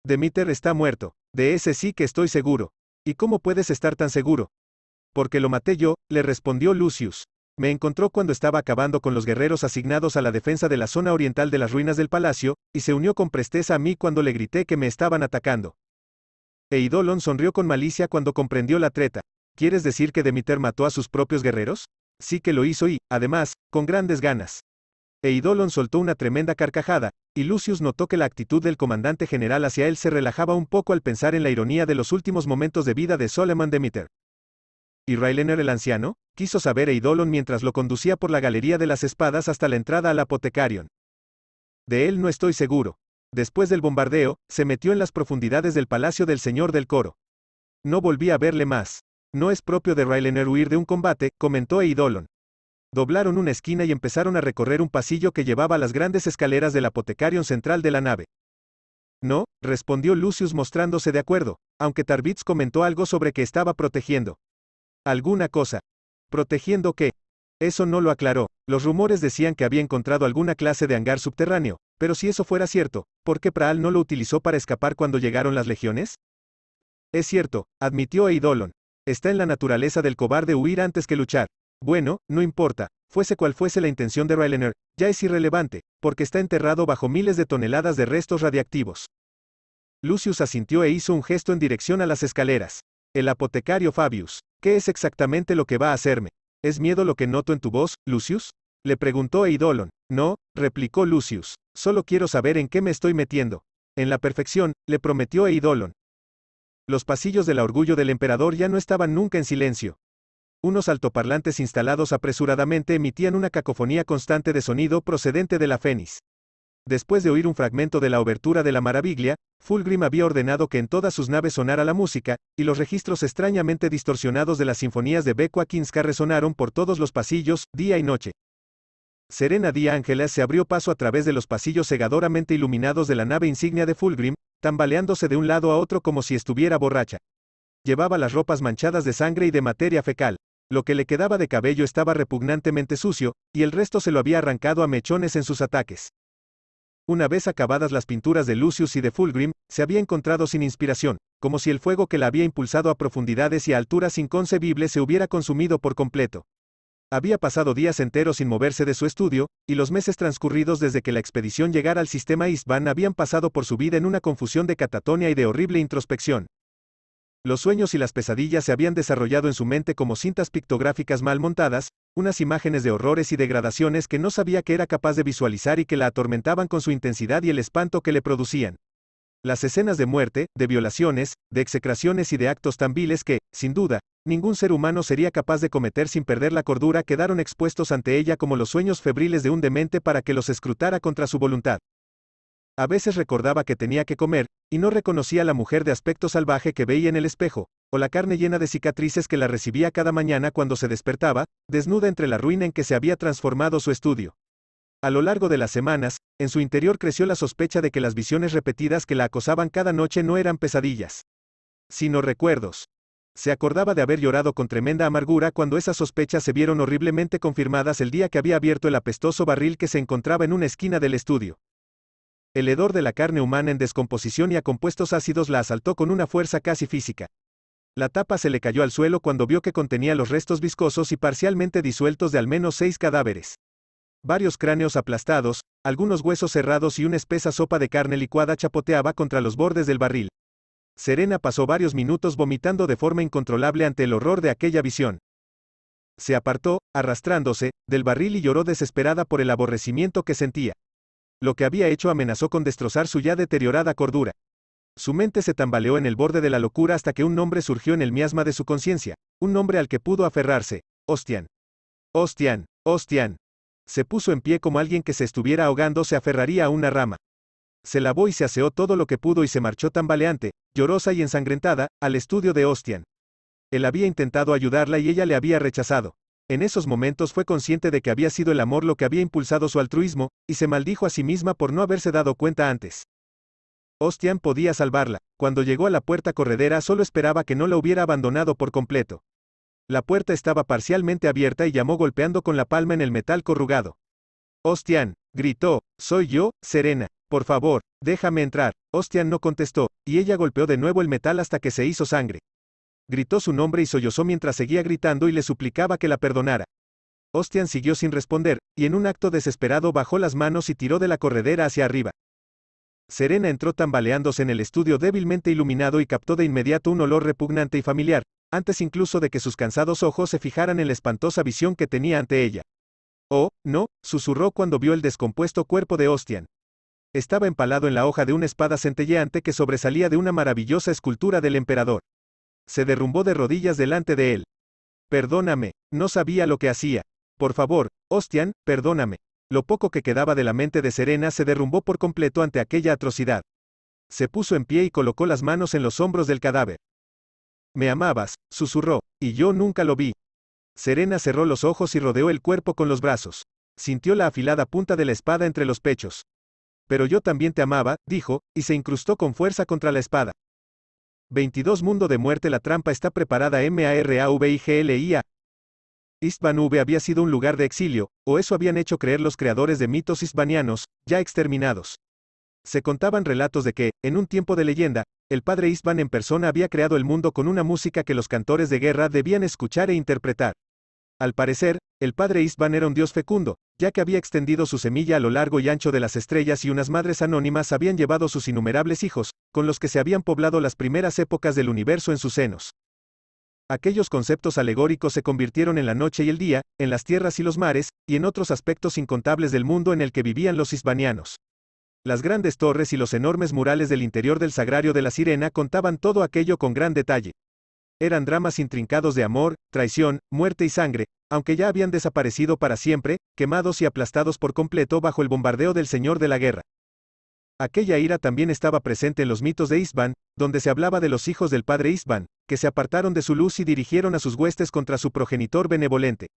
S1: Demeter está muerto, de ese sí que estoy seguro. ¿Y cómo puedes estar tan seguro? Porque lo maté yo, le respondió Lucius. Me encontró cuando estaba acabando con los guerreros asignados a la defensa de la zona oriental de las ruinas del palacio, y se unió con presteza a mí cuando le grité que me estaban atacando. Eidolon sonrió con malicia cuando comprendió la treta. ¿Quieres decir que Demeter mató a sus propios guerreros? Sí que lo hizo y, además, con grandes ganas. Eidolon soltó una tremenda carcajada, y Lucius notó que la actitud del comandante general hacia él se relajaba un poco al pensar en la ironía de los últimos momentos de vida de Solomon Demeter. Railener el anciano, quiso saber Eidolon mientras lo conducía por la galería de las espadas hasta la entrada al apotecarion. De él no estoy seguro. Después del bombardeo, se metió en las profundidades del palacio del señor del coro. No volví a verle más. No es propio de Railener huir de un combate, comentó Eidolon. Doblaron una esquina y empezaron a recorrer un pasillo que llevaba a las grandes escaleras del apotecario central de la nave. No, respondió Lucius mostrándose de acuerdo, aunque Tarbitz comentó algo sobre que estaba protegiendo alguna cosa. Protegiendo que. Eso no lo aclaró. Los rumores decían que había encontrado alguna clase de hangar subterráneo, pero si eso fuera cierto, ¿por qué Praal no lo utilizó para escapar cuando llegaron las legiones? Es cierto, admitió Eidolon. Está en la naturaleza del cobarde huir antes que luchar. Bueno, no importa, fuese cual fuese la intención de Raelener, ya es irrelevante, porque está enterrado bajo miles de toneladas de restos radiactivos. Lucius asintió e hizo un gesto en dirección a las escaleras. El apotecario Fabius. ¿Qué es exactamente lo que va a hacerme? ¿Es miedo lo que noto en tu voz, Lucius? Le preguntó Eidolon. No, replicó Lucius. Solo quiero saber en qué me estoy metiendo. En la perfección, le prometió Eidolon. Los pasillos del orgullo del emperador ya no estaban nunca en silencio. Unos altoparlantes instalados apresuradamente emitían una cacofonía constante de sonido procedente de la Fénix. Después de oír un fragmento de la obertura de la Maraviglia, Fulgrim había ordenado que en todas sus naves sonara la música, y los registros extrañamente distorsionados de las sinfonías de Becua Kinska resonaron por todos los pasillos, día y noche. Serena Di Ángeles se abrió paso a través de los pasillos cegadoramente iluminados de la nave insignia de Fulgrim, tambaleándose de un lado a otro como si estuviera borracha. Llevaba las ropas manchadas de sangre y de materia fecal. Lo que le quedaba de cabello estaba repugnantemente sucio, y el resto se lo había arrancado a mechones en sus ataques. Una vez acabadas las pinturas de Lucius y de Fulgrim, se había encontrado sin inspiración, como si el fuego que la había impulsado a profundidades y a alturas inconcebibles se hubiera consumido por completo. Había pasado días enteros sin moverse de su estudio, y los meses transcurridos desde que la expedición llegara al sistema Isban habían pasado por su vida en una confusión de catatonia y de horrible introspección. Los sueños y las pesadillas se habían desarrollado en su mente como cintas pictográficas mal montadas, unas imágenes de horrores y degradaciones que no sabía que era capaz de visualizar y que la atormentaban con su intensidad y el espanto que le producían. Las escenas de muerte, de violaciones, de execraciones y de actos tan viles que, sin duda, ningún ser humano sería capaz de cometer sin perder la cordura quedaron expuestos ante ella como los sueños febriles de un demente para que los escrutara contra su voluntad. A veces recordaba que tenía que comer, y no reconocía la mujer de aspecto salvaje que veía en el espejo, o la carne llena de cicatrices que la recibía cada mañana cuando se despertaba, desnuda entre la ruina en que se había transformado su estudio. A lo largo de las semanas, en su interior creció la sospecha de que las visiones repetidas que la acosaban cada noche no eran pesadillas, sino recuerdos. Se acordaba de haber llorado con tremenda amargura cuando esas sospechas se vieron horriblemente confirmadas el día que había abierto el apestoso barril que se encontraba en una esquina del estudio el hedor de la carne humana en descomposición y a compuestos ácidos la asaltó con una fuerza casi física. La tapa se le cayó al suelo cuando vio que contenía los restos viscosos y parcialmente disueltos de al menos seis cadáveres. Varios cráneos aplastados, algunos huesos cerrados y una espesa sopa de carne licuada chapoteaba contra los bordes del barril. Serena pasó varios minutos vomitando de forma incontrolable ante el horror de aquella visión. Se apartó, arrastrándose, del barril y lloró desesperada por el aborrecimiento que sentía. Lo que había hecho amenazó con destrozar su ya deteriorada cordura. Su mente se tambaleó en el borde de la locura hasta que un nombre surgió en el miasma de su conciencia, un nombre al que pudo aferrarse, Ostian. Ostian, Ostian. Se puso en pie como alguien que se estuviera ahogando se aferraría a una rama. Se lavó y se aseó todo lo que pudo y se marchó tambaleante, llorosa y ensangrentada, al estudio de Ostian. Él había intentado ayudarla y ella le había rechazado. En esos momentos fue consciente de que había sido el amor lo que había impulsado su altruismo, y se maldijo a sí misma por no haberse dado cuenta antes. Ostian podía salvarla. Cuando llegó a la puerta corredera solo esperaba que no la hubiera abandonado por completo. La puerta estaba parcialmente abierta y llamó golpeando con la palma en el metal corrugado. Ostian, gritó, soy yo, Serena, por favor, déjame entrar. Ostian no contestó, y ella golpeó de nuevo el metal hasta que se hizo sangre. Gritó su nombre y sollozó mientras seguía gritando y le suplicaba que la perdonara. Ostian siguió sin responder, y en un acto desesperado bajó las manos y tiró de la corredera hacia arriba. Serena entró tambaleándose en el estudio débilmente iluminado y captó de inmediato un olor repugnante y familiar, antes incluso de que sus cansados ojos se fijaran en la espantosa visión que tenía ante ella. Oh, no, susurró cuando vio el descompuesto cuerpo de Ostian. Estaba empalado en la hoja de una espada centelleante que sobresalía de una maravillosa escultura del emperador se derrumbó de rodillas delante de él. Perdóname, no sabía lo que hacía. Por favor, Ostian, perdóname. Lo poco que quedaba de la mente de Serena se derrumbó por completo ante aquella atrocidad. Se puso en pie y colocó las manos en los hombros del cadáver. Me amabas, susurró, y yo nunca lo vi. Serena cerró los ojos y rodeó el cuerpo con los brazos. Sintió la afilada punta de la espada entre los pechos. Pero yo también te amaba, dijo, y se incrustó con fuerza contra la espada. 22 Mundo de Muerte La trampa está preparada M-A-R-A-V-I-G-L-I-A Istvan V había sido un lugar de exilio, o eso habían hecho creer los creadores de mitos isbanianos, ya exterminados. Se contaban relatos de que, en un tiempo de leyenda, el padre Istvan en persona había creado el mundo con una música que los cantores de guerra debían escuchar e interpretar. Al parecer, el padre Istvan era un dios fecundo, ya que había extendido su semilla a lo largo y ancho de las estrellas y unas madres anónimas habían llevado sus innumerables hijos, con los que se habían poblado las primeras épocas del universo en sus senos. Aquellos conceptos alegóricos se convirtieron en la noche y el día, en las tierras y los mares, y en otros aspectos incontables del mundo en el que vivían los hisbanianos. Las grandes torres y los enormes murales del interior del sagrario de la sirena contaban todo aquello con gran detalle. Eran dramas intrincados de amor, traición, muerte y sangre, aunque ya habían desaparecido para siempre, quemados y aplastados por completo bajo el bombardeo del Señor de la Guerra. Aquella ira también estaba presente en los mitos de Isban, donde se hablaba de los hijos del padre Isban, que se apartaron de su luz y dirigieron a sus huestes contra su progenitor benevolente.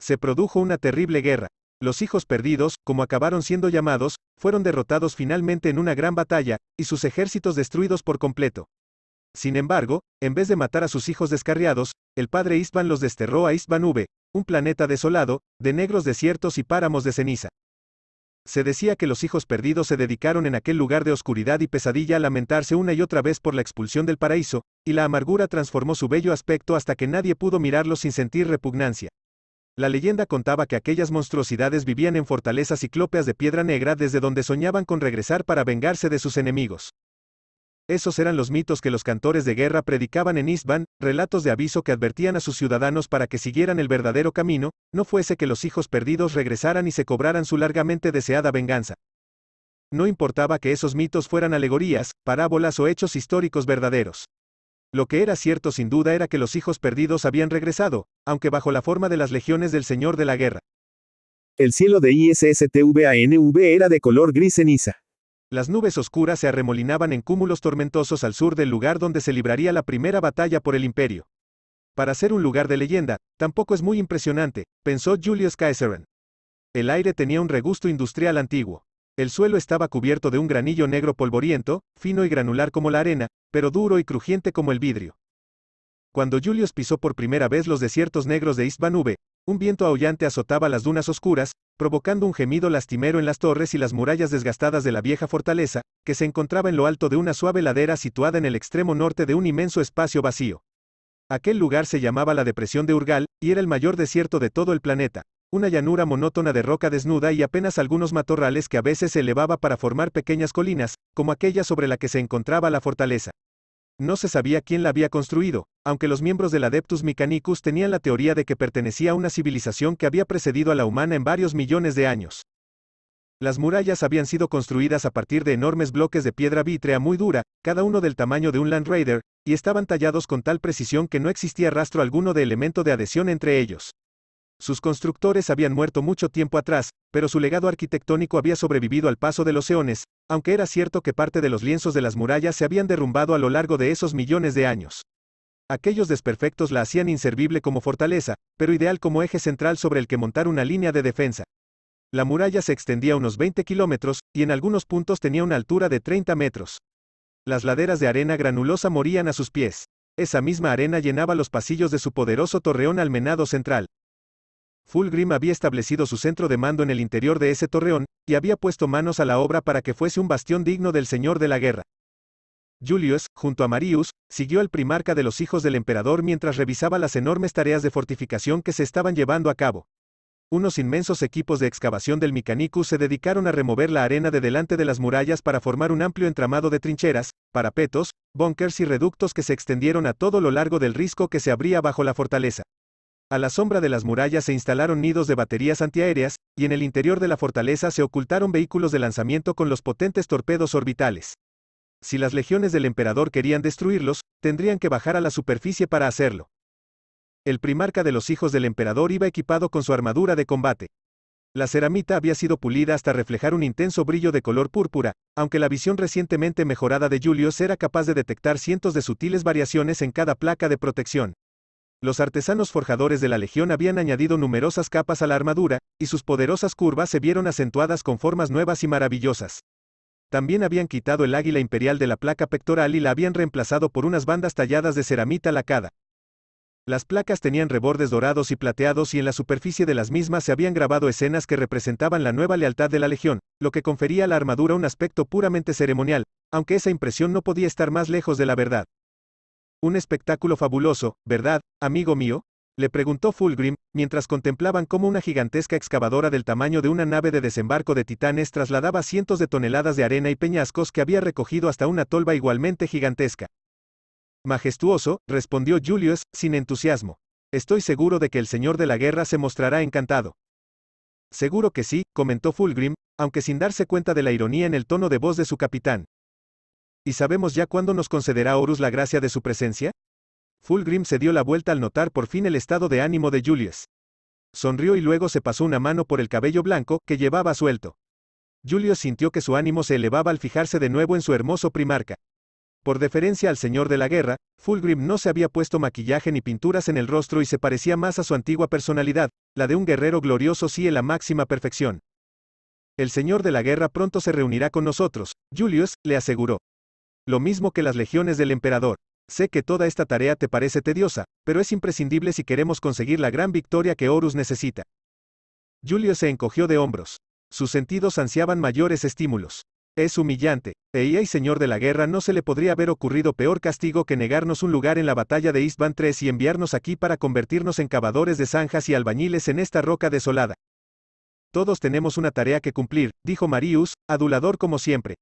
S1: Se produjo una terrible guerra. Los hijos perdidos, como acabaron siendo llamados, fueron derrotados finalmente en una gran batalla, y sus ejércitos destruidos por completo. Sin embargo, en vez de matar a sus hijos descarriados, el padre Isban los desterró a V., un planeta desolado, de negros desiertos y páramos de ceniza. Se decía que los hijos perdidos se dedicaron en aquel lugar de oscuridad y pesadilla a lamentarse una y otra vez por la expulsión del paraíso, y la amargura transformó su bello aspecto hasta que nadie pudo mirarlo sin sentir repugnancia. La leyenda contaba que aquellas monstruosidades vivían en fortalezas ciclópeas de piedra negra desde donde soñaban con regresar para vengarse de sus enemigos. Esos eran los mitos que los cantores de guerra predicaban en Isban, relatos de aviso que advertían a sus ciudadanos para que siguieran el verdadero camino, no fuese que los hijos perdidos regresaran y se cobraran su largamente deseada venganza. No importaba que esos mitos fueran alegorías, parábolas o hechos históricos verdaderos. Lo que era cierto sin duda era que los hijos perdidos habían regresado, aunque bajo la forma de las legiones del Señor de la Guerra. El cielo de ISSTVANV era de color gris ceniza. Las nubes oscuras se arremolinaban en cúmulos tormentosos al sur del lugar donde se libraría la primera batalla por el imperio. Para ser un lugar de leyenda, tampoco es muy impresionante, pensó Julius Kaiseren. El aire tenía un regusto industrial antiguo. El suelo estaba cubierto de un granillo negro polvoriento, fino y granular como la arena, pero duro y crujiente como el vidrio. Cuando Julius pisó por primera vez los desiertos negros de Isbanube, un viento aullante azotaba las dunas oscuras, provocando un gemido lastimero en las torres y las murallas desgastadas de la vieja fortaleza, que se encontraba en lo alto de una suave ladera situada en el extremo norte de un inmenso espacio vacío. Aquel lugar se llamaba la Depresión de Urgal, y era el mayor desierto de todo el planeta, una llanura monótona de roca desnuda y apenas algunos matorrales que a veces se elevaba para formar pequeñas colinas, como aquella sobre la que se encontraba la fortaleza. No se sabía quién la había construido, aunque los miembros del Adeptus Mechanicus tenían la teoría de que pertenecía a una civilización que había precedido a la humana en varios millones de años. Las murallas habían sido construidas a partir de enormes bloques de piedra vítrea muy dura, cada uno del tamaño de un Land Raider, y estaban tallados con tal precisión que no existía rastro alguno de elemento de adhesión entre ellos. Sus constructores habían muerto mucho tiempo atrás, pero su legado arquitectónico había sobrevivido al paso de los eones, aunque era cierto que parte de los lienzos de las murallas se habían derrumbado a lo largo de esos millones de años. Aquellos desperfectos la hacían inservible como fortaleza, pero ideal como eje central sobre el que montar una línea de defensa. La muralla se extendía unos 20 kilómetros, y en algunos puntos tenía una altura de 30 metros. Las laderas de arena granulosa morían a sus pies. Esa misma arena llenaba los pasillos de su poderoso torreón almenado central. Fulgrim había establecido su centro de mando en el interior de ese torreón, y había puesto manos a la obra para que fuese un bastión digno del señor de la guerra. Julius, junto a Marius, siguió al primarca de los hijos del emperador mientras revisaba las enormes tareas de fortificación que se estaban llevando a cabo. Unos inmensos equipos de excavación del Micanicus se dedicaron a remover la arena de delante de las murallas para formar un amplio entramado de trincheras, parapetos, bunkers y reductos que se extendieron a todo lo largo del risco que se abría bajo la fortaleza. A la sombra de las murallas se instalaron nidos de baterías antiaéreas, y en el interior de la fortaleza se ocultaron vehículos de lanzamiento con los potentes torpedos orbitales. Si las legiones del emperador querían destruirlos, tendrían que bajar a la superficie para hacerlo. El primarca de los hijos del emperador iba equipado con su armadura de combate. La ceramita había sido pulida hasta reflejar un intenso brillo de color púrpura, aunque la visión recientemente mejorada de Julius era capaz de detectar cientos de sutiles variaciones en cada placa de protección. Los artesanos forjadores de la Legión habían añadido numerosas capas a la armadura, y sus poderosas curvas se vieron acentuadas con formas nuevas y maravillosas. También habían quitado el águila imperial de la placa pectoral y la habían reemplazado por unas bandas talladas de ceramita lacada. Las placas tenían rebordes dorados y plateados y en la superficie de las mismas se habían grabado escenas que representaban la nueva lealtad de la Legión, lo que confería a la armadura un aspecto puramente ceremonial, aunque esa impresión no podía estar más lejos de la verdad. Un espectáculo fabuloso, ¿verdad, amigo mío? le preguntó Fulgrim, mientras contemplaban cómo una gigantesca excavadora del tamaño de una nave de desembarco de titanes trasladaba cientos de toneladas de arena y peñascos que había recogido hasta una tolva igualmente gigantesca. Majestuoso, respondió Julius, sin entusiasmo. Estoy seguro de que el señor de la guerra se mostrará encantado. Seguro que sí, comentó Fulgrim, aunque sin darse cuenta de la ironía en el tono de voz de su capitán. ¿Y sabemos ya cuándo nos concederá Horus la gracia de su presencia? Fulgrim se dio la vuelta al notar por fin el estado de ánimo de Julius. Sonrió y luego se pasó una mano por el cabello blanco que llevaba suelto. Julius sintió que su ánimo se elevaba al fijarse de nuevo en su hermoso primarca. Por deferencia al señor de la guerra, Fulgrim no se había puesto maquillaje ni pinturas en el rostro y se parecía más a su antigua personalidad, la de un guerrero glorioso sí en la máxima perfección. El señor de la guerra pronto se reunirá con nosotros, Julius, le aseguró lo mismo que las legiones del emperador. Sé que toda esta tarea te parece tediosa, pero es imprescindible si queremos conseguir la gran victoria que Horus necesita. Julio se encogió de hombros. Sus sentidos ansiaban mayores estímulos. Es humillante, e y señor de la guerra no se le podría haber ocurrido peor castigo que negarnos un lugar en la batalla de Istvan III y enviarnos aquí para convertirnos en cavadores de zanjas y albañiles en esta roca desolada. Todos tenemos una tarea que cumplir, dijo Marius, adulador como siempre,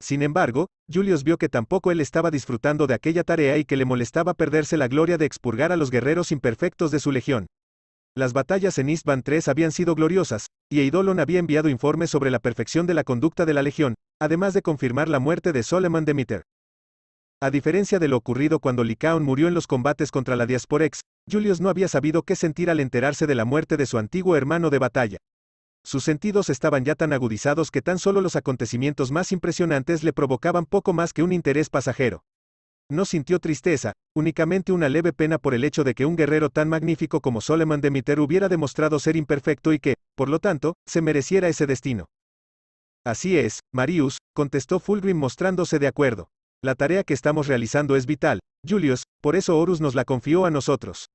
S1: sin embargo, Julius vio que tampoco él estaba disfrutando de aquella tarea y que le molestaba perderse la gloria de expurgar a los guerreros imperfectos de su legión. Las batallas en Istvan III habían sido gloriosas, y Eidolon había enviado informes sobre la perfección de la conducta de la legión, además de confirmar la muerte de Solomon Demeter. A diferencia de lo ocurrido cuando Licaon murió en los combates contra la Diasporex, Julius no había sabido qué sentir al enterarse de la muerte de su antiguo hermano de batalla sus sentidos estaban ya tan agudizados que tan solo los acontecimientos más impresionantes le provocaban poco más que un interés pasajero. No sintió tristeza, únicamente una leve pena por el hecho de que un guerrero tan magnífico como Soleman Demeter hubiera demostrado ser imperfecto y que, por lo tanto, se mereciera ese destino. Así es, Marius, contestó Fulgrim mostrándose de acuerdo. La tarea que estamos realizando es vital, Julius, por eso Horus nos la confió a nosotros.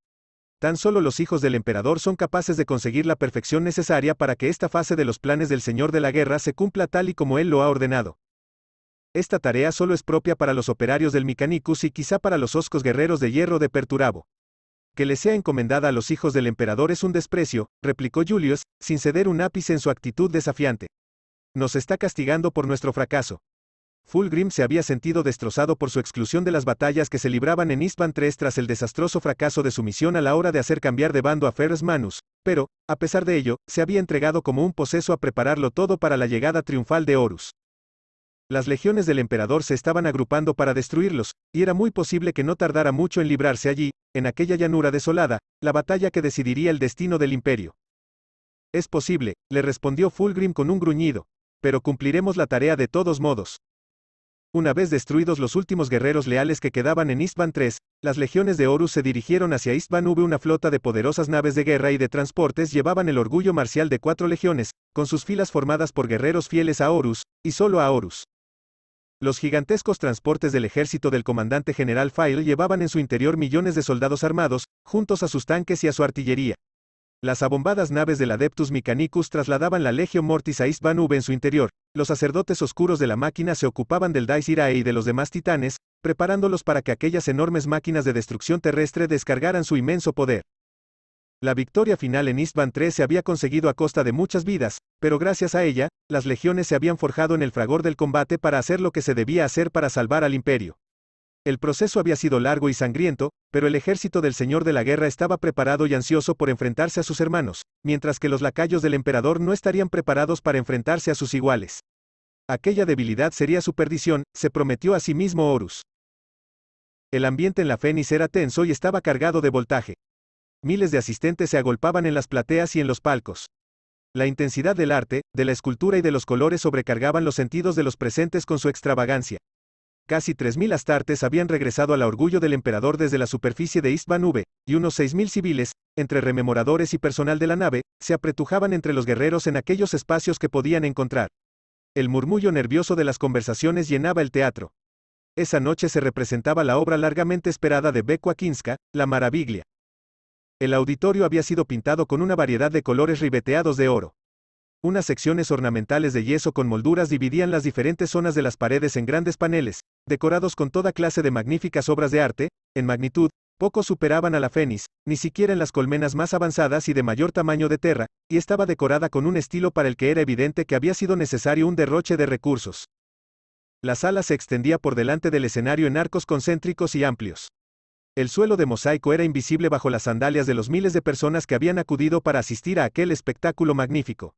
S1: Tan solo los hijos del emperador son capaces de conseguir la perfección necesaria para que esta fase de los planes del Señor de la Guerra se cumpla tal y como él lo ha ordenado. Esta tarea solo es propia para los operarios del Micanicus y quizá para los oscos guerreros de hierro de Perturabo. Que le sea encomendada a los hijos del emperador es un desprecio, replicó Julius, sin ceder un ápice en su actitud desafiante. Nos está castigando por nuestro fracaso. Fulgrim se había sentido destrozado por su exclusión de las batallas que se libraban en Istvan III tras el desastroso fracaso de su misión a la hora de hacer cambiar de bando a Ferres Manus, pero, a pesar de ello, se había entregado como un poseso a prepararlo todo para la llegada triunfal de Horus. Las legiones del emperador se estaban agrupando para destruirlos, y era muy posible que no tardara mucho en librarse allí, en aquella llanura desolada, la batalla que decidiría el destino del imperio. Es posible, le respondió Fulgrim con un gruñido, pero cumpliremos la tarea de todos modos. Una vez destruidos los últimos guerreros leales que quedaban en Istvan III, las legiones de Horus se dirigieron hacia Istvan. V. una flota de poderosas naves de guerra y de transportes llevaban el orgullo marcial de cuatro legiones, con sus filas formadas por guerreros fieles a Horus, y solo a Horus. Los gigantescos transportes del ejército del comandante general File llevaban en su interior millones de soldados armados, juntos a sus tanques y a su artillería. Las abombadas naves del Adeptus Mechanicus trasladaban la Legio Mortis a V en su interior. Los sacerdotes oscuros de la máquina se ocupaban del Dais Irae y de los demás titanes, preparándolos para que aquellas enormes máquinas de destrucción terrestre descargaran su inmenso poder. La victoria final en Istvan 3 se había conseguido a costa de muchas vidas, pero gracias a ella, las legiones se habían forjado en el fragor del combate para hacer lo que se debía hacer para salvar al imperio. El proceso había sido largo y sangriento, pero el ejército del Señor de la Guerra estaba preparado y ansioso por enfrentarse a sus hermanos, mientras que los lacayos del emperador no estarían preparados para enfrentarse a sus iguales. Aquella debilidad sería su perdición, se prometió a sí mismo Horus. El ambiente en la Fénix era tenso y estaba cargado de voltaje. Miles de asistentes se agolpaban en las plateas y en los palcos. La intensidad del arte, de la escultura y de los colores sobrecargaban los sentidos de los presentes con su extravagancia. Casi 3.000 astartes habían regresado al orgullo del emperador desde la superficie de Istvan y unos 6.000 civiles, entre rememoradores y personal de la nave, se apretujaban entre los guerreros en aquellos espacios que podían encontrar. El murmullo nervioso de las conversaciones llenaba el teatro. Esa noche se representaba la obra largamente esperada de Bekwakinska, La Maraviglia. El auditorio había sido pintado con una variedad de colores ribeteados de oro. Unas secciones ornamentales de yeso con molduras dividían las diferentes zonas de las paredes en grandes paneles, decorados con toda clase de magníficas obras de arte, en magnitud, poco superaban a la fénix, ni siquiera en las colmenas más avanzadas y de mayor tamaño de tierra, y estaba decorada con un estilo para el que era evidente que había sido necesario un derroche de recursos. La sala se extendía por delante del escenario en arcos concéntricos y amplios. El suelo de mosaico era invisible bajo las sandalias de los miles de personas que habían acudido para asistir a aquel espectáculo magnífico.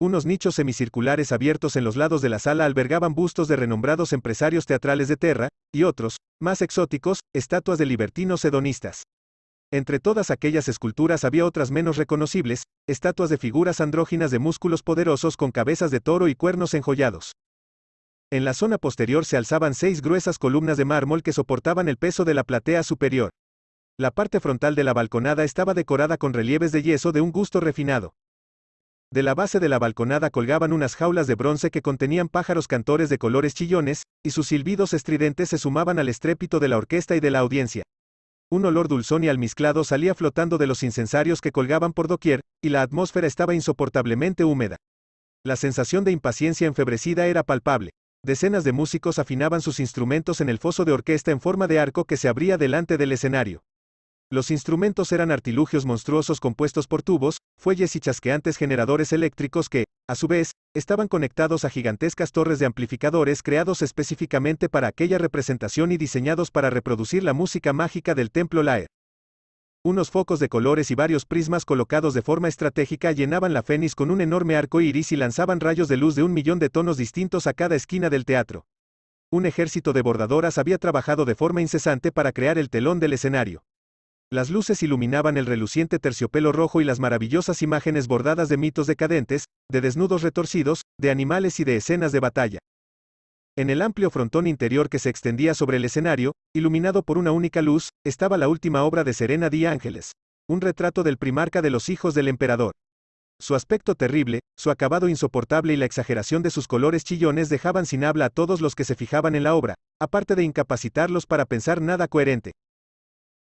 S1: Unos nichos semicirculares abiertos en los lados de la sala albergaban bustos de renombrados empresarios teatrales de Terra, y otros, más exóticos, estatuas de libertinos hedonistas. Entre todas aquellas esculturas había otras menos reconocibles, estatuas de figuras andróginas de músculos poderosos con cabezas de toro y cuernos enjollados. En la zona posterior se alzaban seis gruesas columnas de mármol que soportaban el peso de la platea superior. La parte frontal de la balconada estaba decorada con relieves de yeso de un gusto refinado. De la base de la balconada colgaban unas jaulas de bronce que contenían pájaros cantores de colores chillones, y sus silbidos estridentes se sumaban al estrépito de la orquesta y de la audiencia. Un olor dulzón y almizclado salía flotando de los incensarios que colgaban por doquier, y la atmósfera estaba insoportablemente húmeda. La sensación de impaciencia enfebrecida era palpable. Decenas de músicos afinaban sus instrumentos en el foso de orquesta en forma de arco que se abría delante del escenario. Los instrumentos eran artilugios monstruosos compuestos por tubos, fuelles y chasqueantes generadores eléctricos que, a su vez, estaban conectados a gigantescas torres de amplificadores creados específicamente para aquella representación y diseñados para reproducir la música mágica del templo Laer. Unos focos de colores y varios prismas colocados de forma estratégica llenaban la fénix con un enorme arco iris y lanzaban rayos de luz de un millón de tonos distintos a cada esquina del teatro. Un ejército de bordadoras había trabajado de forma incesante para crear el telón del escenario. Las luces iluminaban el reluciente terciopelo rojo y las maravillosas imágenes bordadas de mitos decadentes, de desnudos retorcidos, de animales y de escenas de batalla. En el amplio frontón interior que se extendía sobre el escenario, iluminado por una única luz, estaba la última obra de Serena Di Ángeles, un retrato del primarca de los hijos del emperador. Su aspecto terrible, su acabado insoportable y la exageración de sus colores chillones dejaban sin habla a todos los que se fijaban en la obra, aparte de incapacitarlos para pensar nada coherente.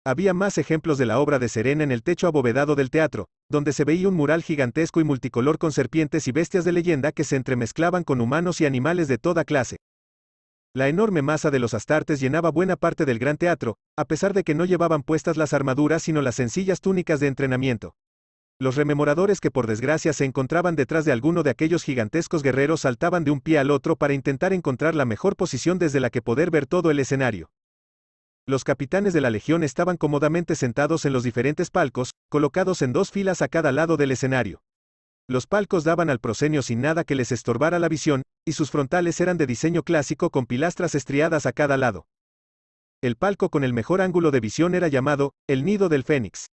S1: Había más ejemplos de la obra de Serena en el techo abovedado del teatro, donde se veía un mural gigantesco y multicolor con serpientes y bestias de leyenda que se entremezclaban con humanos y animales de toda clase. La enorme masa de los astartes llenaba buena parte del gran teatro, a pesar de que no llevaban puestas las armaduras sino las sencillas túnicas de entrenamiento. Los rememoradores que por desgracia se encontraban detrás de alguno de aquellos gigantescos guerreros saltaban de un pie al otro para intentar encontrar la mejor posición desde la que poder ver todo el escenario. Los capitanes de la Legión estaban cómodamente sentados en los diferentes palcos, colocados en dos filas a cada lado del escenario. Los palcos daban al prosenio sin nada que les estorbara la visión, y sus frontales eran de diseño clásico con pilastras estriadas a cada lado. El palco con el mejor ángulo de visión era llamado, el Nido del Fénix.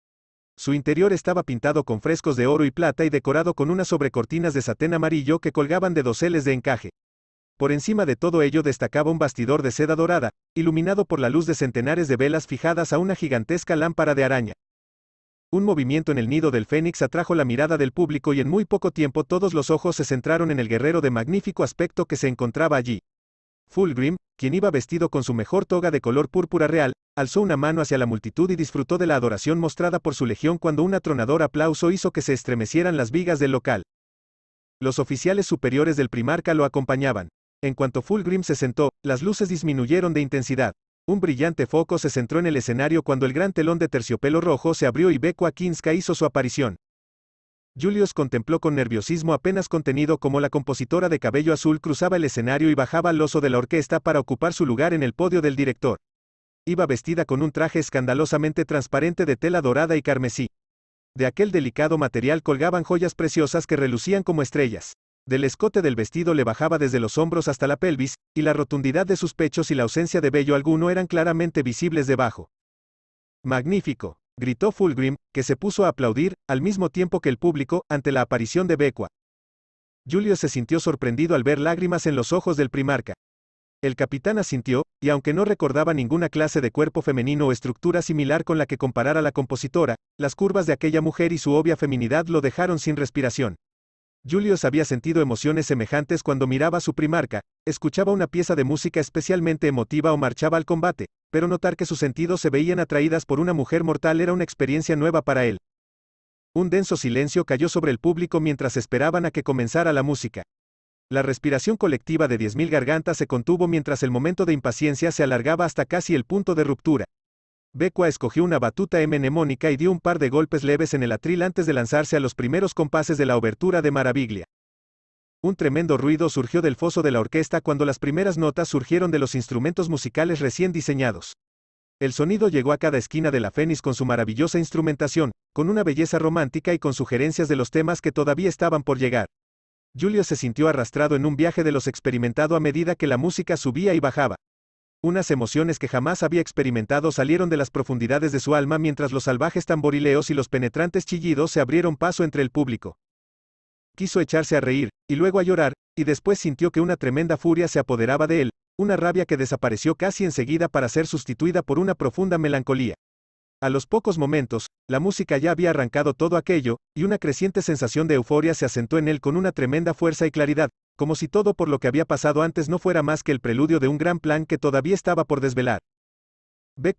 S1: Su interior estaba pintado con frescos de oro y plata y decorado con unas sobrecortinas de satén amarillo que colgaban de doseles de encaje. Por encima de todo ello destacaba un bastidor de seda dorada, iluminado por la luz de centenares de velas fijadas a una gigantesca lámpara de araña. Un movimiento en el nido del fénix atrajo la mirada del público y en muy poco tiempo todos los ojos se centraron en el guerrero de magnífico aspecto que se encontraba allí. Fulgrim, quien iba vestido con su mejor toga de color púrpura real, alzó una mano hacia la multitud y disfrutó de la adoración mostrada por su legión cuando un atronador aplauso hizo que se estremecieran las vigas del local. Los oficiales superiores del primarca lo acompañaban. En cuanto Fulgrim se sentó, las luces disminuyeron de intensidad. Un brillante foco se centró en el escenario cuando el gran telón de terciopelo rojo se abrió y Bequa Kinska hizo su aparición. Julius contempló con nerviosismo apenas contenido como la compositora de cabello azul cruzaba el escenario y bajaba al oso de la orquesta para ocupar su lugar en el podio del director. Iba vestida con un traje escandalosamente transparente de tela dorada y carmesí. De aquel delicado material colgaban joyas preciosas que relucían como estrellas. Del escote del vestido le bajaba desde los hombros hasta la pelvis, y la rotundidad de sus pechos y la ausencia de vello alguno eran claramente visibles debajo. Magnífico, gritó Fulgrim, que se puso a aplaudir, al mismo tiempo que el público, ante la aparición de Becua. Julio se sintió sorprendido al ver lágrimas en los ojos del primarca. El capitán asintió, y aunque no recordaba ninguna clase de cuerpo femenino o estructura similar con la que comparara la compositora, las curvas de aquella mujer y su obvia feminidad lo dejaron sin respiración. Julius había sentido emociones semejantes cuando miraba su primarca, escuchaba una pieza de música especialmente emotiva o marchaba al combate, pero notar que sus sentidos se veían atraídas por una mujer mortal era una experiencia nueva para él. Un denso silencio cayó sobre el público mientras esperaban a que comenzara la música. La respiración colectiva de 10.000 gargantas se contuvo mientras el momento de impaciencia se alargaba hasta casi el punto de ruptura. Becua escogió una batuta mnemónica y dio un par de golpes leves en el atril antes de lanzarse a los primeros compases de la obertura de Maraviglia. Un tremendo ruido surgió del foso de la orquesta cuando las primeras notas surgieron de los instrumentos musicales recién diseñados. El sonido llegó a cada esquina de la Fénix con su maravillosa instrumentación, con una belleza romántica y con sugerencias de los temas que todavía estaban por llegar. Julio se sintió arrastrado en un viaje de los experimentado a medida que la música subía y bajaba. Unas emociones que jamás había experimentado salieron de las profundidades de su alma mientras los salvajes tamborileos y los penetrantes chillidos se abrieron paso entre el público. Quiso echarse a reír, y luego a llorar, y después sintió que una tremenda furia se apoderaba de él, una rabia que desapareció casi enseguida para ser sustituida por una profunda melancolía. A los pocos momentos, la música ya había arrancado todo aquello, y una creciente sensación de euforia se asentó en él con una tremenda fuerza y claridad, como si todo por lo que había pasado antes no fuera más que el preludio de un gran plan que todavía estaba por desvelar.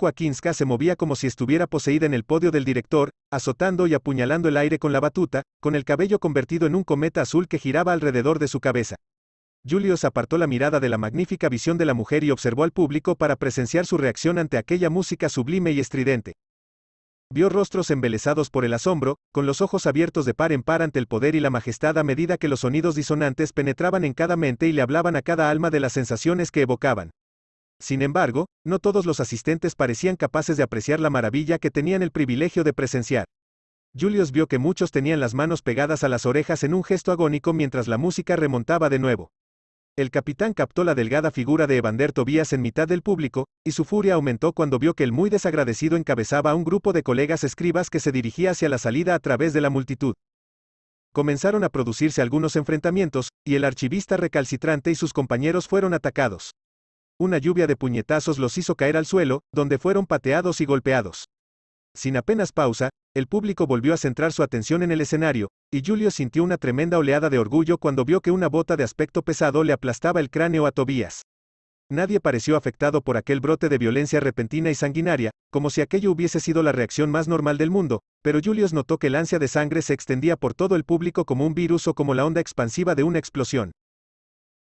S1: Akinska se movía como si estuviera poseída en el podio del director, azotando y apuñalando el aire con la batuta, con el cabello convertido en un cometa azul que giraba alrededor de su cabeza. Julius apartó la mirada de la magnífica visión de la mujer y observó al público para presenciar su reacción ante aquella música sublime y estridente. Vio rostros embelesados por el asombro, con los ojos abiertos de par en par ante el poder y la majestad a medida que los sonidos disonantes penetraban en cada mente y le hablaban a cada alma de las sensaciones que evocaban. Sin embargo, no todos los asistentes parecían capaces de apreciar la maravilla que tenían el privilegio de presenciar. Julius vio que muchos tenían las manos pegadas a las orejas en un gesto agónico mientras la música remontaba de nuevo. El capitán captó la delgada figura de Evander Tobías en mitad del público, y su furia aumentó cuando vio que el muy desagradecido encabezaba a un grupo de colegas escribas que se dirigía hacia la salida a través de la multitud. Comenzaron a producirse algunos enfrentamientos, y el archivista recalcitrante y sus compañeros fueron atacados. Una lluvia de puñetazos los hizo caer al suelo, donde fueron pateados y golpeados. Sin apenas pausa, el público volvió a centrar su atención en el escenario, y Julio sintió una tremenda oleada de orgullo cuando vio que una bota de aspecto pesado le aplastaba el cráneo a Tobías. Nadie pareció afectado por aquel brote de violencia repentina y sanguinaria, como si aquello hubiese sido la reacción más normal del mundo, pero Julius notó que el ansia de sangre se extendía por todo el público como un virus o como la onda expansiva de una explosión.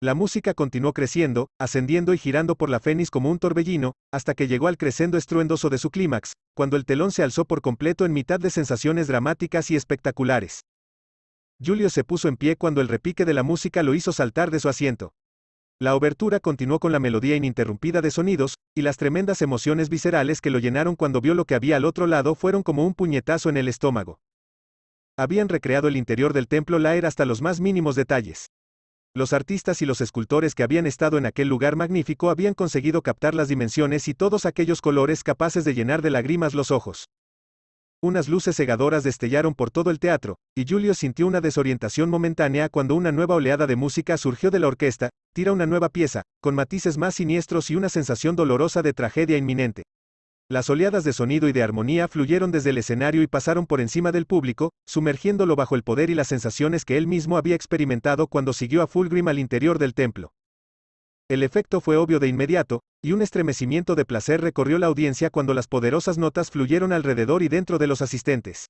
S1: La música continuó creciendo, ascendiendo y girando por la Fénix como un torbellino, hasta que llegó al crescendo estruendoso de su clímax, cuando el telón se alzó por completo en mitad de sensaciones dramáticas y espectaculares. Julio se puso en pie cuando el repique de la música lo hizo saltar de su asiento. La obertura continuó con la melodía ininterrumpida de sonidos, y las tremendas emociones viscerales que lo llenaron cuando vio lo que había al otro lado fueron como un puñetazo en el estómago. Habían recreado el interior del templo Laer hasta los más mínimos detalles. Los artistas y los escultores que habían estado en aquel lugar magnífico habían conseguido captar las dimensiones y todos aquellos colores capaces de llenar de lágrimas los ojos. Unas luces cegadoras destellaron por todo el teatro, y Julio sintió una desorientación momentánea cuando una nueva oleada de música surgió de la orquesta, tira una nueva pieza, con matices más siniestros y una sensación dolorosa de tragedia inminente. Las oleadas de sonido y de armonía fluyeron desde el escenario y pasaron por encima del público, sumergiéndolo bajo el poder y las sensaciones que él mismo había experimentado cuando siguió a Fulgrim al interior del templo. El efecto fue obvio de inmediato, y un estremecimiento de placer recorrió la audiencia cuando las poderosas notas fluyeron alrededor y dentro de los asistentes.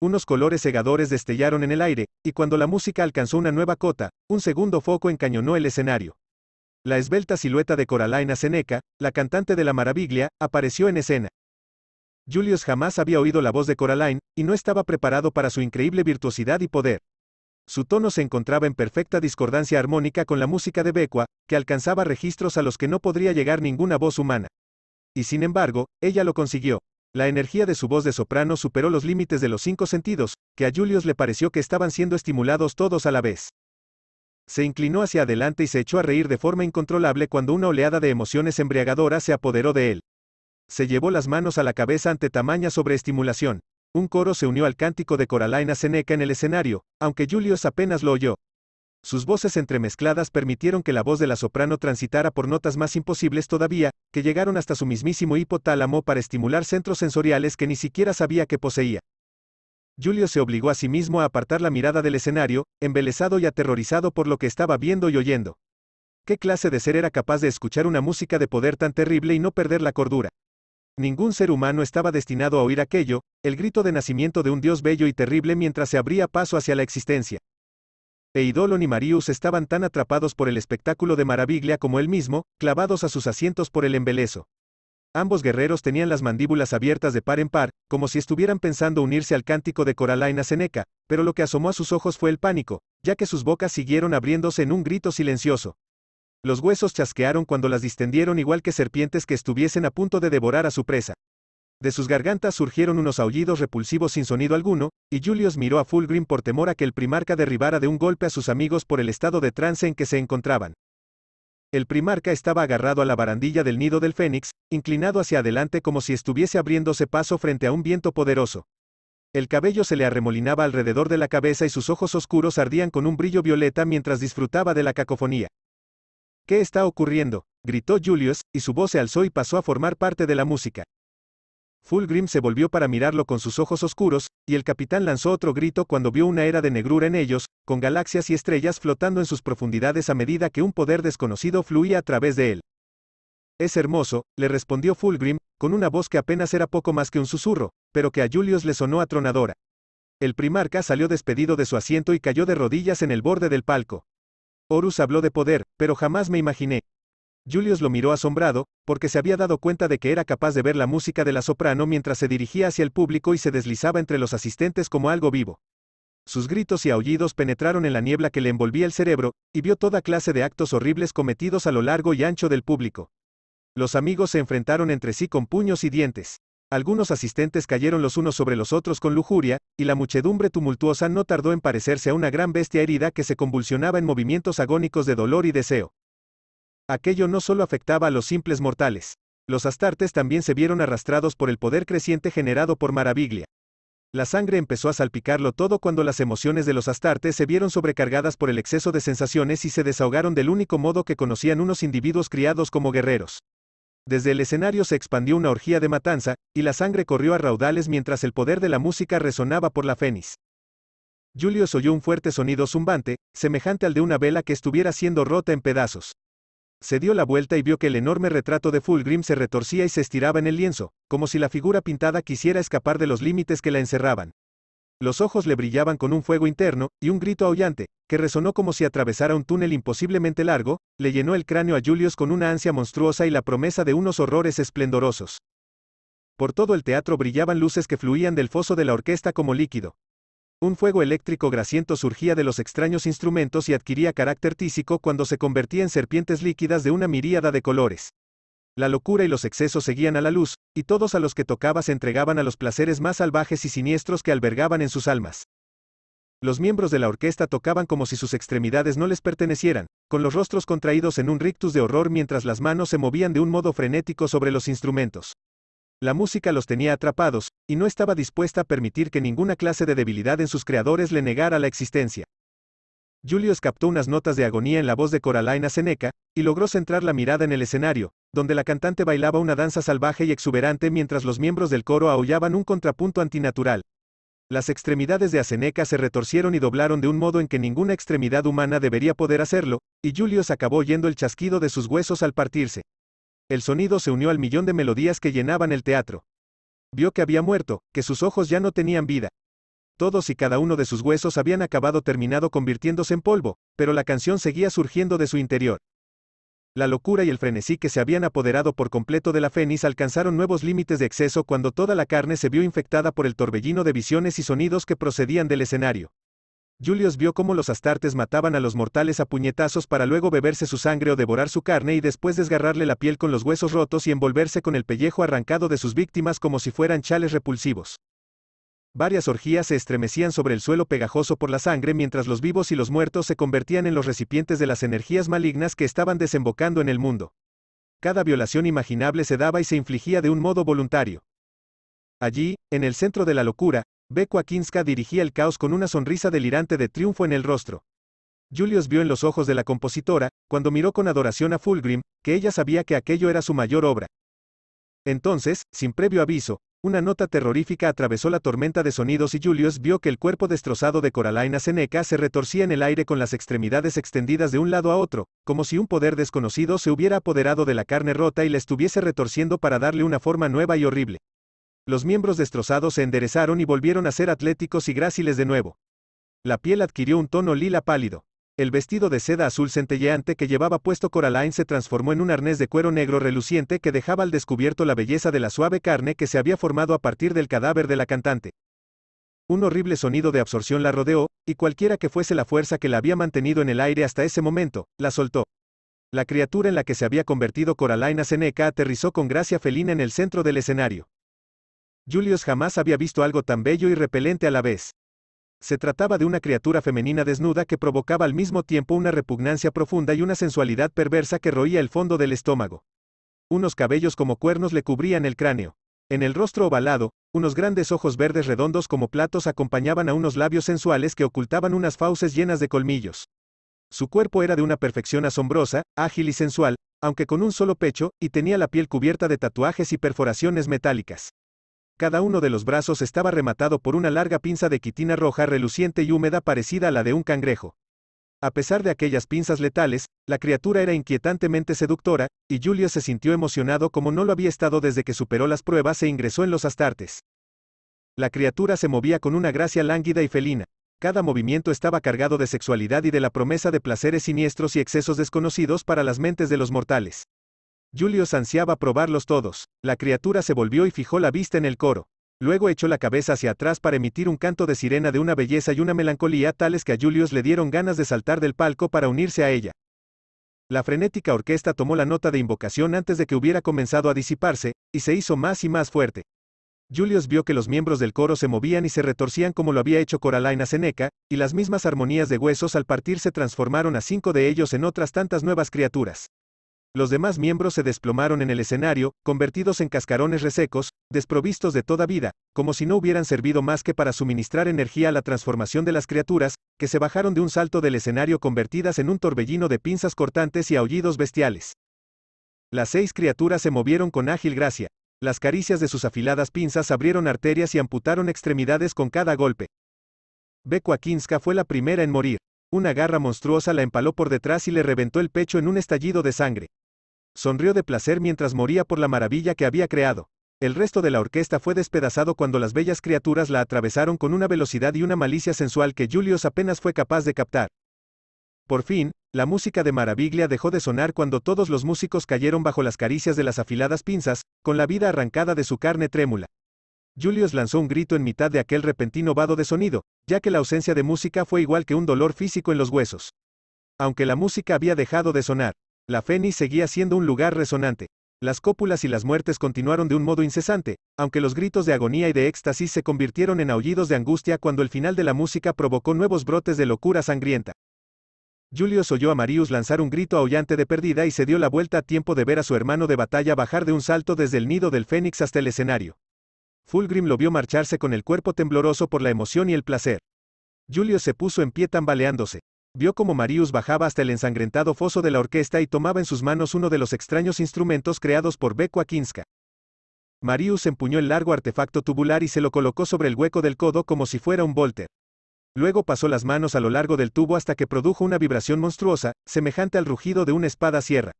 S1: Unos colores segadores destellaron en el aire, y cuando la música alcanzó una nueva cota, un segundo foco encañonó el escenario. La esbelta silueta de Coraline Seneca, la cantante de la maraviglia, apareció en escena. Julius jamás había oído la voz de Coraline, y no estaba preparado para su increíble virtuosidad y poder. Su tono se encontraba en perfecta discordancia armónica con la música de Becua, que alcanzaba registros a los que no podría llegar ninguna voz humana. Y sin embargo, ella lo consiguió. La energía de su voz de soprano superó los límites de los cinco sentidos, que a Julius le pareció que estaban siendo estimulados todos a la vez se inclinó hacia adelante y se echó a reír de forma incontrolable cuando una oleada de emociones embriagadoras se apoderó de él. Se llevó las manos a la cabeza ante tamaña sobreestimulación. Un coro se unió al cántico de Coralina Seneca en el escenario, aunque Julius apenas lo oyó. Sus voces entremezcladas permitieron que la voz de la soprano transitara por notas más imposibles todavía, que llegaron hasta su mismísimo hipotálamo para estimular centros sensoriales que ni siquiera sabía que poseía. Julio se obligó a sí mismo a apartar la mirada del escenario, embelesado y aterrorizado por lo que estaba viendo y oyendo. ¿Qué clase de ser era capaz de escuchar una música de poder tan terrible y no perder la cordura? Ningún ser humano estaba destinado a oír aquello, el grito de nacimiento de un dios bello y terrible mientras se abría paso hacia la existencia. Eidolon y Marius estaban tan atrapados por el espectáculo de maravilla como él mismo, clavados a sus asientos por el embeleso. Ambos guerreros tenían las mandíbulas abiertas de par en par, como si estuvieran pensando unirse al cántico de Coralaina Seneca, pero lo que asomó a sus ojos fue el pánico, ya que sus bocas siguieron abriéndose en un grito silencioso. Los huesos chasquearon cuando las distendieron igual que serpientes que estuviesen a punto de devorar a su presa. De sus gargantas surgieron unos aullidos repulsivos sin sonido alguno, y Julius miró a Fulgrim por temor a que el primarca derribara de un golpe a sus amigos por el estado de trance en que se encontraban. El primarca estaba agarrado a la barandilla del nido del fénix, inclinado hacia adelante como si estuviese abriéndose paso frente a un viento poderoso. El cabello se le arremolinaba alrededor de la cabeza y sus ojos oscuros ardían con un brillo violeta mientras disfrutaba de la cacofonía. ¿Qué está ocurriendo? gritó Julius, y su voz se alzó y pasó a formar parte de la música. Fulgrim se volvió para mirarlo con sus ojos oscuros, y el capitán lanzó otro grito cuando vio una era de negrura en ellos, con galaxias y estrellas flotando en sus profundidades a medida que un poder desconocido fluía a través de él. Es hermoso, le respondió Fulgrim, con una voz que apenas era poco más que un susurro, pero que a Julius le sonó atronadora. El primarca salió despedido de su asiento y cayó de rodillas en el borde del palco. Horus habló de poder, pero jamás me imaginé, Julius lo miró asombrado, porque se había dado cuenta de que era capaz de ver la música de la soprano mientras se dirigía hacia el público y se deslizaba entre los asistentes como algo vivo. Sus gritos y aullidos penetraron en la niebla que le envolvía el cerebro, y vio toda clase de actos horribles cometidos a lo largo y ancho del público. Los amigos se enfrentaron entre sí con puños y dientes. Algunos asistentes cayeron los unos sobre los otros con lujuria, y la muchedumbre tumultuosa no tardó en parecerse a una gran bestia herida que se convulsionaba en movimientos agónicos de dolor y deseo. Aquello no solo afectaba a los simples mortales. Los astartes también se vieron arrastrados por el poder creciente generado por Maraviglia. La sangre empezó a salpicarlo todo cuando las emociones de los astartes se vieron sobrecargadas por el exceso de sensaciones y se desahogaron del único modo que conocían unos individuos criados como guerreros. Desde el escenario se expandió una orgía de matanza, y la sangre corrió a raudales mientras el poder de la música resonaba por la fénix. Julius oyó un fuerte sonido zumbante, semejante al de una vela que estuviera siendo rota en pedazos se dio la vuelta y vio que el enorme retrato de Fulgrim se retorcía y se estiraba en el lienzo, como si la figura pintada quisiera escapar de los límites que la encerraban. Los ojos le brillaban con un fuego interno, y un grito aullante, que resonó como si atravesara un túnel imposiblemente largo, le llenó el cráneo a Julius con una ansia monstruosa y la promesa de unos horrores esplendorosos. Por todo el teatro brillaban luces que fluían del foso de la orquesta como líquido, un fuego eléctrico grasiento surgía de los extraños instrumentos y adquiría carácter tísico cuando se convertía en serpientes líquidas de una miríada de colores. La locura y los excesos seguían a la luz, y todos a los que tocaba se entregaban a los placeres más salvajes y siniestros que albergaban en sus almas. Los miembros de la orquesta tocaban como si sus extremidades no les pertenecieran, con los rostros contraídos en un rictus de horror mientras las manos se movían de un modo frenético sobre los instrumentos. La música los tenía atrapados, y no estaba dispuesta a permitir que ninguna clase de debilidad en sus creadores le negara la existencia. Julius captó unas notas de agonía en la voz de Coralina Seneca, y logró centrar la mirada en el escenario, donde la cantante bailaba una danza salvaje y exuberante mientras los miembros del coro aullaban un contrapunto antinatural. Las extremidades de Aseneca se retorcieron y doblaron de un modo en que ninguna extremidad humana debería poder hacerlo, y Julius acabó oyendo el chasquido de sus huesos al partirse. El sonido se unió al millón de melodías que llenaban el teatro. Vio que había muerto, que sus ojos ya no tenían vida. Todos y cada uno de sus huesos habían acabado terminado convirtiéndose en polvo, pero la canción seguía surgiendo de su interior. La locura y el frenesí que se habían apoderado por completo de la Fénix alcanzaron nuevos límites de exceso cuando toda la carne se vio infectada por el torbellino de visiones y sonidos que procedían del escenario. Julius vio cómo los astartes mataban a los mortales a puñetazos para luego beberse su sangre o devorar su carne y después desgarrarle la piel con los huesos rotos y envolverse con el pellejo arrancado de sus víctimas como si fueran chales repulsivos. Varias orgías se estremecían sobre el suelo pegajoso por la sangre mientras los vivos y los muertos se convertían en los recipientes de las energías malignas que estaban desembocando en el mundo. Cada violación imaginable se daba y se infligía de un modo voluntario. Allí, en el centro de la locura, Becuakinska dirigía el caos con una sonrisa delirante de triunfo en el rostro. Julius vio en los ojos de la compositora, cuando miró con adoración a Fulgrim, que ella sabía que aquello era su mayor obra. Entonces, sin previo aviso, una nota terrorífica atravesó la tormenta de sonidos y Julius vio que el cuerpo destrozado de Coralina Seneca se retorcía en el aire con las extremidades extendidas de un lado a otro, como si un poder desconocido se hubiera apoderado de la carne rota y la estuviese retorciendo para darle una forma nueva y horrible. Los miembros destrozados se enderezaron y volvieron a ser atléticos y gráciles de nuevo. La piel adquirió un tono lila pálido. El vestido de seda azul centelleante que llevaba puesto Coraline se transformó en un arnés de cuero negro reluciente que dejaba al descubierto la belleza de la suave carne que se había formado a partir del cadáver de la cantante. Un horrible sonido de absorción la rodeó, y cualquiera que fuese la fuerza que la había mantenido en el aire hasta ese momento, la soltó. La criatura en la que se había convertido Coraline Seneca aterrizó con gracia felina en el centro del escenario. Julius jamás había visto algo tan bello y repelente a la vez. Se trataba de una criatura femenina desnuda que provocaba al mismo tiempo una repugnancia profunda y una sensualidad perversa que roía el fondo del estómago. Unos cabellos como cuernos le cubrían el cráneo. En el rostro ovalado, unos grandes ojos verdes redondos como platos acompañaban a unos labios sensuales que ocultaban unas fauces llenas de colmillos. Su cuerpo era de una perfección asombrosa, ágil y sensual, aunque con un solo pecho, y tenía la piel cubierta de tatuajes y perforaciones metálicas. Cada uno de los brazos estaba rematado por una larga pinza de quitina roja reluciente y húmeda parecida a la de un cangrejo. A pesar de aquellas pinzas letales, la criatura era inquietantemente seductora, y Julio se sintió emocionado como no lo había estado desde que superó las pruebas e ingresó en los Astartes. La criatura se movía con una gracia lánguida y felina. Cada movimiento estaba cargado de sexualidad y de la promesa de placeres siniestros y excesos desconocidos para las mentes de los mortales. Julius ansiaba probarlos todos. La criatura se volvió y fijó la vista en el coro. Luego echó la cabeza hacia atrás para emitir un canto de sirena de una belleza y una melancolía tales que a Julius le dieron ganas de saltar del palco para unirse a ella. La frenética orquesta tomó la nota de invocación antes de que hubiera comenzado a disiparse, y se hizo más y más fuerte. Julius vio que los miembros del coro se movían y se retorcían como lo había hecho Coraline Seneca, y las mismas armonías de huesos al partir se transformaron a cinco de ellos en otras tantas nuevas criaturas. Los demás miembros se desplomaron en el escenario, convertidos en cascarones resecos, desprovistos de toda vida, como si no hubieran servido más que para suministrar energía a la transformación de las criaturas, que se bajaron de un salto del escenario convertidas en un torbellino de pinzas cortantes y aullidos bestiales. Las seis criaturas se movieron con ágil gracia. Las caricias de sus afiladas pinzas abrieron arterias y amputaron extremidades con cada golpe. Kinska fue la primera en morir. Una garra monstruosa la empaló por detrás y le reventó el pecho en un estallido de sangre. Sonrió de placer mientras moría por la maravilla que había creado. El resto de la orquesta fue despedazado cuando las bellas criaturas la atravesaron con una velocidad y una malicia sensual que Julius apenas fue capaz de captar. Por fin, la música de Maraviglia dejó de sonar cuando todos los músicos cayeron bajo las caricias de las afiladas pinzas, con la vida arrancada de su carne trémula. Julius lanzó un grito en mitad de aquel repentino vado de sonido, ya que la ausencia de música fue igual que un dolor físico en los huesos. Aunque la música había dejado de sonar, la Fénix seguía siendo un lugar resonante. Las cópulas y las muertes continuaron de un modo incesante, aunque los gritos de agonía y de éxtasis se convirtieron en aullidos de angustia cuando el final de la música provocó nuevos brotes de locura sangrienta. Julius oyó a Marius lanzar un grito aullante de pérdida y se dio la vuelta a tiempo de ver a su hermano de batalla bajar de un salto desde el nido del fénix hasta el escenario. Fulgrim lo vio marcharse con el cuerpo tembloroso por la emoción y el placer. Julius se puso en pie tambaleándose. Vio como Marius bajaba hasta el ensangrentado foso de la orquesta y tomaba en sus manos uno de los extraños instrumentos creados por Beko Marius empuñó el largo artefacto tubular y se lo colocó sobre el hueco del codo como si fuera un volter. Luego pasó las manos a lo largo del tubo hasta que produjo una vibración monstruosa, semejante al rugido de una espada sierra.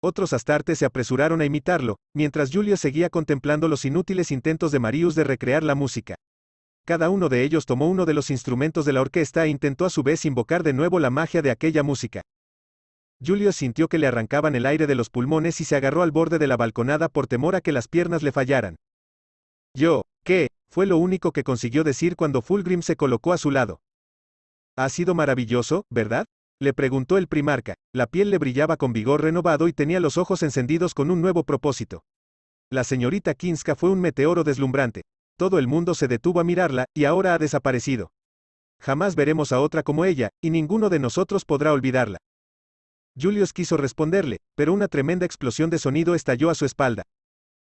S1: Otros astartes se apresuraron a imitarlo, mientras Julio seguía contemplando los inútiles intentos de Marius de recrear la música. Cada uno de ellos tomó uno de los instrumentos de la orquesta e intentó a su vez invocar de nuevo la magia de aquella música. Julio sintió que le arrancaban el aire de los pulmones y se agarró al borde de la balconada por temor a que las piernas le fallaran. Yo, ¿qué? fue lo único que consiguió decir cuando Fulgrim se colocó a su lado. Ha sido maravilloso, ¿verdad? le preguntó el primarca. La piel le brillaba con vigor renovado y tenía los ojos encendidos con un nuevo propósito. La señorita Kinska fue un meteoro deslumbrante, todo el mundo se detuvo a mirarla, y ahora ha desaparecido. Jamás veremos a otra como ella, y ninguno de nosotros podrá olvidarla. Julius quiso responderle, pero una tremenda explosión de sonido estalló a su espalda.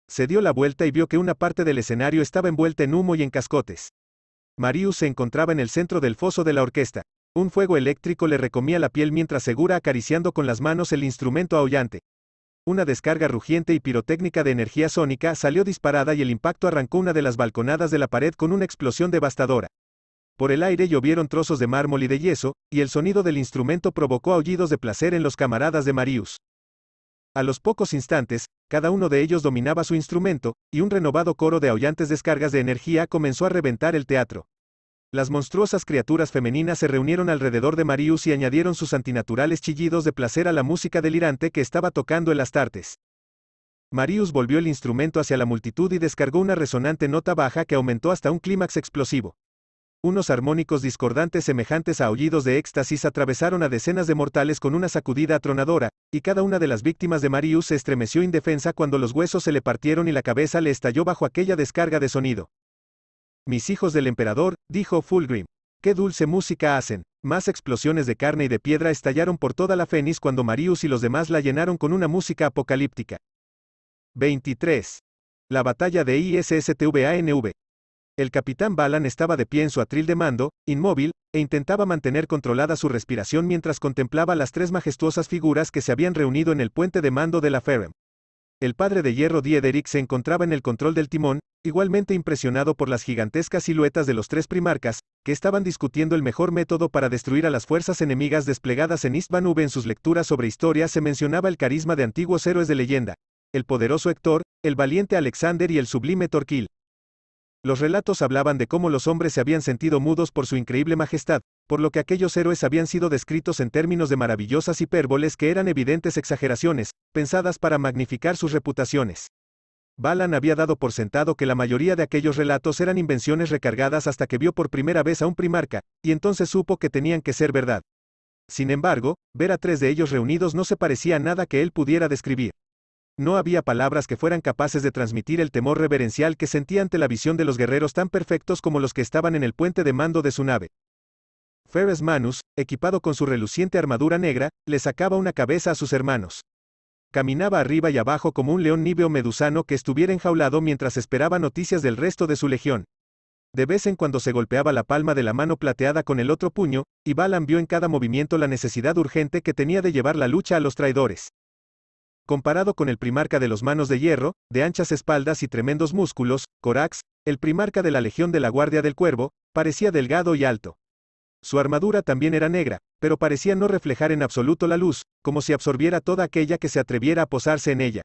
S1: Se dio la vuelta y vio que una parte del escenario estaba envuelta en humo y en cascotes. Marius se encontraba en el centro del foso de la orquesta. Un fuego eléctrico le recomía la piel mientras Segura acariciando con las manos el instrumento aullante. Una descarga rugiente y pirotécnica de energía sónica salió disparada y el impacto arrancó una de las balconadas de la pared con una explosión devastadora. Por el aire llovieron trozos de mármol y de yeso, y el sonido del instrumento provocó aullidos de placer en los camaradas de Marius. A los pocos instantes, cada uno de ellos dominaba su instrumento, y un renovado coro de aullantes descargas de energía comenzó a reventar el teatro. Las monstruosas criaturas femeninas se reunieron alrededor de Marius y añadieron sus antinaturales chillidos de placer a la música delirante que estaba tocando el Astartes. Marius volvió el instrumento hacia la multitud y descargó una resonante nota baja que aumentó hasta un clímax explosivo. Unos armónicos discordantes semejantes a aullidos de éxtasis atravesaron a decenas de mortales con una sacudida atronadora, y cada una de las víctimas de Marius se estremeció indefensa cuando los huesos se le partieron y la cabeza le estalló bajo aquella descarga de sonido. Mis hijos del emperador, dijo Fulgrim. ¡Qué dulce música hacen! Más explosiones de carne y de piedra estallaron por toda la Fénix cuando Marius y los demás la llenaron con una música apocalíptica. 23. La batalla de ISSTVANV. El capitán Balan estaba de pie en su atril de mando, inmóvil, e intentaba mantener controlada su respiración mientras contemplaba las tres majestuosas figuras que se habían reunido en el puente de mando de la Ferem. El padre de hierro Diederik se encontraba en el control del timón, igualmente impresionado por las gigantescas siluetas de los tres primarcas, que estaban discutiendo el mejor método para destruir a las fuerzas enemigas desplegadas en Istvan En sus lecturas sobre historia se mencionaba el carisma de antiguos héroes de leyenda, el poderoso Héctor, el valiente Alexander y el sublime Torquil. Los relatos hablaban de cómo los hombres se habían sentido mudos por su increíble majestad, por lo que aquellos héroes habían sido descritos en términos de maravillosas hipérboles que eran evidentes exageraciones, pensadas para magnificar sus reputaciones. Balan había dado por sentado que la mayoría de aquellos relatos eran invenciones recargadas hasta que vio por primera vez a un primarca, y entonces supo que tenían que ser verdad. Sin embargo, ver a tres de ellos reunidos no se parecía a nada que él pudiera describir. No había palabras que fueran capaces de transmitir el temor reverencial que sentía ante la visión de los guerreros tan perfectos como los que estaban en el puente de mando de su nave, Ferres Manus, equipado con su reluciente armadura negra, le sacaba una cabeza a sus hermanos. Caminaba arriba y abajo como un león níveo medusano que estuviera enjaulado mientras esperaba noticias del resto de su legión. De vez en cuando se golpeaba la palma de la mano plateada con el otro puño, y Balan vio en cada movimiento la necesidad urgente que tenía de llevar la lucha a los traidores. Comparado con el primarca de los manos de hierro, de anchas espaldas y tremendos músculos, Corax, el primarca de la Legión de la Guardia del Cuervo, parecía delgado y alto. Su armadura también era negra, pero parecía no reflejar en absoluto la luz, como si absorbiera toda aquella que se atreviera a posarse en ella.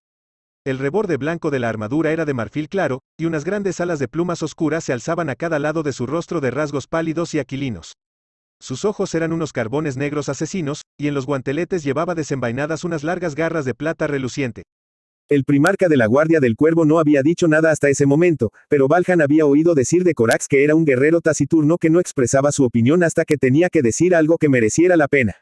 S1: El reborde blanco de la armadura era de marfil claro, y unas grandes alas de plumas oscuras se alzaban a cada lado de su rostro de rasgos pálidos y aquilinos. Sus ojos eran unos carbones negros asesinos, y en los guanteletes llevaba desenvainadas unas largas garras de plata reluciente, el primarca de la Guardia del Cuervo no había dicho nada hasta ese momento, pero Valhan había oído decir de Corax que era un guerrero taciturno que no expresaba su opinión hasta que tenía que decir algo que mereciera la pena.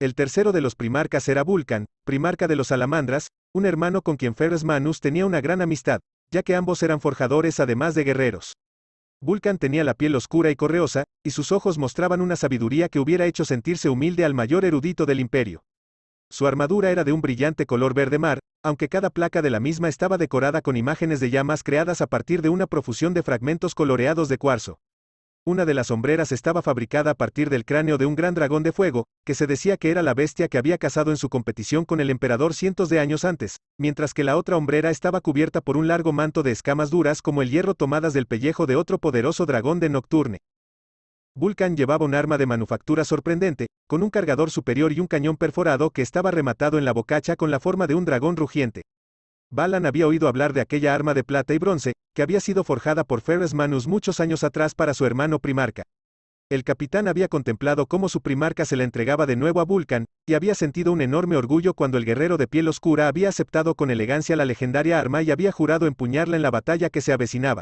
S1: El tercero de los primarcas era Vulcan, primarca de los salamandras, un hermano con quien Ferres Manus tenía una gran amistad, ya que ambos eran forjadores además de guerreros. Vulcan tenía la piel oscura y correosa, y sus ojos mostraban una sabiduría que hubiera hecho sentirse humilde al mayor erudito del imperio. Su armadura era de un brillante color verde mar, aunque cada placa de la misma estaba decorada con imágenes de llamas creadas a partir de una profusión de fragmentos coloreados de cuarzo. Una de las sombreras estaba fabricada a partir del cráneo de un gran dragón de fuego, que se decía que era la bestia que había cazado en su competición con el emperador cientos de años antes, mientras que la otra hombrera estaba cubierta por un largo manto de escamas duras como el hierro tomadas del pellejo de otro poderoso dragón de Nocturne. Vulcan llevaba un arma de manufactura sorprendente, con un cargador superior y un cañón perforado que estaba rematado en la bocacha con la forma de un dragón rugiente. Balan había oído hablar de aquella arma de plata y bronce, que había sido forjada por Ferris Manus muchos años atrás para su hermano primarca. El capitán había contemplado cómo su primarca se la entregaba de nuevo a Vulcan, y había sentido un enorme orgullo cuando el guerrero de piel oscura había aceptado con elegancia la legendaria arma y había jurado empuñarla en la batalla que se avecinaba.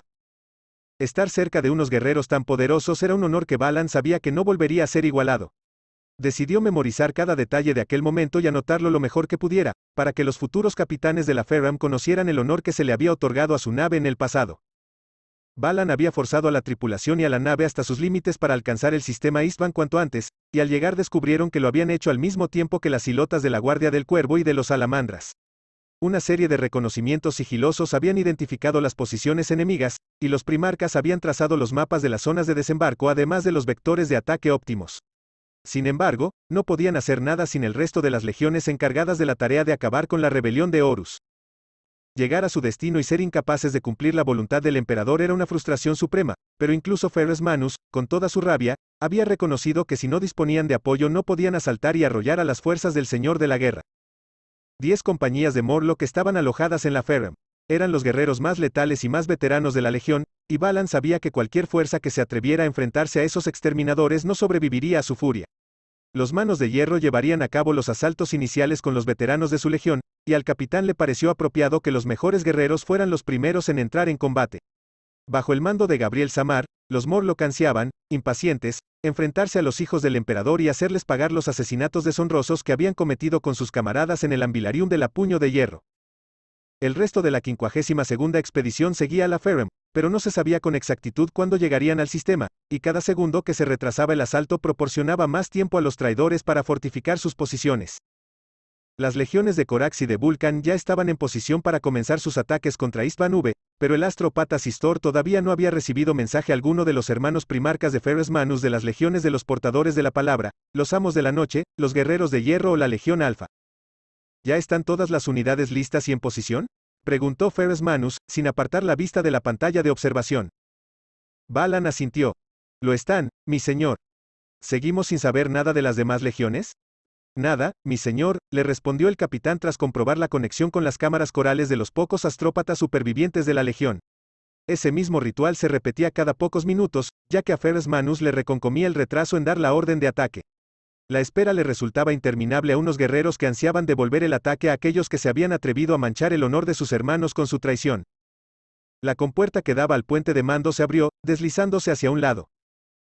S1: Estar cerca de unos guerreros tan poderosos era un honor que Balan sabía que no volvería a ser igualado. Decidió memorizar cada detalle de aquel momento y anotarlo lo mejor que pudiera, para que los futuros capitanes de la Ferram conocieran el honor que se le había otorgado a su nave en el pasado. Balan había forzado a la tripulación y a la nave hasta sus límites para alcanzar el sistema Istvan cuanto antes, y al llegar descubrieron que lo habían hecho al mismo tiempo que las silotas de la Guardia del Cuervo y de los Salamandras una serie de reconocimientos sigilosos habían identificado las posiciones enemigas, y los primarcas habían trazado los mapas de las zonas de desembarco además de los vectores de ataque óptimos. Sin embargo, no podían hacer nada sin el resto de las legiones encargadas de la tarea de acabar con la rebelión de Horus. Llegar a su destino y ser incapaces de cumplir la voluntad del emperador era una frustración suprema, pero incluso Ferus Manus, con toda su rabia, había reconocido que si no disponían de apoyo no podían asaltar y arrollar a las fuerzas del Señor de la Guerra. Diez compañías de Morlo que estaban alojadas en la Ferrum. Eran los guerreros más letales y más veteranos de la Legión, y Balan sabía que cualquier fuerza que se atreviera a enfrentarse a esos exterminadores no sobreviviría a su furia. Los manos de hierro llevarían a cabo los asaltos iniciales con los veteranos de su legión, y al capitán le pareció apropiado que los mejores guerreros fueran los primeros en entrar en combate. Bajo el mando de Gabriel Samar, los Morlock ansiaban, impacientes, enfrentarse a los hijos del emperador y hacerles pagar los asesinatos deshonrosos que habían cometido con sus camaradas en el Ambilarium de la Puño de Hierro. El resto de la 52 expedición seguía a la Ferem, pero no se sabía con exactitud cuándo llegarían al sistema, y cada segundo que se retrasaba el asalto proporcionaba más tiempo a los traidores para fortificar sus posiciones. Las legiones de Corax y de Vulcan ya estaban en posición para comenzar sus ataques contra Isbanube, pero el astropata Sistor todavía no había recibido mensaje alguno de los hermanos primarcas de Feres Manus de las legiones de los portadores de la palabra, los amos de la noche, los guerreros de hierro o la legión alfa. ¿Ya están todas las unidades listas y en posición? Preguntó Feres Manus, sin apartar la vista de la pantalla de observación. Balan asintió. Lo están, mi señor. ¿Seguimos sin saber nada de las demás legiones? Nada, mi señor, le respondió el capitán tras comprobar la conexión con las cámaras corales de los pocos astrópatas supervivientes de la Legión. Ese mismo ritual se repetía cada pocos minutos, ya que a Ferres Manus le reconcomía el retraso en dar la orden de ataque. La espera le resultaba interminable a unos guerreros que ansiaban devolver el ataque a aquellos que se habían atrevido a manchar el honor de sus hermanos con su traición. La compuerta que daba al puente de mando se abrió, deslizándose hacia un lado.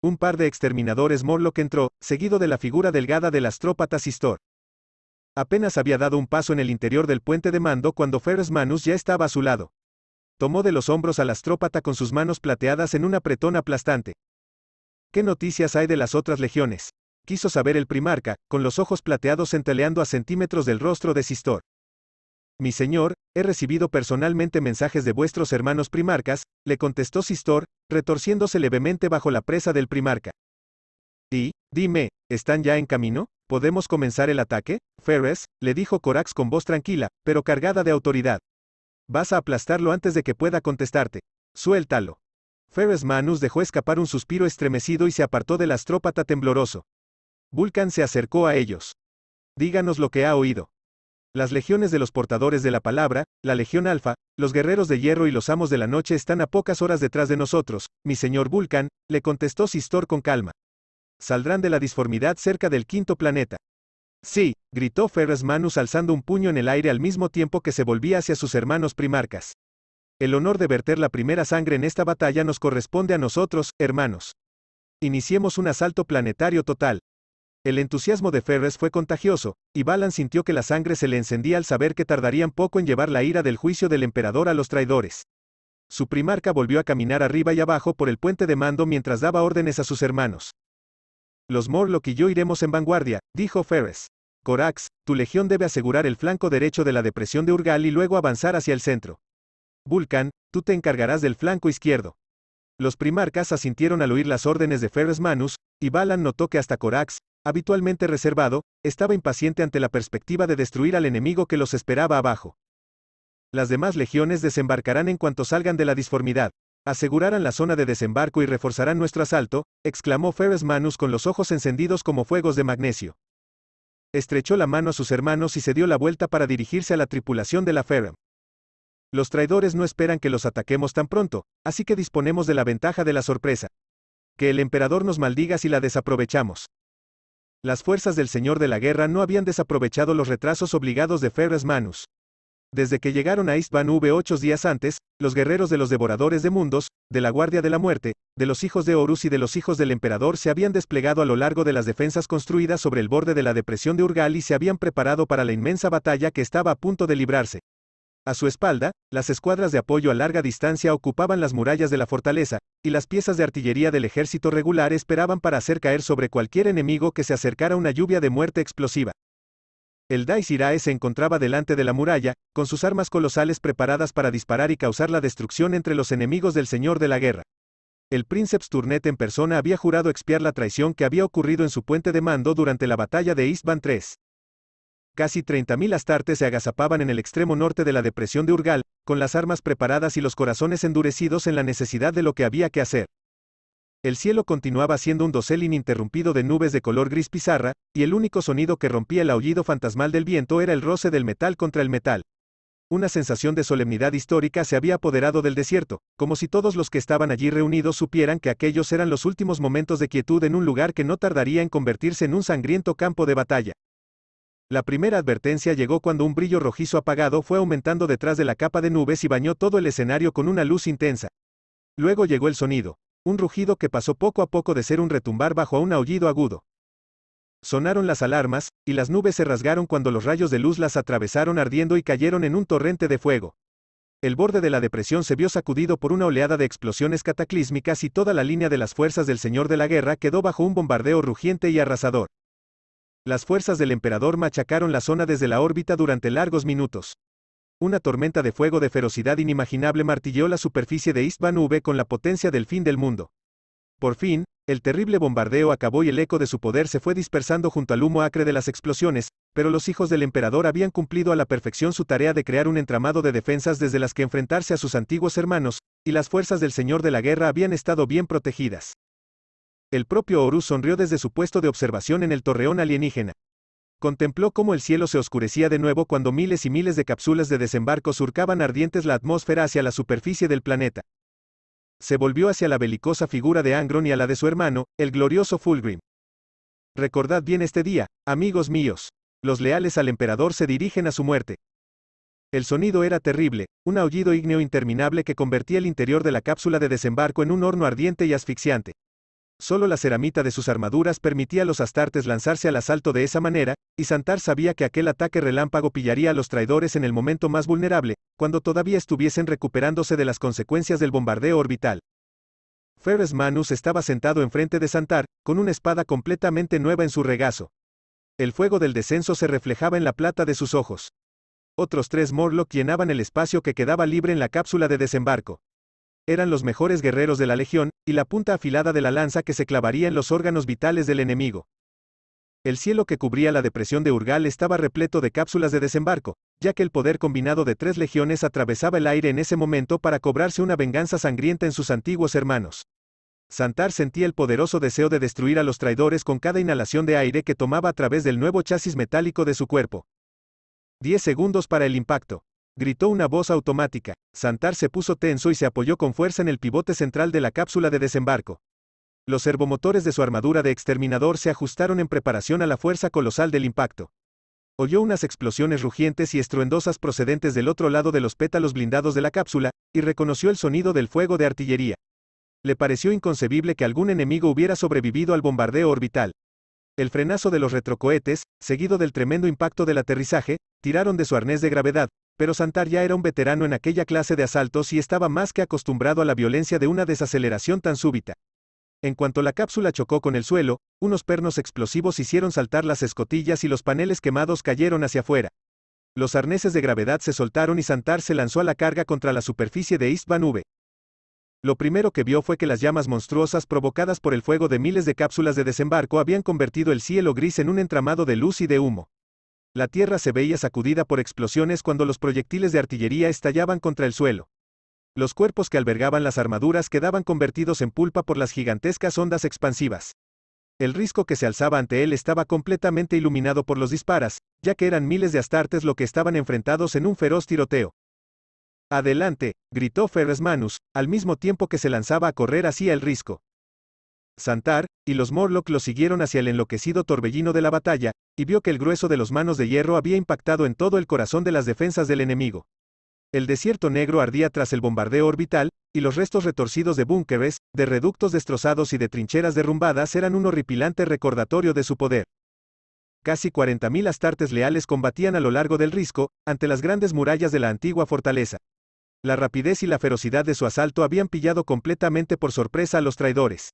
S1: Un par de exterminadores Morlock entró, seguido de la figura delgada del astrópata Sistor. Apenas había dado un paso en el interior del puente de mando cuando Ferris Manus ya estaba a su lado. Tomó de los hombros al astrópata con sus manos plateadas en un apretón aplastante. ¿Qué noticias hay de las otras legiones? Quiso saber el primarca, con los ojos plateados centeleando a centímetros del rostro de Sistor. Mi señor, he recibido personalmente mensajes de vuestros hermanos primarcas, le contestó Sistor, retorciéndose levemente bajo la presa del primarca. Y, dime, ¿están ya en camino? ¿Podemos comenzar el ataque? Ferres, le dijo Corax con voz tranquila, pero cargada de autoridad. Vas a aplastarlo antes de que pueda contestarte. Suéltalo. Ferres Manus dejó escapar un suspiro estremecido y se apartó del astrópata tembloroso. Vulcan se acercó a ellos. Díganos lo que ha oído. Las legiones de los portadores de la palabra, la Legión Alfa, los guerreros de hierro y los amos de la noche están a pocas horas detrás de nosotros, mi señor Vulcan, le contestó Sistor con calma. Saldrán de la disformidad cerca del quinto planeta. Sí, gritó Ferres Manus alzando un puño en el aire al mismo tiempo que se volvía hacia sus hermanos primarcas. El honor de verter la primera sangre en esta batalla nos corresponde a nosotros, hermanos. Iniciemos un asalto planetario total. El entusiasmo de Ferres fue contagioso, y Balan sintió que la sangre se le encendía al saber que tardarían poco en llevar la ira del juicio del emperador a los traidores. Su primarca volvió a caminar arriba y abajo por el puente de mando mientras daba órdenes a sus hermanos. Los Morlock y yo iremos en vanguardia, dijo Ferres. Corax, tu legión debe asegurar el flanco derecho de la depresión de Urgal y luego avanzar hacia el centro. Vulcan, tú te encargarás del flanco izquierdo. Los primarcas asintieron al oír las órdenes de Ferres Manus, y Balan notó que hasta Corax, habitualmente reservado, estaba impaciente ante la perspectiva de destruir al enemigo que los esperaba abajo. Las demás legiones desembarcarán en cuanto salgan de la disformidad, asegurarán la zona de desembarco y reforzarán nuestro asalto, exclamó Ferris Manus con los ojos encendidos como fuegos de magnesio. Estrechó la mano a sus hermanos y se dio la vuelta para dirigirse a la tripulación de la Ferrum. Los traidores no esperan que los ataquemos tan pronto, así que disponemos de la ventaja de la sorpresa. Que el emperador nos maldiga si la desaprovechamos. Las fuerzas del señor de la guerra no habían desaprovechado los retrasos obligados de Ferres Manus. Desde que llegaron a Istvan v ocho días antes, los guerreros de los devoradores de mundos, de la Guardia de la Muerte, de los hijos de Horus y de los hijos del emperador se habían desplegado a lo largo de las defensas construidas sobre el borde de la depresión de Urgal y se habían preparado para la inmensa batalla que estaba a punto de librarse. A su espalda, las escuadras de apoyo a larga distancia ocupaban las murallas de la fortaleza, y las piezas de artillería del ejército regular esperaban para hacer caer sobre cualquier enemigo que se acercara una lluvia de muerte explosiva. El daisirae se encontraba delante de la muralla, con sus armas colosales preparadas para disparar y causar la destrucción entre los enemigos del Señor de la Guerra. El príncipe Turnet en persona había jurado expiar la traición que había ocurrido en su puente de mando durante la batalla de Istvan III. Casi 30.000 astartes se agazapaban en el extremo norte de la depresión de Urgal, con las armas preparadas y los corazones endurecidos en la necesidad de lo que había que hacer. El cielo continuaba siendo un dosel ininterrumpido de nubes de color gris pizarra, y el único sonido que rompía el aullido fantasmal del viento era el roce del metal contra el metal. Una sensación de solemnidad histórica se había apoderado del desierto, como si todos los que estaban allí reunidos supieran que aquellos eran los últimos momentos de quietud en un lugar que no tardaría en convertirse en un sangriento campo de batalla. La primera advertencia llegó cuando un brillo rojizo apagado fue aumentando detrás de la capa de nubes y bañó todo el escenario con una luz intensa. Luego llegó el sonido, un rugido que pasó poco a poco de ser un retumbar bajo un aullido agudo. Sonaron las alarmas, y las nubes se rasgaron cuando los rayos de luz las atravesaron ardiendo y cayeron en un torrente de fuego. El borde de la depresión se vio sacudido por una oleada de explosiones cataclísmicas y toda la línea de las fuerzas del Señor de la Guerra quedó bajo un bombardeo rugiente y arrasador. Las fuerzas del emperador machacaron la zona desde la órbita durante largos minutos. Una tormenta de fuego de ferocidad inimaginable martilleó la superficie de Istvan V con la potencia del fin del mundo. Por fin, el terrible bombardeo acabó y el eco de su poder se fue dispersando junto al humo acre de las explosiones, pero los hijos del emperador habían cumplido a la perfección su tarea de crear un entramado de defensas desde las que enfrentarse a sus antiguos hermanos, y las fuerzas del señor de la guerra habían estado bien protegidas. El propio Horus sonrió desde su puesto de observación en el torreón alienígena. Contempló cómo el cielo se oscurecía de nuevo cuando miles y miles de cápsulas de desembarco surcaban ardientes la atmósfera hacia la superficie del planeta. Se volvió hacia la belicosa figura de Angron y a la de su hermano, el glorioso Fulgrim. Recordad bien este día, amigos míos. Los leales al emperador se dirigen a su muerte. El sonido era terrible, un aullido ígneo interminable que convertía el interior de la cápsula de desembarco en un horno ardiente y asfixiante. Solo la ceramita de sus armaduras permitía a los astartes lanzarse al asalto de esa manera, y Santar sabía que aquel ataque relámpago pillaría a los traidores en el momento más vulnerable, cuando todavía estuviesen recuperándose de las consecuencias del bombardeo orbital. Ferres Manus estaba sentado enfrente de Santar, con una espada completamente nueva en su regazo. El fuego del descenso se reflejaba en la plata de sus ojos. Otros tres Morlock llenaban el espacio que quedaba libre en la cápsula de desembarco eran los mejores guerreros de la legión, y la punta afilada de la lanza que se clavaría en los órganos vitales del enemigo. El cielo que cubría la depresión de Urgal estaba repleto de cápsulas de desembarco, ya que el poder combinado de tres legiones atravesaba el aire en ese momento para cobrarse una venganza sangrienta en sus antiguos hermanos. Santar sentía el poderoso deseo de destruir a los traidores con cada inhalación de aire que tomaba a través del nuevo chasis metálico de su cuerpo. 10 segundos para el impacto. Gritó una voz automática. Santar se puso tenso y se apoyó con fuerza en el pivote central de la cápsula de desembarco. Los servomotores de su armadura de exterminador se ajustaron en preparación a la fuerza colosal del impacto. Oyó unas explosiones rugientes y estruendosas procedentes del otro lado de los pétalos blindados de la cápsula, y reconoció el sonido del fuego de artillería. Le pareció inconcebible que algún enemigo hubiera sobrevivido al bombardeo orbital. El frenazo de los retrocohetes, seguido del tremendo impacto del aterrizaje, tiraron de su arnés de gravedad, pero Santar ya era un veterano en aquella clase de asaltos y estaba más que acostumbrado a la violencia de una desaceleración tan súbita. En cuanto la cápsula chocó con el suelo, unos pernos explosivos hicieron saltar las escotillas y los paneles quemados cayeron hacia afuera. Los arneses de gravedad se soltaron y Santar se lanzó a la carga contra la superficie de East Uve. Lo primero que vio fue que las llamas monstruosas provocadas por el fuego de miles de cápsulas de desembarco habían convertido el cielo gris en un entramado de luz y de humo. La tierra se veía sacudida por explosiones cuando los proyectiles de artillería estallaban contra el suelo. Los cuerpos que albergaban las armaduras quedaban convertidos en pulpa por las gigantescas ondas expansivas. El risco que se alzaba ante él estaba completamente iluminado por los disparas, ya que eran miles de astartes lo que estaban enfrentados en un feroz tiroteo. Adelante, gritó Ferres Manus, al mismo tiempo que se lanzaba a correr hacia el risco. Santar, y los Morlock lo siguieron hacia el enloquecido torbellino de la batalla, y vio que el grueso de los manos de hierro había impactado en todo el corazón de las defensas del enemigo. El desierto negro ardía tras el bombardeo orbital, y los restos retorcidos de búnkeres, de reductos destrozados y de trincheras derrumbadas eran un horripilante recordatorio de su poder. Casi 40.000 astartes leales combatían a lo largo del risco, ante las grandes murallas de la antigua fortaleza. La rapidez y la ferocidad de su asalto habían pillado completamente por sorpresa a los traidores.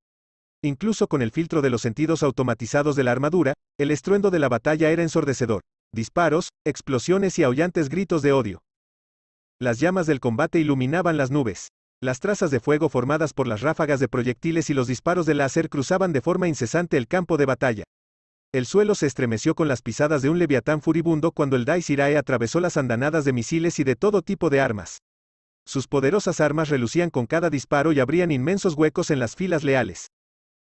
S1: Incluso con el filtro de los sentidos automatizados de la armadura, el estruendo de la batalla era ensordecedor. Disparos, explosiones y aullantes gritos de odio. Las llamas del combate iluminaban las nubes. Las trazas de fuego formadas por las ráfagas de proyectiles y los disparos de láser cruzaban de forma incesante el campo de batalla. El suelo se estremeció con las pisadas de un leviatán furibundo cuando el Daisirae atravesó las andanadas de misiles y de todo tipo de armas. Sus poderosas armas relucían con cada disparo y abrían inmensos huecos en las filas leales.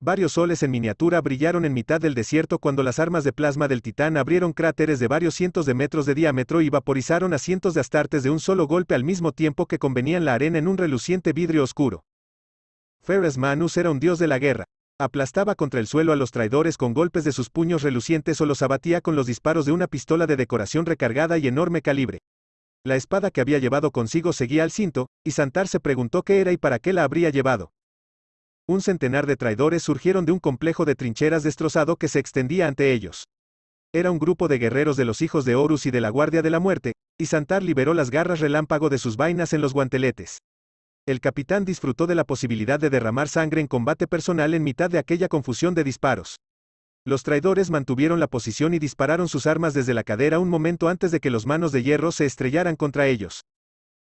S1: Varios soles en miniatura brillaron en mitad del desierto cuando las armas de plasma del titán abrieron cráteres de varios cientos de metros de diámetro y vaporizaron a cientos de astartes de un solo golpe al mismo tiempo que convenían la arena en un reluciente vidrio oscuro. Ferres Manus era un dios de la guerra. Aplastaba contra el suelo a los traidores con golpes de sus puños relucientes o los abatía con los disparos de una pistola de decoración recargada y enorme calibre. La espada que había llevado consigo seguía al cinto, y Santar se preguntó qué era y para qué la habría llevado un centenar de traidores surgieron de un complejo de trincheras destrozado que se extendía ante ellos. Era un grupo de guerreros de los hijos de Horus y de la Guardia de la Muerte, y Santar liberó las garras relámpago de sus vainas en los guanteletes. El capitán disfrutó de la posibilidad de derramar sangre en combate personal en mitad de aquella confusión de disparos. Los traidores mantuvieron la posición y dispararon sus armas desde la cadera un momento antes de que los manos de hierro se estrellaran contra ellos.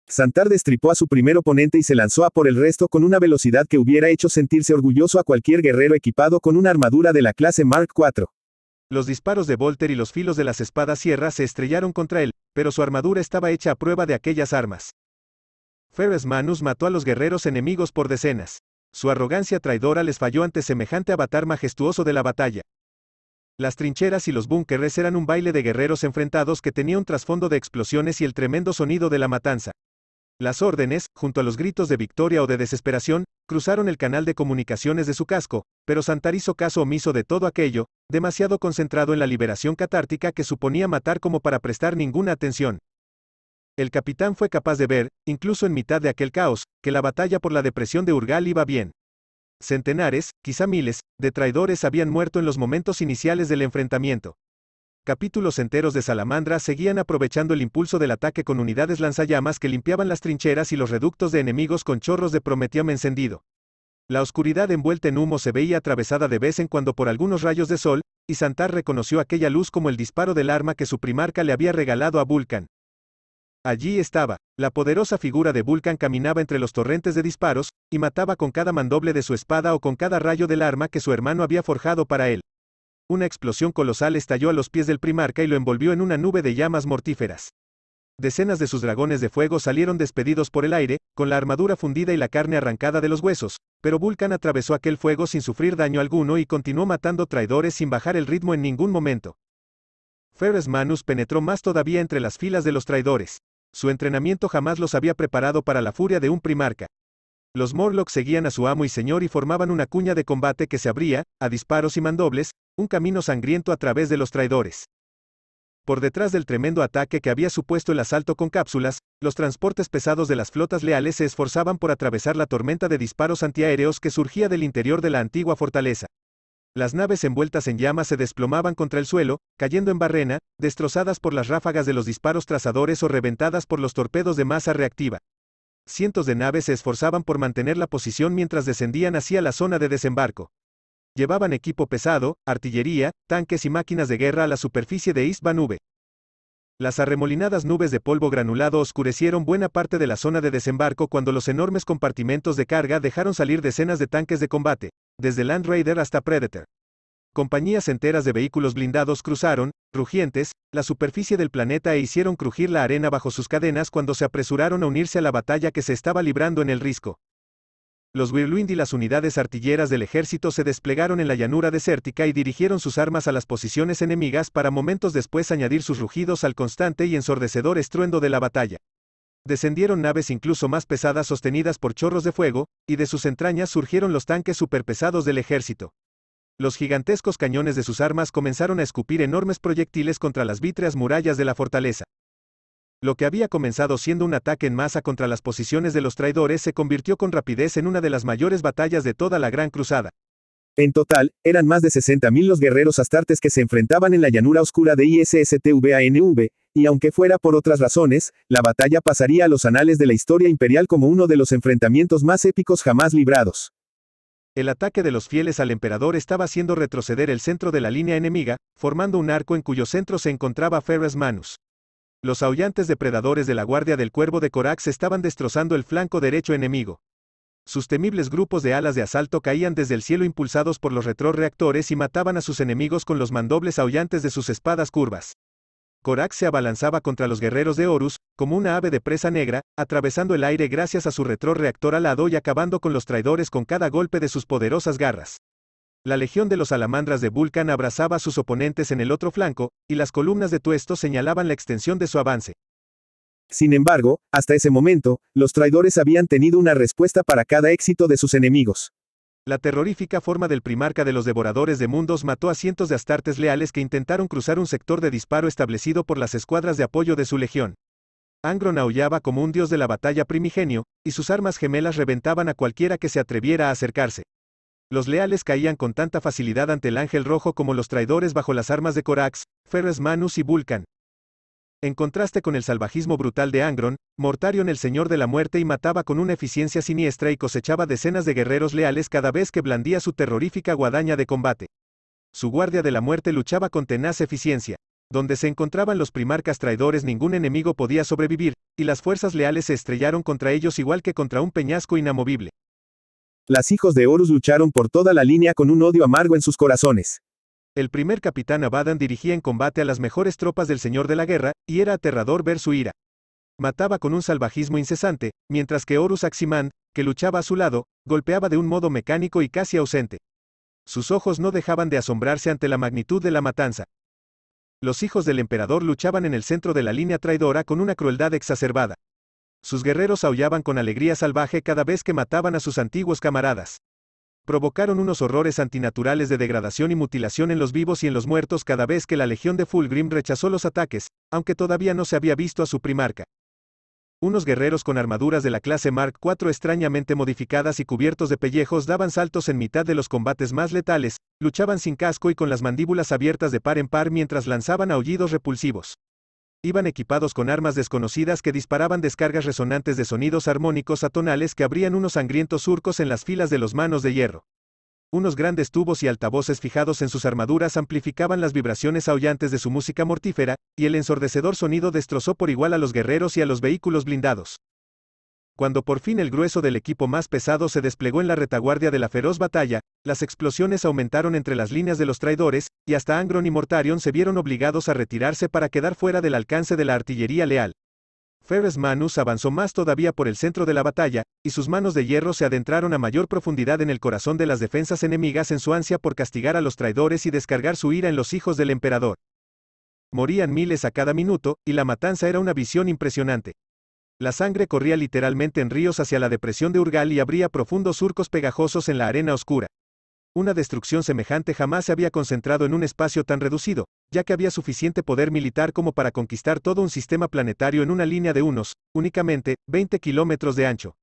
S1: Santar destripó a su primer oponente y se lanzó a por el resto con una velocidad que hubiera hecho sentirse orgulloso a cualquier guerrero equipado con una armadura de la clase Mark IV. Los disparos de Volter y los filos de las espadas sierras se estrellaron contra él, pero su armadura estaba hecha a prueba de aquellas armas. Ferres Manus mató a los guerreros enemigos por decenas. Su arrogancia traidora les falló ante semejante avatar majestuoso de la batalla. Las trincheras y los búnkeres eran un baile de guerreros enfrentados que tenía un trasfondo de explosiones y el tremendo sonido de la matanza. Las órdenes, junto a los gritos de victoria o de desesperación, cruzaron el canal de comunicaciones de su casco, pero Santar hizo caso omiso de todo aquello, demasiado concentrado en la liberación catártica que suponía matar como para prestar ninguna atención. El capitán fue capaz de ver, incluso en mitad de aquel caos, que la batalla por la depresión de Urgal iba bien. Centenares, quizá miles, de traidores habían muerto en los momentos iniciales del enfrentamiento capítulos enteros de Salamandra seguían aprovechando el impulso del ataque con unidades lanzallamas que limpiaban las trincheras y los reductos de enemigos con chorros de prometium encendido. La oscuridad envuelta en humo se veía atravesada de vez en cuando por algunos rayos de sol, y Santar reconoció aquella luz como el disparo del arma que su primarca le había regalado a Vulcan. Allí estaba, la poderosa figura de Vulcan caminaba entre los torrentes de disparos, y mataba con cada mandoble de su espada o con cada rayo del arma que su hermano había forjado para él. Una explosión colosal estalló a los pies del primarca y lo envolvió en una nube de llamas mortíferas. Decenas de sus dragones de fuego salieron despedidos por el aire, con la armadura fundida y la carne arrancada de los huesos, pero Vulcan atravesó aquel fuego sin sufrir daño alguno y continuó matando traidores sin bajar el ritmo en ningún momento. Ferres Manus penetró más todavía entre las filas de los traidores. Su entrenamiento jamás los había preparado para la furia de un primarca, los Morlocks seguían a su amo y señor y formaban una cuña de combate que se abría, a disparos y mandobles, un camino sangriento a través de los traidores. Por detrás del tremendo ataque que había supuesto el asalto con cápsulas, los transportes pesados de las flotas leales se esforzaban por atravesar la tormenta de disparos antiaéreos que surgía del interior de la antigua fortaleza. Las naves envueltas en llamas se desplomaban contra el suelo, cayendo en barrena, destrozadas por las ráfagas de los disparos trazadores o reventadas por los torpedos de masa reactiva cientos de naves se esforzaban por mantener la posición mientras descendían hacia la zona de desembarco. Llevaban equipo pesado, artillería, tanques y máquinas de guerra a la superficie de East Nube. Las arremolinadas nubes de polvo granulado oscurecieron buena parte de la zona de desembarco cuando los enormes compartimentos de carga dejaron salir decenas de tanques de combate, desde Land Raider hasta Predator, compañías enteras de vehículos blindados cruzaron, rugientes, la superficie del planeta e hicieron crujir la arena bajo sus cadenas cuando se apresuraron a unirse a la batalla que se estaba librando en el risco. Los Whirlwind y las unidades artilleras del ejército se desplegaron en la llanura desértica y dirigieron sus armas a las posiciones enemigas para momentos después añadir sus rugidos al constante y ensordecedor estruendo de la batalla. Descendieron naves incluso más pesadas sostenidas por chorros de fuego, y de sus entrañas surgieron los tanques superpesados del ejército. Los gigantescos cañones de sus armas comenzaron a escupir enormes proyectiles contra las vítreas murallas de la fortaleza. Lo que había comenzado siendo un ataque en masa contra las posiciones de los traidores se convirtió con rapidez en una de las mayores batallas de toda la Gran Cruzada. En total, eran más de 60.000 los guerreros astartes que se enfrentaban en la llanura oscura de ISSTVANV, y aunque fuera por otras razones, la batalla pasaría a los anales de la historia imperial como uno de los enfrentamientos más épicos jamás librados. El ataque de los fieles al emperador estaba haciendo retroceder el centro de la línea enemiga, formando un arco en cuyo centro se encontraba Ferres Manus. Los aullantes depredadores de la Guardia del Cuervo de Corax estaban destrozando el flanco derecho enemigo. Sus temibles grupos de alas de asalto caían desde el cielo impulsados por los retrorreactores y mataban a sus enemigos con los mandobles aullantes de sus espadas curvas. Korak se abalanzaba contra los guerreros de Horus, como una ave de presa negra, atravesando el aire gracias a su retroreactor alado y acabando con los traidores con cada golpe de sus poderosas garras. La legión de los alamandras de Vulcan abrazaba a sus oponentes en el otro flanco, y las columnas de tuesto señalaban la extensión de su avance. Sin embargo, hasta ese momento, los traidores habían tenido una respuesta para cada éxito de sus enemigos. La terrorífica forma del primarca de los devoradores de mundos mató a cientos de astartes leales que intentaron cruzar un sector de disparo establecido por las escuadras de apoyo de su legión. Angron aullaba como un dios de la batalla primigenio, y sus armas gemelas reventaban a cualquiera que se atreviera a acercarse. Los leales caían con tanta facilidad ante el ángel rojo como los traidores bajo las armas de Corax, Ferres Manus y Vulcan. En contraste con el salvajismo brutal de Angron, Mortarion el Señor de la Muerte y mataba con una eficiencia siniestra y cosechaba decenas de guerreros leales cada vez que blandía su terrorífica guadaña de combate. Su Guardia de la Muerte luchaba con tenaz eficiencia. Donde se encontraban los primarcas traidores ningún enemigo podía sobrevivir, y las fuerzas leales se estrellaron contra ellos igual que contra un peñasco inamovible. Las hijos de Horus lucharon por toda la línea con un odio amargo en sus corazones. El primer capitán Abadan dirigía en combate a las mejores tropas del Señor de la Guerra, y era aterrador ver su ira. Mataba con un salvajismo incesante, mientras que Horus Aximán, que luchaba a su lado, golpeaba de un modo mecánico y casi ausente. Sus ojos no dejaban de asombrarse ante la magnitud de la matanza. Los hijos del emperador luchaban en el centro de la línea traidora con una crueldad exacerbada. Sus guerreros aullaban con alegría salvaje cada vez que mataban a sus antiguos camaradas provocaron unos horrores antinaturales de degradación y mutilación en los vivos y en los muertos cada vez que la legión de Fulgrim rechazó los ataques, aunque todavía no se había visto a su primarca. Unos guerreros con armaduras de la clase Mark IV extrañamente modificadas y cubiertos de pellejos daban saltos en mitad de los combates más letales, luchaban sin casco y con las mandíbulas abiertas de par en par mientras lanzaban aullidos repulsivos. Iban equipados con armas desconocidas que disparaban descargas resonantes de sonidos armónicos atonales que abrían unos sangrientos surcos en las filas de los manos de hierro. Unos grandes tubos y altavoces fijados en sus armaduras amplificaban las vibraciones aullantes de su música mortífera, y el ensordecedor sonido destrozó por igual a los guerreros y a los vehículos blindados. Cuando por fin el grueso del equipo más pesado se desplegó en la retaguardia de la feroz batalla, las explosiones aumentaron entre las líneas de los traidores, y hasta Angron y Mortarion se vieron obligados a retirarse para quedar fuera del alcance de la artillería leal. Ferres Manus avanzó más todavía por el centro de la batalla, y sus manos de hierro se adentraron a mayor profundidad en el corazón de las defensas enemigas en su ansia por castigar a los traidores y descargar su ira en los hijos del emperador. Morían miles a cada minuto, y la matanza era una visión impresionante. La sangre corría literalmente en ríos hacia la depresión de Urgal y abría profundos surcos pegajosos en la arena oscura. Una destrucción semejante jamás se había concentrado en un espacio tan reducido, ya que había suficiente poder militar como para conquistar todo un sistema planetario en una línea de unos, únicamente, 20 kilómetros de ancho.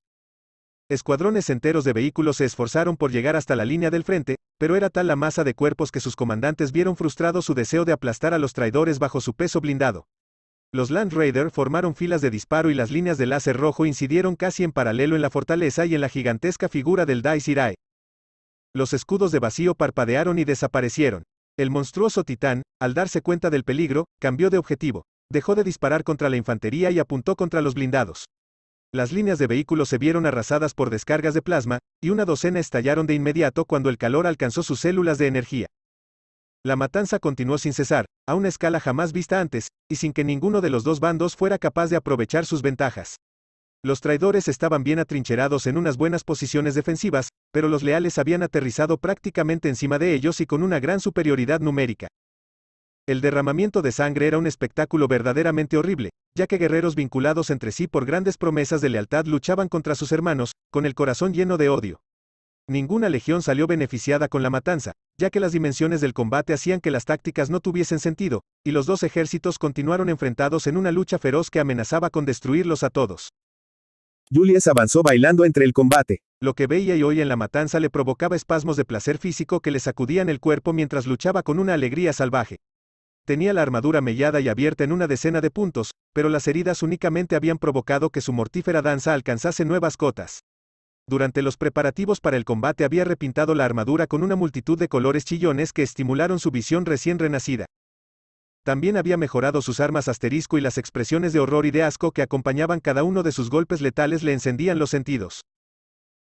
S1: Escuadrones enteros de vehículos se esforzaron por llegar hasta la línea del frente, pero era tal la masa de cuerpos que sus comandantes vieron frustrado su deseo de aplastar a los traidores bajo su peso blindado. Los Land Raider formaron filas de disparo y las líneas de láser rojo incidieron casi en paralelo en la fortaleza y en la gigantesca figura del Dai Sirai. Los escudos de vacío parpadearon y desaparecieron. El monstruoso titán, al darse cuenta del peligro, cambió de objetivo. Dejó de disparar contra la infantería y apuntó contra los blindados. Las líneas de vehículos se vieron arrasadas por descargas de plasma, y una docena estallaron de inmediato cuando el calor alcanzó sus células de energía. La matanza continuó sin cesar, a una escala jamás vista antes, y sin que ninguno de los dos bandos fuera capaz de aprovechar sus ventajas. Los traidores estaban bien atrincherados en unas buenas posiciones defensivas, pero los leales habían aterrizado prácticamente encima de ellos y con una gran superioridad numérica. El derramamiento de sangre era un espectáculo verdaderamente horrible, ya que guerreros vinculados entre sí por grandes promesas de lealtad luchaban contra sus hermanos, con el corazón lleno de odio ninguna legión salió beneficiada con la matanza, ya que las dimensiones del combate hacían que las tácticas no tuviesen sentido, y los dos ejércitos continuaron enfrentados en una lucha feroz que amenazaba con destruirlos a todos. Julius avanzó bailando entre el combate. Lo que veía y oía en la matanza le provocaba espasmos de placer físico que le sacudían el cuerpo mientras luchaba con una alegría salvaje. Tenía la armadura mellada y abierta en una decena de puntos, pero las heridas únicamente habían provocado que su mortífera danza alcanzase nuevas cotas durante los preparativos para el combate había repintado la armadura con una multitud de colores chillones que estimularon su visión recién renacida. También había mejorado sus armas asterisco y las expresiones de horror y de asco que acompañaban cada uno de sus golpes letales le encendían los sentidos.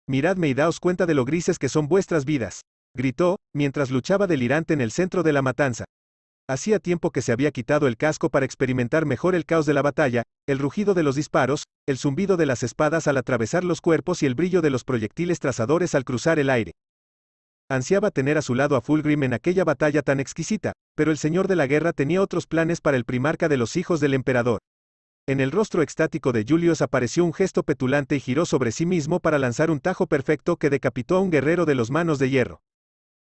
S1: Miradme y daos cuenta de lo grises que son vuestras vidas, gritó, mientras luchaba delirante en el centro de la matanza. Hacía tiempo que se había quitado el casco para experimentar mejor el caos de la batalla, el rugido de los disparos, el zumbido de las espadas al atravesar los cuerpos y el brillo de los proyectiles trazadores al cruzar el aire. Ansiaba tener a su lado a Fulgrim en aquella batalla tan exquisita, pero el señor de la guerra tenía otros planes para el primarca de los hijos del emperador. En el rostro extático de Julius apareció un gesto petulante y giró sobre sí mismo para lanzar un tajo perfecto que decapitó a un guerrero de los manos de hierro.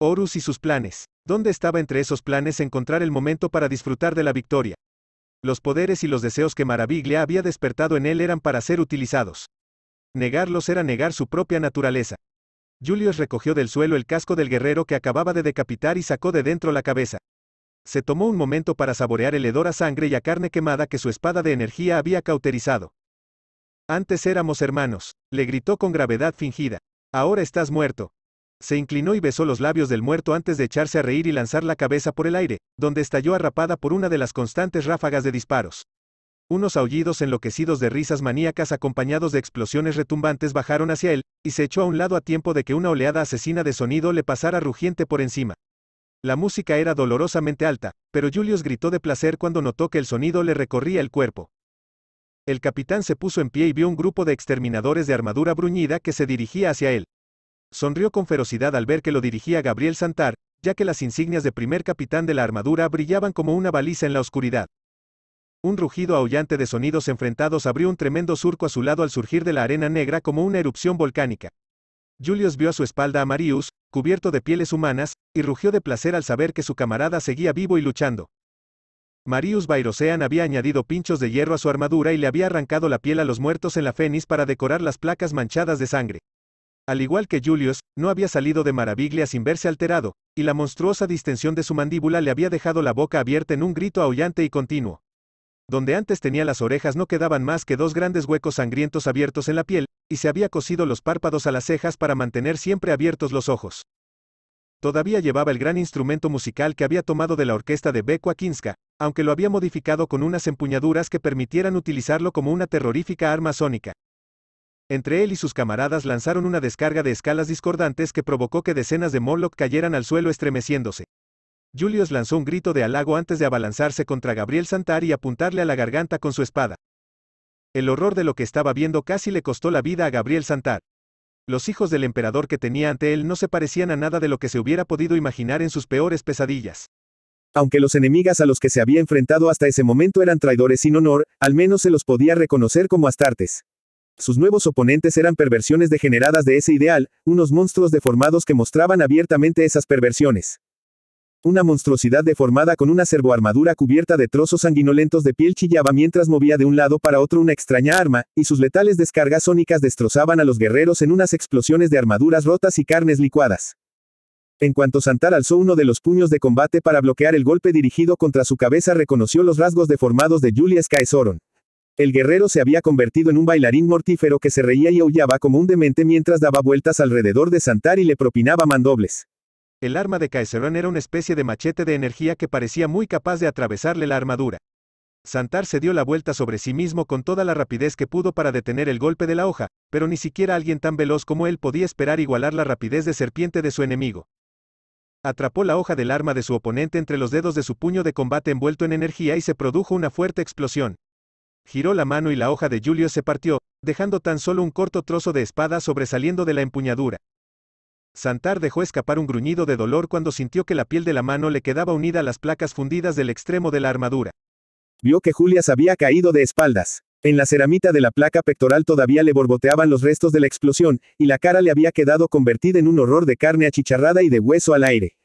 S1: Horus y sus planes. ¿Dónde estaba entre esos planes encontrar el momento para disfrutar de la victoria? Los poderes y los deseos que Maraviglia había despertado en él eran para ser utilizados. Negarlos era negar su propia naturaleza. Julius recogió del suelo el casco del guerrero que acababa de decapitar y sacó de dentro la cabeza. Se tomó un momento para saborear el hedor a sangre y a carne quemada que su espada de energía había cauterizado. Antes éramos hermanos, le gritó con gravedad fingida. Ahora estás muerto, se inclinó y besó los labios del muerto antes de echarse a reír y lanzar la cabeza por el aire, donde estalló arrapada por una de las constantes ráfagas de disparos. Unos aullidos enloquecidos de risas maníacas acompañados de explosiones retumbantes bajaron hacia él, y se echó a un lado a tiempo de que una oleada asesina de sonido le pasara rugiente por encima. La música era dolorosamente alta, pero Julius gritó de placer cuando notó que el sonido le recorría el cuerpo. El capitán se puso en pie y vio un grupo de exterminadores de armadura bruñida que se dirigía hacia él. Sonrió con ferocidad al ver que lo dirigía Gabriel Santar, ya que las insignias de primer capitán de la armadura brillaban como una baliza en la oscuridad. Un rugido aullante de sonidos enfrentados abrió un tremendo surco a su lado al surgir de la arena negra como una erupción volcánica. Julius vio a su espalda a Marius, cubierto de pieles humanas, y rugió de placer al saber que su camarada seguía vivo y luchando. Marius Bairosean había añadido pinchos de hierro a su armadura y le había arrancado la piel a los muertos en la Fénix para decorar las placas manchadas de sangre. Al igual que Julius, no había salido de Maraviglia sin verse alterado, y la monstruosa distensión de su mandíbula le había dejado la boca abierta en un grito aullante y continuo. Donde antes tenía las orejas no quedaban más que dos grandes huecos sangrientos abiertos en la piel, y se había cosido los párpados a las cejas para mantener siempre abiertos los ojos. Todavía llevaba el gran instrumento musical que había tomado de la orquesta de Beko aunque lo había modificado con unas empuñaduras que permitieran utilizarlo como una terrorífica arma sónica. Entre él y sus camaradas lanzaron una descarga de escalas discordantes que provocó que decenas de Moloch cayeran al suelo estremeciéndose. Julius lanzó un grito de halago antes de abalanzarse contra Gabriel Santar y apuntarle a la garganta con su espada. El horror de lo que estaba viendo casi le costó la vida a Gabriel Santar. Los hijos del emperador que tenía ante él no se parecían a nada de lo que se hubiera podido imaginar en sus peores pesadillas. Aunque los enemigos a los que se había enfrentado hasta ese momento eran traidores sin honor, al menos se los podía reconocer como astartes. Sus nuevos oponentes eran perversiones degeneradas de ese ideal, unos monstruos deformados que mostraban abiertamente esas perversiones. Una monstruosidad deformada con una servoarmadura cubierta de trozos sanguinolentos de piel chillaba mientras movía de un lado para otro una extraña arma, y sus letales descargas sónicas destrozaban a los guerreros en unas explosiones de armaduras rotas y carnes licuadas. En cuanto Santar alzó uno de los puños de combate para bloquear el golpe dirigido contra su cabeza, reconoció los rasgos deformados de Julius Caesoron. El guerrero se había convertido en un bailarín mortífero que se reía y aullaba como un demente mientras daba vueltas alrededor de Santar y le propinaba mandobles. El arma de Caeserón era una especie de machete de energía que parecía muy capaz de atravesarle la armadura. Santar se dio la vuelta sobre sí mismo con toda la rapidez que pudo para detener el golpe de la hoja, pero ni siquiera alguien tan veloz como él podía esperar igualar la rapidez de serpiente de su enemigo. Atrapó la hoja del arma de su oponente entre los dedos de su puño de combate envuelto en energía y se produjo una fuerte explosión giró la mano y la hoja de Julio se partió, dejando tan solo un corto trozo de espada sobresaliendo de la empuñadura. Santar dejó escapar un gruñido de dolor cuando sintió que la piel de la mano le quedaba unida a las placas fundidas del extremo de la armadura. Vio que Julias había caído de espaldas. En la ceramita de la placa pectoral todavía le borboteaban los restos de la explosión, y la cara le había quedado convertida en un horror de carne achicharrada y de hueso al aire.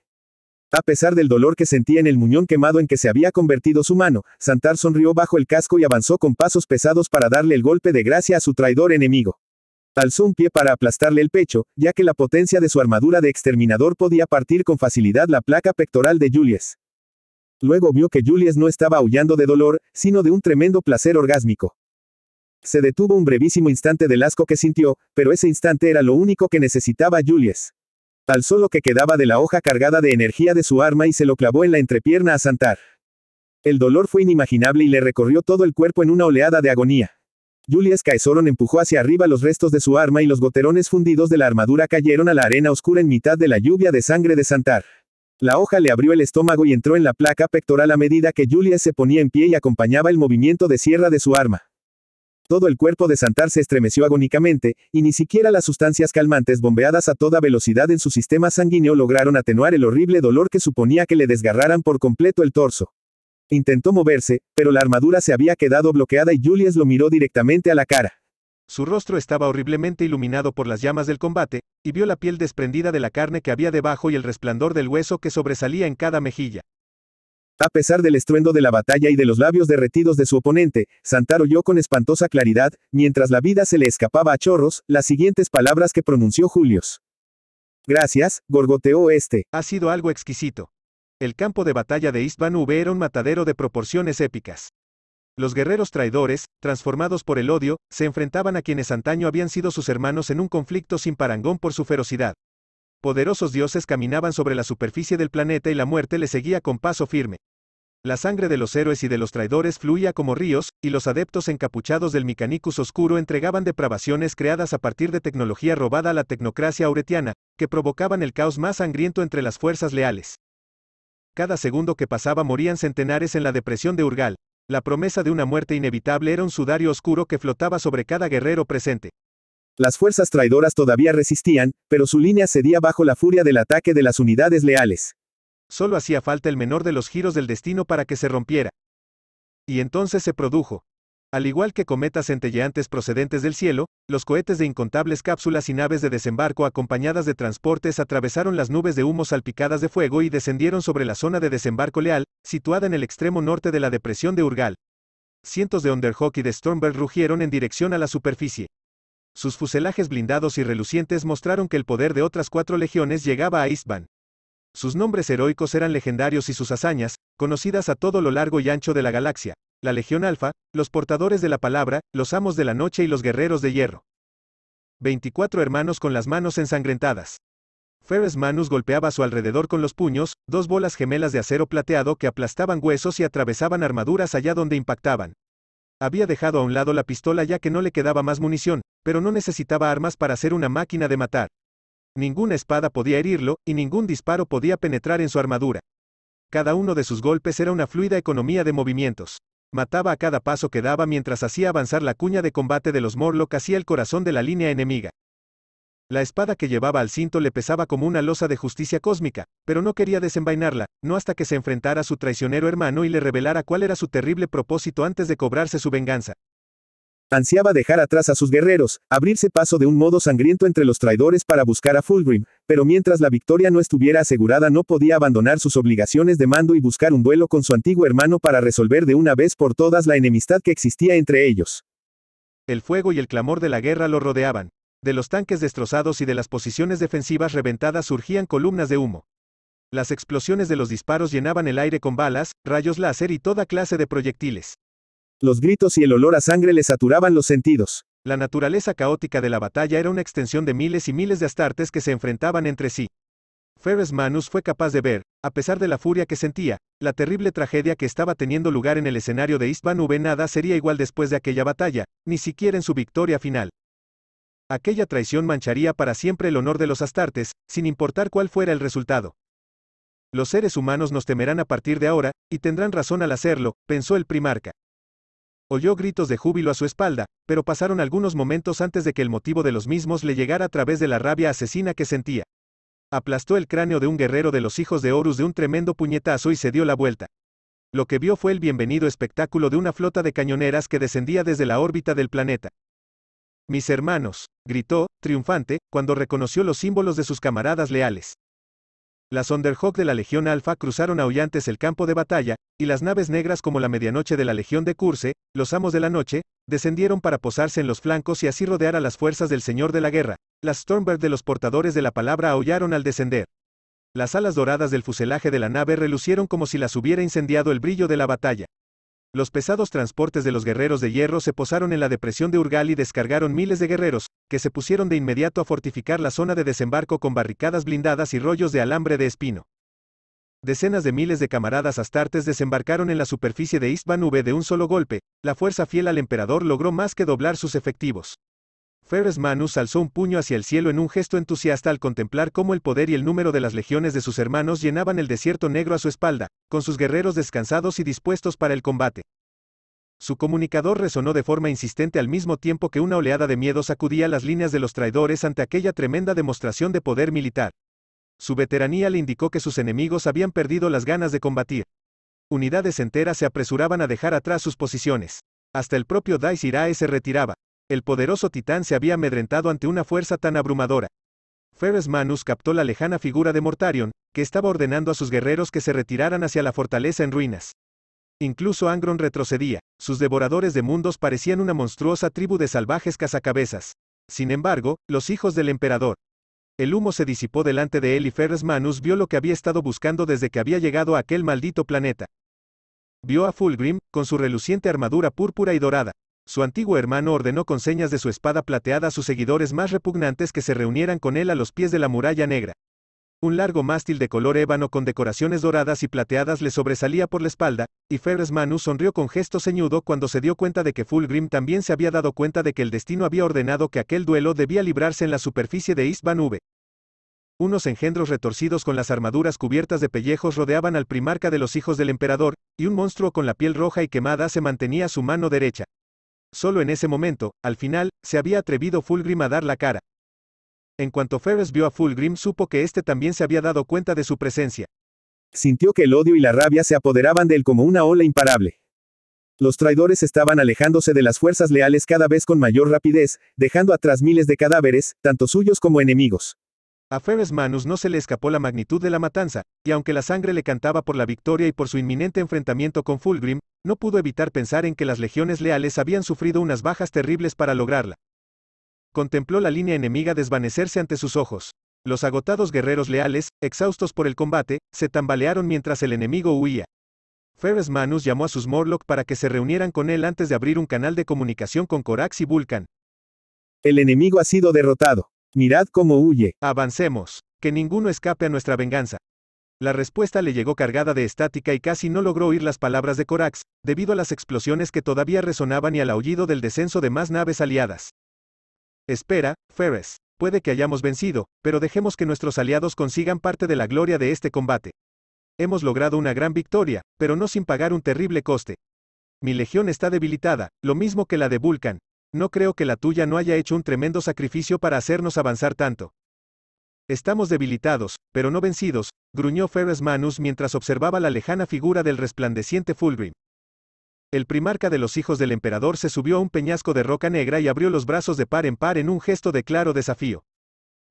S1: A pesar del dolor que sentía en el muñón quemado en que se había convertido su mano, Santar sonrió bajo el casco y avanzó con pasos pesados para darle el golpe de gracia a su traidor enemigo. Alzó un pie para aplastarle el pecho, ya que la potencia de su armadura de exterminador podía partir con facilidad la placa pectoral de Julius. Luego vio que Julius no estaba aullando de dolor, sino de un tremendo placer orgásmico. Se detuvo un brevísimo instante del asco que sintió, pero ese instante era lo único que necesitaba Julius. Alzó solo que quedaba de la hoja cargada de energía de su arma y se lo clavó en la entrepierna a Santar. El dolor fue inimaginable y le recorrió todo el cuerpo en una oleada de agonía. Julius Caesoron empujó hacia arriba los restos de su arma y los goterones fundidos de la armadura cayeron a la arena oscura en mitad de la lluvia de sangre de Santar. La hoja le abrió el estómago y entró en la placa pectoral a medida que Julius se ponía en pie y acompañaba el movimiento de sierra de su arma. Todo el cuerpo de Santar se estremeció agónicamente, y ni siquiera las sustancias calmantes bombeadas a toda velocidad en su sistema sanguíneo lograron atenuar el horrible dolor que suponía que le desgarraran por completo el torso. Intentó moverse, pero la armadura se había quedado bloqueada y Julius lo miró directamente a la cara. Su rostro estaba horriblemente iluminado por las llamas del combate, y vio la piel desprendida de la carne que había debajo y el resplandor del hueso que sobresalía en cada mejilla. A pesar del estruendo de la batalla y de los labios derretidos de su oponente, Santar oyó con espantosa claridad, mientras la vida se le escapaba a chorros, las siguientes palabras que pronunció Julius. Gracias, gorgoteó este. Ha sido algo exquisito. El campo de batalla de Istvan V era un matadero de proporciones épicas. Los guerreros traidores, transformados por el odio, se enfrentaban a quienes antaño habían sido sus hermanos en un conflicto sin parangón por su ferocidad. Poderosos dioses caminaban sobre la superficie del planeta y la muerte le seguía con paso firme. La sangre de los héroes y de los traidores fluía como ríos, y los adeptos encapuchados del Micanicus oscuro entregaban depravaciones creadas a partir de tecnología robada a la tecnocracia auretiana, que provocaban el caos más sangriento entre las fuerzas leales. Cada segundo que pasaba morían centenares en la depresión de Urgal. La promesa de una muerte inevitable era un sudario oscuro que flotaba sobre cada guerrero presente. Las fuerzas traidoras todavía resistían, pero su línea cedía bajo la furia del ataque de las unidades leales. Solo hacía falta el menor de los giros del destino para que se rompiera. Y entonces se produjo. Al igual que cometas centelleantes procedentes del cielo, los cohetes de incontables cápsulas y naves de desembarco acompañadas de transportes atravesaron las nubes de humo salpicadas de fuego y descendieron sobre la zona de desembarco leal, situada en el extremo norte de la depresión de Urgal. Cientos de Underhawk y de Stormberg rugieron en dirección a la superficie. Sus fuselajes blindados y relucientes mostraron que el poder de otras cuatro legiones llegaba a Istvan. Sus nombres heroicos eran legendarios y sus hazañas, conocidas a todo lo largo y ancho de la galaxia, la Legión Alfa, los portadores de la palabra, los amos de la noche y los guerreros de hierro. 24 hermanos con las manos ensangrentadas. Ferris Manus golpeaba a su alrededor con los puños, dos bolas gemelas de acero plateado que aplastaban huesos y atravesaban armaduras allá donde impactaban, había dejado a un lado la pistola ya que no le quedaba más munición, pero no necesitaba armas para ser una máquina de matar. Ninguna espada podía herirlo, y ningún disparo podía penetrar en su armadura. Cada uno de sus golpes era una fluida economía de movimientos. Mataba a cada paso que daba mientras hacía avanzar la cuña de combate de los Morlock hacia el corazón de la línea enemiga. La espada que llevaba al cinto le pesaba como una losa de justicia cósmica, pero no quería desenvainarla, no hasta que se enfrentara a su traicionero hermano y le revelara cuál era su terrible propósito antes de cobrarse su venganza. Ansiaba dejar atrás a sus guerreros, abrirse paso de un modo sangriento entre los traidores para buscar a Fulgrim, pero mientras la victoria no estuviera asegurada no podía abandonar sus obligaciones de mando y buscar un duelo con su antiguo hermano para resolver de una vez por todas la enemistad que existía entre ellos. El fuego y el clamor de la guerra lo rodeaban. De los tanques destrozados y de las posiciones defensivas reventadas surgían columnas de humo. Las explosiones de los disparos llenaban el aire con balas, rayos láser y toda clase de proyectiles. Los gritos y el olor a sangre le saturaban los sentidos. La naturaleza caótica de la batalla era una extensión de miles y miles de astartes que se enfrentaban entre sí. Ferris Manus fue capaz de ver, a pesar de la furia que sentía, la terrible tragedia que estaba teniendo lugar en el escenario de Istvan Nada sería igual después de aquella batalla, ni siquiera en su victoria final. Aquella traición mancharía para siempre el honor de los astartes, sin importar cuál fuera el resultado. Los seres humanos nos temerán a partir de ahora, y tendrán razón al hacerlo, pensó el primarca. Oyó gritos de júbilo a su espalda, pero pasaron algunos momentos antes de que el motivo de los mismos le llegara a través de la rabia asesina que sentía. Aplastó el cráneo de un guerrero de los hijos de Horus de un tremendo puñetazo y se dio la vuelta. Lo que vio fue el bienvenido espectáculo de una flota de cañoneras que descendía desde la órbita del planeta. Mis hermanos, gritó, triunfante, cuando reconoció los símbolos de sus camaradas leales. Las Underhawk de la Legión Alfa cruzaron aullantes el campo de batalla, y las naves negras como la medianoche de la Legión de Curse, los amos de la noche, descendieron para posarse en los flancos y así rodear a las fuerzas del Señor de la Guerra. Las Stormbird de los portadores de la palabra aullaron al descender. Las alas doradas del fuselaje de la nave relucieron como si las hubiera incendiado el brillo de la batalla. Los pesados transportes de los guerreros de hierro se posaron en la depresión de Urgal y descargaron miles de guerreros, que se pusieron de inmediato a fortificar la zona de desembarco con barricadas blindadas y rollos de alambre de espino. Decenas de miles de camaradas astartes desembarcaron en la superficie de Istvan de un solo golpe, la fuerza fiel al emperador logró más que doblar sus efectivos. Ferres Manus alzó un puño hacia el cielo en un gesto entusiasta al contemplar cómo el poder y el número de las legiones de sus hermanos llenaban el desierto negro a su espalda, con sus guerreros descansados y dispuestos para el combate. Su comunicador resonó de forma insistente al mismo tiempo que una oleada de miedo sacudía las líneas de los traidores ante aquella tremenda demostración de poder militar. Su veteranía le indicó que sus enemigos habían perdido las ganas de combatir. Unidades enteras se apresuraban a dejar atrás sus posiciones. Hasta el propio Daisirae se retiraba, el poderoso titán se había amedrentado ante una fuerza tan abrumadora. Ferres Manus captó la lejana figura de Mortarion, que estaba ordenando a sus guerreros que se retiraran hacia la fortaleza en ruinas. Incluso Angron retrocedía, sus devoradores de mundos parecían una monstruosa tribu de salvajes cazacabezas. Sin embargo, los hijos del emperador. El humo se disipó delante de él y Ferres Manus vio lo que había estado buscando desde que había llegado a aquel maldito planeta. Vio a Fulgrim, con su reluciente armadura púrpura y dorada, su antiguo hermano ordenó con señas de su espada plateada a sus seguidores más repugnantes que se reunieran con él a los pies de la muralla negra. Un largo mástil de color ébano con decoraciones doradas y plateadas le sobresalía por la espalda, y Ferres Manu sonrió con gesto ceñudo cuando se dio cuenta de que Fulgrim también se había dado cuenta de que el destino había ordenado que aquel duelo debía librarse en la superficie de East Unos engendros retorcidos con las armaduras cubiertas de pellejos rodeaban al primarca de los hijos del emperador, y un monstruo con la piel roja y quemada se mantenía a su mano derecha. Solo en ese momento, al final, se había atrevido Fulgrim a dar la cara. En cuanto Ferris vio a Fulgrim supo que éste también se había dado cuenta de su presencia. Sintió que el odio y la rabia se apoderaban de él como una ola imparable. Los traidores estaban alejándose de las fuerzas leales cada vez con mayor rapidez, dejando atrás miles de cadáveres, tanto suyos como enemigos. A Feres Manus no se le escapó la magnitud de la matanza, y aunque la sangre le cantaba por la victoria y por su inminente enfrentamiento con Fulgrim, no pudo evitar pensar en que las legiones leales habían sufrido unas bajas terribles para lograrla. Contempló la línea enemiga desvanecerse ante sus ojos. Los agotados guerreros leales, exhaustos por el combate, se tambalearon mientras el enemigo huía. Feres Manus llamó a sus Morlock para que se reunieran con él antes de abrir un canal de comunicación con Corax y Vulcan. El enemigo ha sido derrotado. Mirad cómo huye. Avancemos. Que ninguno escape a nuestra venganza. La respuesta le llegó cargada de estática y casi no logró oír las palabras de Corax, debido a las explosiones que todavía resonaban y al aullido del descenso de más naves aliadas. Espera, Ferres. Puede que hayamos vencido, pero dejemos que nuestros aliados consigan parte de la gloria de este combate. Hemos logrado una gran victoria, pero no sin pagar un terrible coste. Mi legión está debilitada, lo mismo que la de Vulcan, no creo que la tuya no haya hecho un tremendo sacrificio para hacernos avanzar tanto. Estamos debilitados, pero no vencidos, gruñó Ferris Manus mientras observaba la lejana figura del resplandeciente Fulgrim. El primarca de los hijos del emperador se subió a un peñasco de roca negra y abrió los brazos de par en par en un gesto de claro desafío.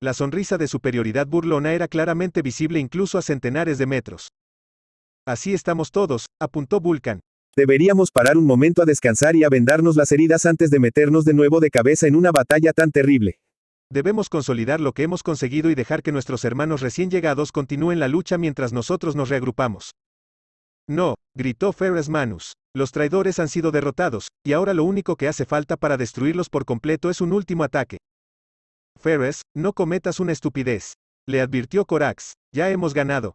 S1: La sonrisa de superioridad burlona era claramente visible incluso a centenares de metros. Así estamos todos, apuntó Vulcan, Deberíamos parar un momento a descansar y a vendarnos las heridas antes de meternos de nuevo de cabeza en una batalla tan terrible. Debemos consolidar lo que hemos conseguido y dejar que nuestros hermanos recién llegados continúen la lucha mientras nosotros nos reagrupamos. No, gritó Ferres Manus. Los traidores han sido derrotados, y ahora lo único que hace falta para destruirlos por completo es un último ataque. Ferres, no cometas una estupidez. Le advirtió Corax, ya hemos ganado.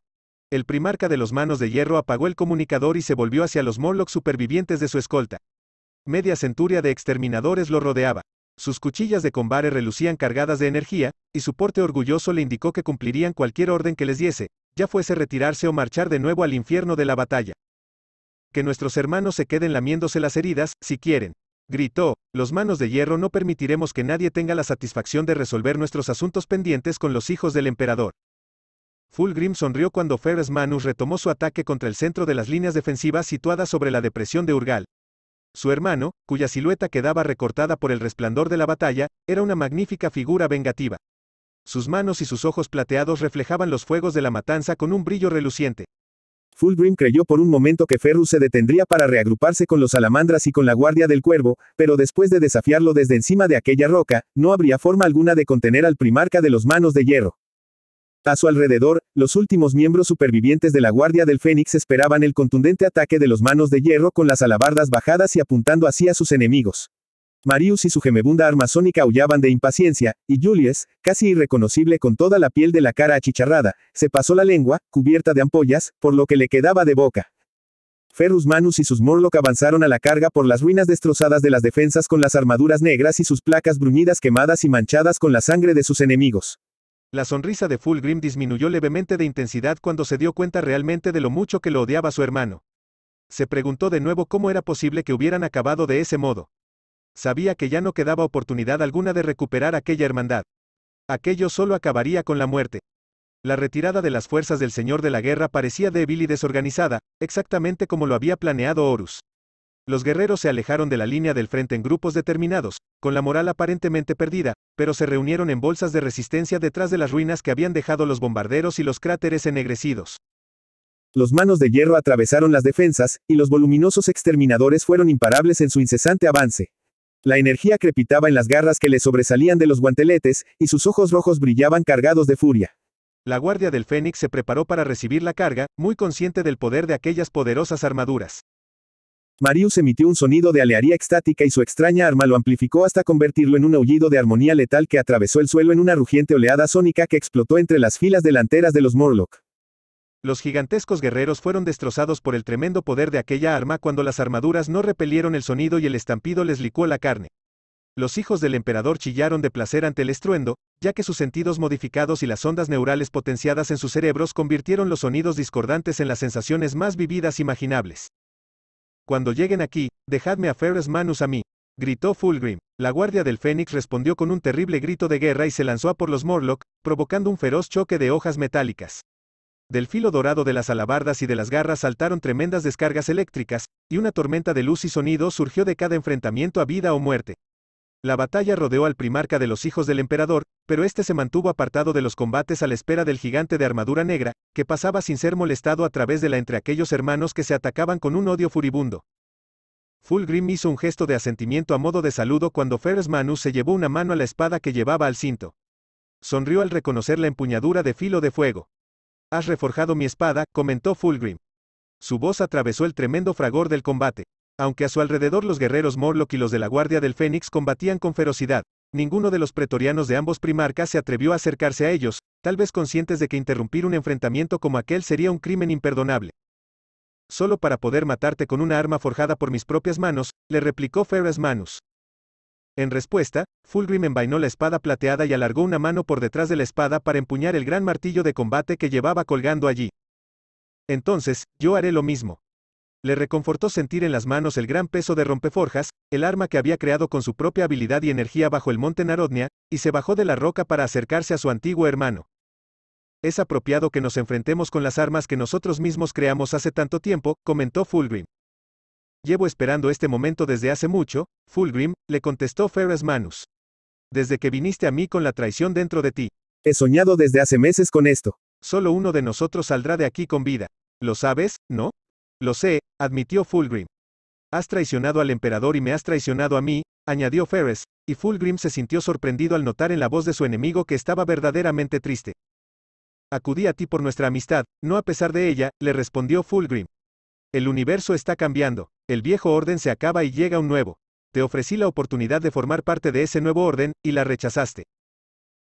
S1: El primarca de los manos de hierro apagó el comunicador y se volvió hacia los Morlocks supervivientes de su escolta. Media centuria de exterminadores lo rodeaba. Sus cuchillas de combate relucían cargadas de energía, y su porte orgulloso le indicó que cumplirían cualquier orden que les diese, ya fuese retirarse o marchar de nuevo al infierno de la batalla. Que nuestros hermanos se queden lamiéndose las heridas, si quieren. Gritó, los manos de hierro no permitiremos que nadie tenga la satisfacción de resolver nuestros asuntos pendientes con los hijos del emperador. Fulgrim sonrió cuando Ferrus Manus retomó su ataque contra el centro de las líneas defensivas situadas sobre la depresión de Urgal. Su hermano, cuya silueta quedaba recortada por el resplandor de la batalla, era una magnífica figura vengativa. Sus manos y sus ojos plateados reflejaban los fuegos de la matanza con un brillo reluciente. Fulgrim creyó por un momento que Ferrus se detendría para reagruparse con los salamandras y con la guardia del cuervo, pero después de desafiarlo desde encima de aquella roca, no habría forma alguna de contener al primarca de los manos de hierro. A su alrededor, los últimos miembros supervivientes de la Guardia del Fénix esperaban el contundente ataque de los manos de hierro con las alabardas bajadas y apuntando hacia sus enemigos. Marius y su gemebunda armazónica aullaban de impaciencia, y Julius, casi irreconocible con toda la piel de la cara achicharrada, se pasó la lengua, cubierta de ampollas, por lo que le quedaba de boca. Ferrus Manus y sus Morlock avanzaron a la carga por las ruinas destrozadas de las defensas con las armaduras negras y sus placas bruñidas quemadas y manchadas con la sangre de sus enemigos. La sonrisa de Fulgrim disminuyó levemente de intensidad cuando se dio cuenta realmente de lo mucho que lo odiaba su hermano. Se preguntó de nuevo cómo era posible que hubieran acabado de ese modo. Sabía que ya no quedaba oportunidad alguna de recuperar aquella hermandad. Aquello solo acabaría con la muerte. La retirada de las fuerzas del Señor de la Guerra parecía débil y desorganizada, exactamente como lo había planeado Horus. Los guerreros se alejaron de la línea del frente en grupos determinados, con la moral aparentemente perdida, pero se reunieron en bolsas de resistencia detrás de las ruinas que habían dejado los bombarderos y los cráteres ennegrecidos. Los manos de hierro atravesaron las defensas, y los voluminosos exterminadores fueron imparables en su incesante avance. La energía crepitaba en las garras que le sobresalían de los guanteletes, y sus ojos rojos brillaban cargados de furia. La guardia del Fénix se preparó para recibir la carga, muy consciente del poder de aquellas poderosas armaduras. Marius emitió un sonido de alearía extática y su extraña arma lo amplificó hasta convertirlo en un aullido de armonía letal que atravesó el suelo en una rugiente oleada sónica que explotó entre las filas delanteras de los Morlock. Los gigantescos guerreros fueron destrozados por el tremendo poder de aquella arma cuando las armaduras no repelieron el sonido y el estampido les licuó la carne. Los hijos del emperador chillaron de placer ante el estruendo, ya que sus sentidos modificados y las ondas neurales potenciadas en sus cerebros convirtieron los sonidos discordantes en las sensaciones más vividas imaginables. Cuando lleguen aquí, dejadme a Ferres Manus a mí, gritó Fulgrim. La guardia del Fénix respondió con un terrible grito de guerra y se lanzó a por los Morlock, provocando un feroz choque de hojas metálicas. Del filo dorado de las alabardas y de las garras saltaron tremendas descargas eléctricas, y una tormenta de luz y sonido surgió de cada enfrentamiento a vida o muerte. La batalla rodeó al primarca de los hijos del emperador, pero este se mantuvo apartado de los combates a la espera del gigante de armadura negra, que pasaba sin ser molestado a través de la entre aquellos hermanos que se atacaban con un odio furibundo. Fulgrim hizo un gesto de asentimiento a modo de saludo cuando Ferris Manus se llevó una mano a la espada que llevaba al cinto. Sonrió al reconocer la empuñadura de filo de fuego. Has reforjado mi espada, comentó Fulgrim. Su voz atravesó el tremendo fragor del combate. Aunque a su alrededor los guerreros Morlock y los de la Guardia del Fénix combatían con ferocidad, Ninguno de los pretorianos de ambos primarcas se atrevió a acercarse a ellos, tal vez conscientes de que interrumpir un enfrentamiento como aquel sería un crimen imperdonable. Solo para poder matarte con una arma forjada por mis propias manos, le replicó Ferras Manus. En respuesta, Fulgrim envainó la espada plateada y alargó una mano por detrás de la espada para empuñar el gran martillo de combate que llevaba colgando allí. Entonces, yo haré lo mismo. Le reconfortó sentir en las manos el gran peso de Rompeforjas, el arma que había creado con su propia habilidad y energía bajo el monte Narodnia, y se bajó de la roca para acercarse a su antiguo hermano. Es apropiado que nos enfrentemos con las armas que nosotros mismos creamos hace tanto tiempo, comentó Fulgrim. Llevo esperando este momento desde hace mucho, Fulgrim, le contestó Ferris Manus. Desde que viniste a mí con la traición dentro de ti. He soñado desde hace meses con esto. Solo uno de nosotros saldrá de aquí con vida. ¿Lo sabes, no? Lo sé, admitió Fulgrim. Has traicionado al emperador y me has traicionado a mí, añadió Ferris, y Fulgrim se sintió sorprendido al notar en la voz de su enemigo que estaba verdaderamente triste. Acudí a ti por nuestra amistad, no a pesar de ella, le respondió Fulgrim. El universo está cambiando, el viejo orden se acaba y llega un nuevo. Te ofrecí la oportunidad de formar parte de ese nuevo orden, y la rechazaste.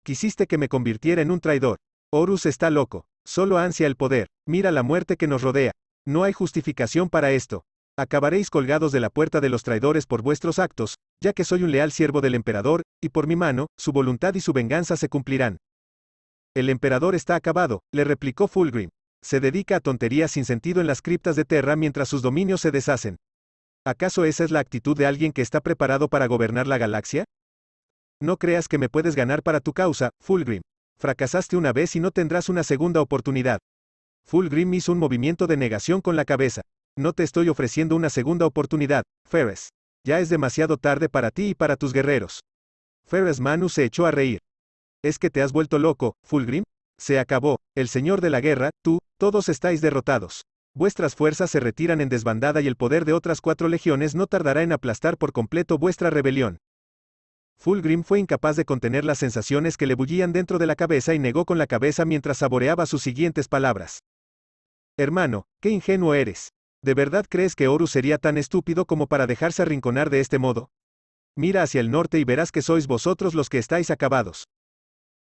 S1: Quisiste que me convirtiera en un traidor. Horus está loco, solo ansia el poder, mira la muerte que nos rodea. No hay justificación para esto. Acabaréis colgados de la puerta de los traidores por vuestros actos, ya que soy un leal siervo del emperador, y por mi mano, su voluntad y su venganza se cumplirán. El emperador está acabado, le replicó Fulgrim. Se dedica a tonterías sin sentido en las criptas de Terra mientras sus dominios se deshacen. ¿Acaso esa es la actitud de alguien que está preparado para gobernar la galaxia? No creas que me puedes ganar para tu causa, Fulgrim. Fracasaste una vez y no tendrás una segunda oportunidad. Fulgrim hizo un movimiento de negación con la cabeza. No te estoy ofreciendo una segunda oportunidad, Ferres. Ya es demasiado tarde para ti y para tus guerreros. Ferres Manu se echó a reír. ¿Es que te has vuelto loco, Fulgrim? Se acabó, el señor de la guerra, tú, todos estáis derrotados. Vuestras fuerzas se retiran en desbandada y el poder de otras cuatro legiones no tardará en aplastar por completo vuestra rebelión. Fulgrim fue incapaz de contener las sensaciones que le bullían dentro de la cabeza y negó con la cabeza mientras saboreaba sus siguientes palabras. Hermano, qué ingenuo eres. ¿De verdad crees que Horus sería tan estúpido como para dejarse arrinconar de este modo? Mira hacia el norte y verás que sois vosotros los que estáis acabados.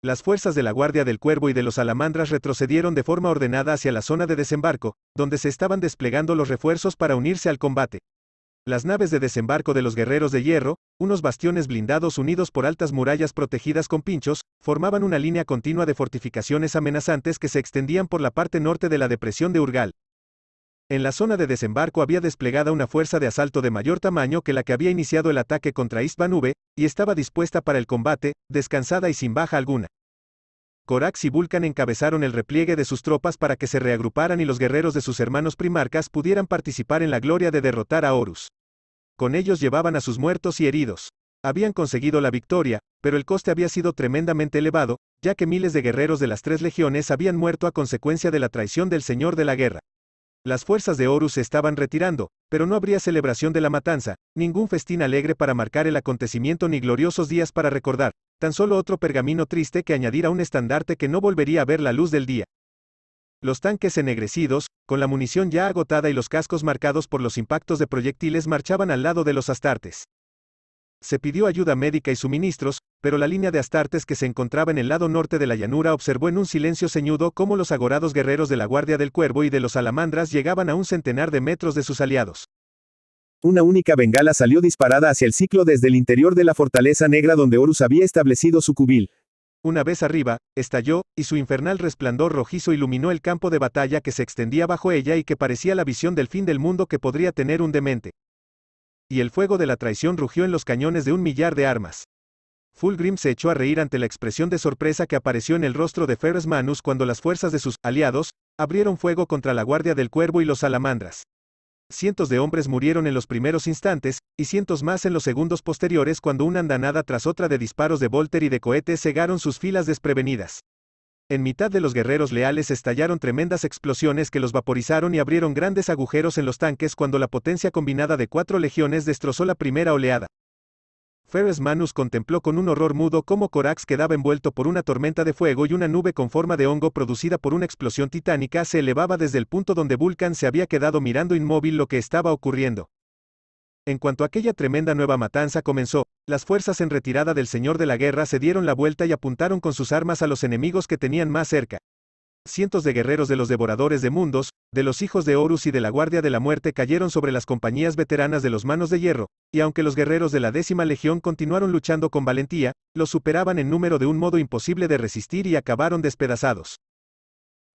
S1: Las fuerzas de la Guardia del Cuervo y de los Alamandras retrocedieron de forma ordenada hacia la zona de desembarco, donde se estaban desplegando los refuerzos para unirse al combate las naves de desembarco de los guerreros de hierro, unos bastiones blindados unidos por altas murallas protegidas con pinchos, formaban una línea continua de fortificaciones amenazantes que se extendían por la parte norte de la depresión de Urgal. En la zona de desembarco había desplegada una fuerza de asalto de mayor tamaño que la que había iniciado el ataque contra Istvanube, y estaba dispuesta para el combate, descansada y sin baja alguna. Corax y Vulcan encabezaron el repliegue de sus tropas para que se reagruparan y los guerreros de sus hermanos primarcas pudieran participar en la gloria de derrotar a Horus. Con ellos llevaban a sus muertos y heridos. Habían conseguido la victoria, pero el coste había sido tremendamente elevado, ya que miles de guerreros de las tres legiones habían muerto a consecuencia de la traición del señor de la guerra. Las fuerzas de Horus se estaban retirando, pero no habría celebración de la matanza, ningún festín alegre para marcar el acontecimiento ni gloriosos días para recordar, tan solo otro pergamino triste que añadir a un estandarte que no volvería a ver la luz del día. Los tanques ennegrecidos, con la munición ya agotada y los cascos marcados por los impactos de proyectiles marchaban al lado de los astartes. Se pidió ayuda médica y suministros, pero la línea de astartes que se encontraba en el lado norte de la llanura observó en un silencio ceñudo cómo los agorados guerreros de la Guardia del Cuervo y de los Alamandras llegaban a un centenar de metros de sus aliados. Una única bengala salió disparada hacia el ciclo desde el interior de la fortaleza negra donde Horus había establecido su cubil, una vez arriba, estalló, y su infernal resplandor rojizo iluminó el campo de batalla que se extendía bajo ella y que parecía la visión del fin del mundo que podría tener un demente. Y el fuego de la traición rugió en los cañones de un millar de armas. Fulgrim se echó a reír ante la expresión de sorpresa que apareció en el rostro de ferris Manus cuando las fuerzas de sus aliados abrieron fuego contra la guardia del cuervo y los salamandras cientos de hombres murieron en los primeros instantes, y cientos más en los segundos posteriores cuando una andanada tras otra de disparos de Volter y de cohetes cegaron sus filas desprevenidas. En mitad de los guerreros leales estallaron tremendas explosiones que los vaporizaron y abrieron grandes agujeros en los tanques cuando la potencia combinada de cuatro legiones destrozó la primera oleada. Ferris Manus contempló con un horror mudo cómo Corax quedaba envuelto por una tormenta de fuego y una nube con forma de hongo producida por una explosión titánica se elevaba desde el punto donde Vulcan se había quedado mirando inmóvil lo que estaba ocurriendo. En cuanto aquella tremenda nueva matanza comenzó, las fuerzas en retirada del Señor de la Guerra se dieron la vuelta y apuntaron con sus armas a los enemigos que tenían más cerca cientos de guerreros de los devoradores de mundos, de los hijos de Horus y de la Guardia de la Muerte cayeron sobre las compañías veteranas de los manos de hierro, y aunque los guerreros de la décima legión continuaron luchando con valentía, los superaban en número de un modo imposible de resistir y acabaron despedazados.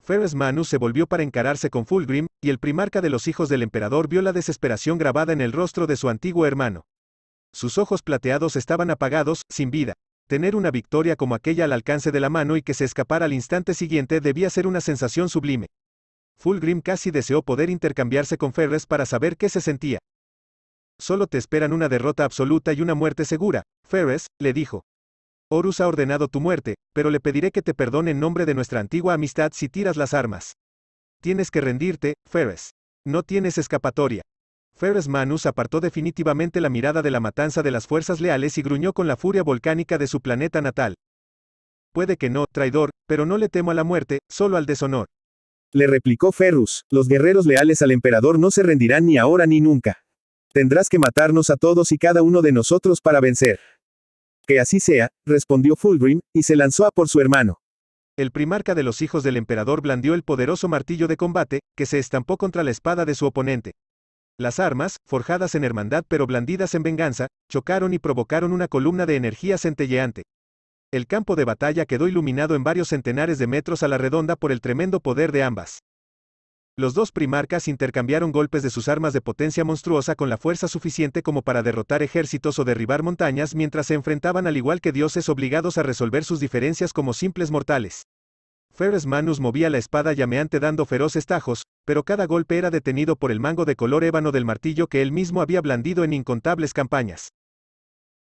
S1: Ferus Manus se volvió para encararse con Fulgrim, y el primarca de los hijos del emperador vio la desesperación grabada en el rostro de su antiguo hermano. Sus ojos plateados estaban apagados, sin vida, Tener una victoria como aquella al alcance de la mano y que se escapara al instante siguiente debía ser una sensación sublime. Fulgrim casi deseó poder intercambiarse con Ferres para saber qué se sentía. Solo te esperan una derrota absoluta y una muerte segura, Ferres, le dijo. Horus ha ordenado tu muerte, pero le pediré que te perdone en nombre de nuestra antigua amistad si tiras las armas. Tienes que rendirte, Ferres. No tienes escapatoria. Ferus Manus apartó definitivamente la mirada de la matanza de las fuerzas leales y gruñó con la furia volcánica de su planeta natal. Puede que no, traidor, pero no le temo a la muerte, solo al deshonor. Le replicó Ferrus, los guerreros leales al emperador no se rendirán ni ahora ni nunca. Tendrás que matarnos a todos y cada uno de nosotros para vencer. Que así sea, respondió Fulgrim, y se lanzó a por su hermano. El primarca de los hijos del emperador blandió el poderoso martillo de combate, que se estampó contra la espada de su oponente. Las armas, forjadas en hermandad pero blandidas en venganza, chocaron y provocaron una columna de energía centelleante. El campo de batalla quedó iluminado en varios centenares de metros a la redonda por el tremendo poder de ambas. Los dos primarcas intercambiaron golpes de sus armas de potencia monstruosa con la fuerza suficiente como para derrotar ejércitos o derribar montañas mientras se enfrentaban al igual que dioses obligados a resolver sus diferencias como simples mortales. Ferris Manus movía la espada llameante dando feroces tajos, pero cada golpe era detenido por el mango de color ébano del martillo que él mismo había blandido en incontables campañas.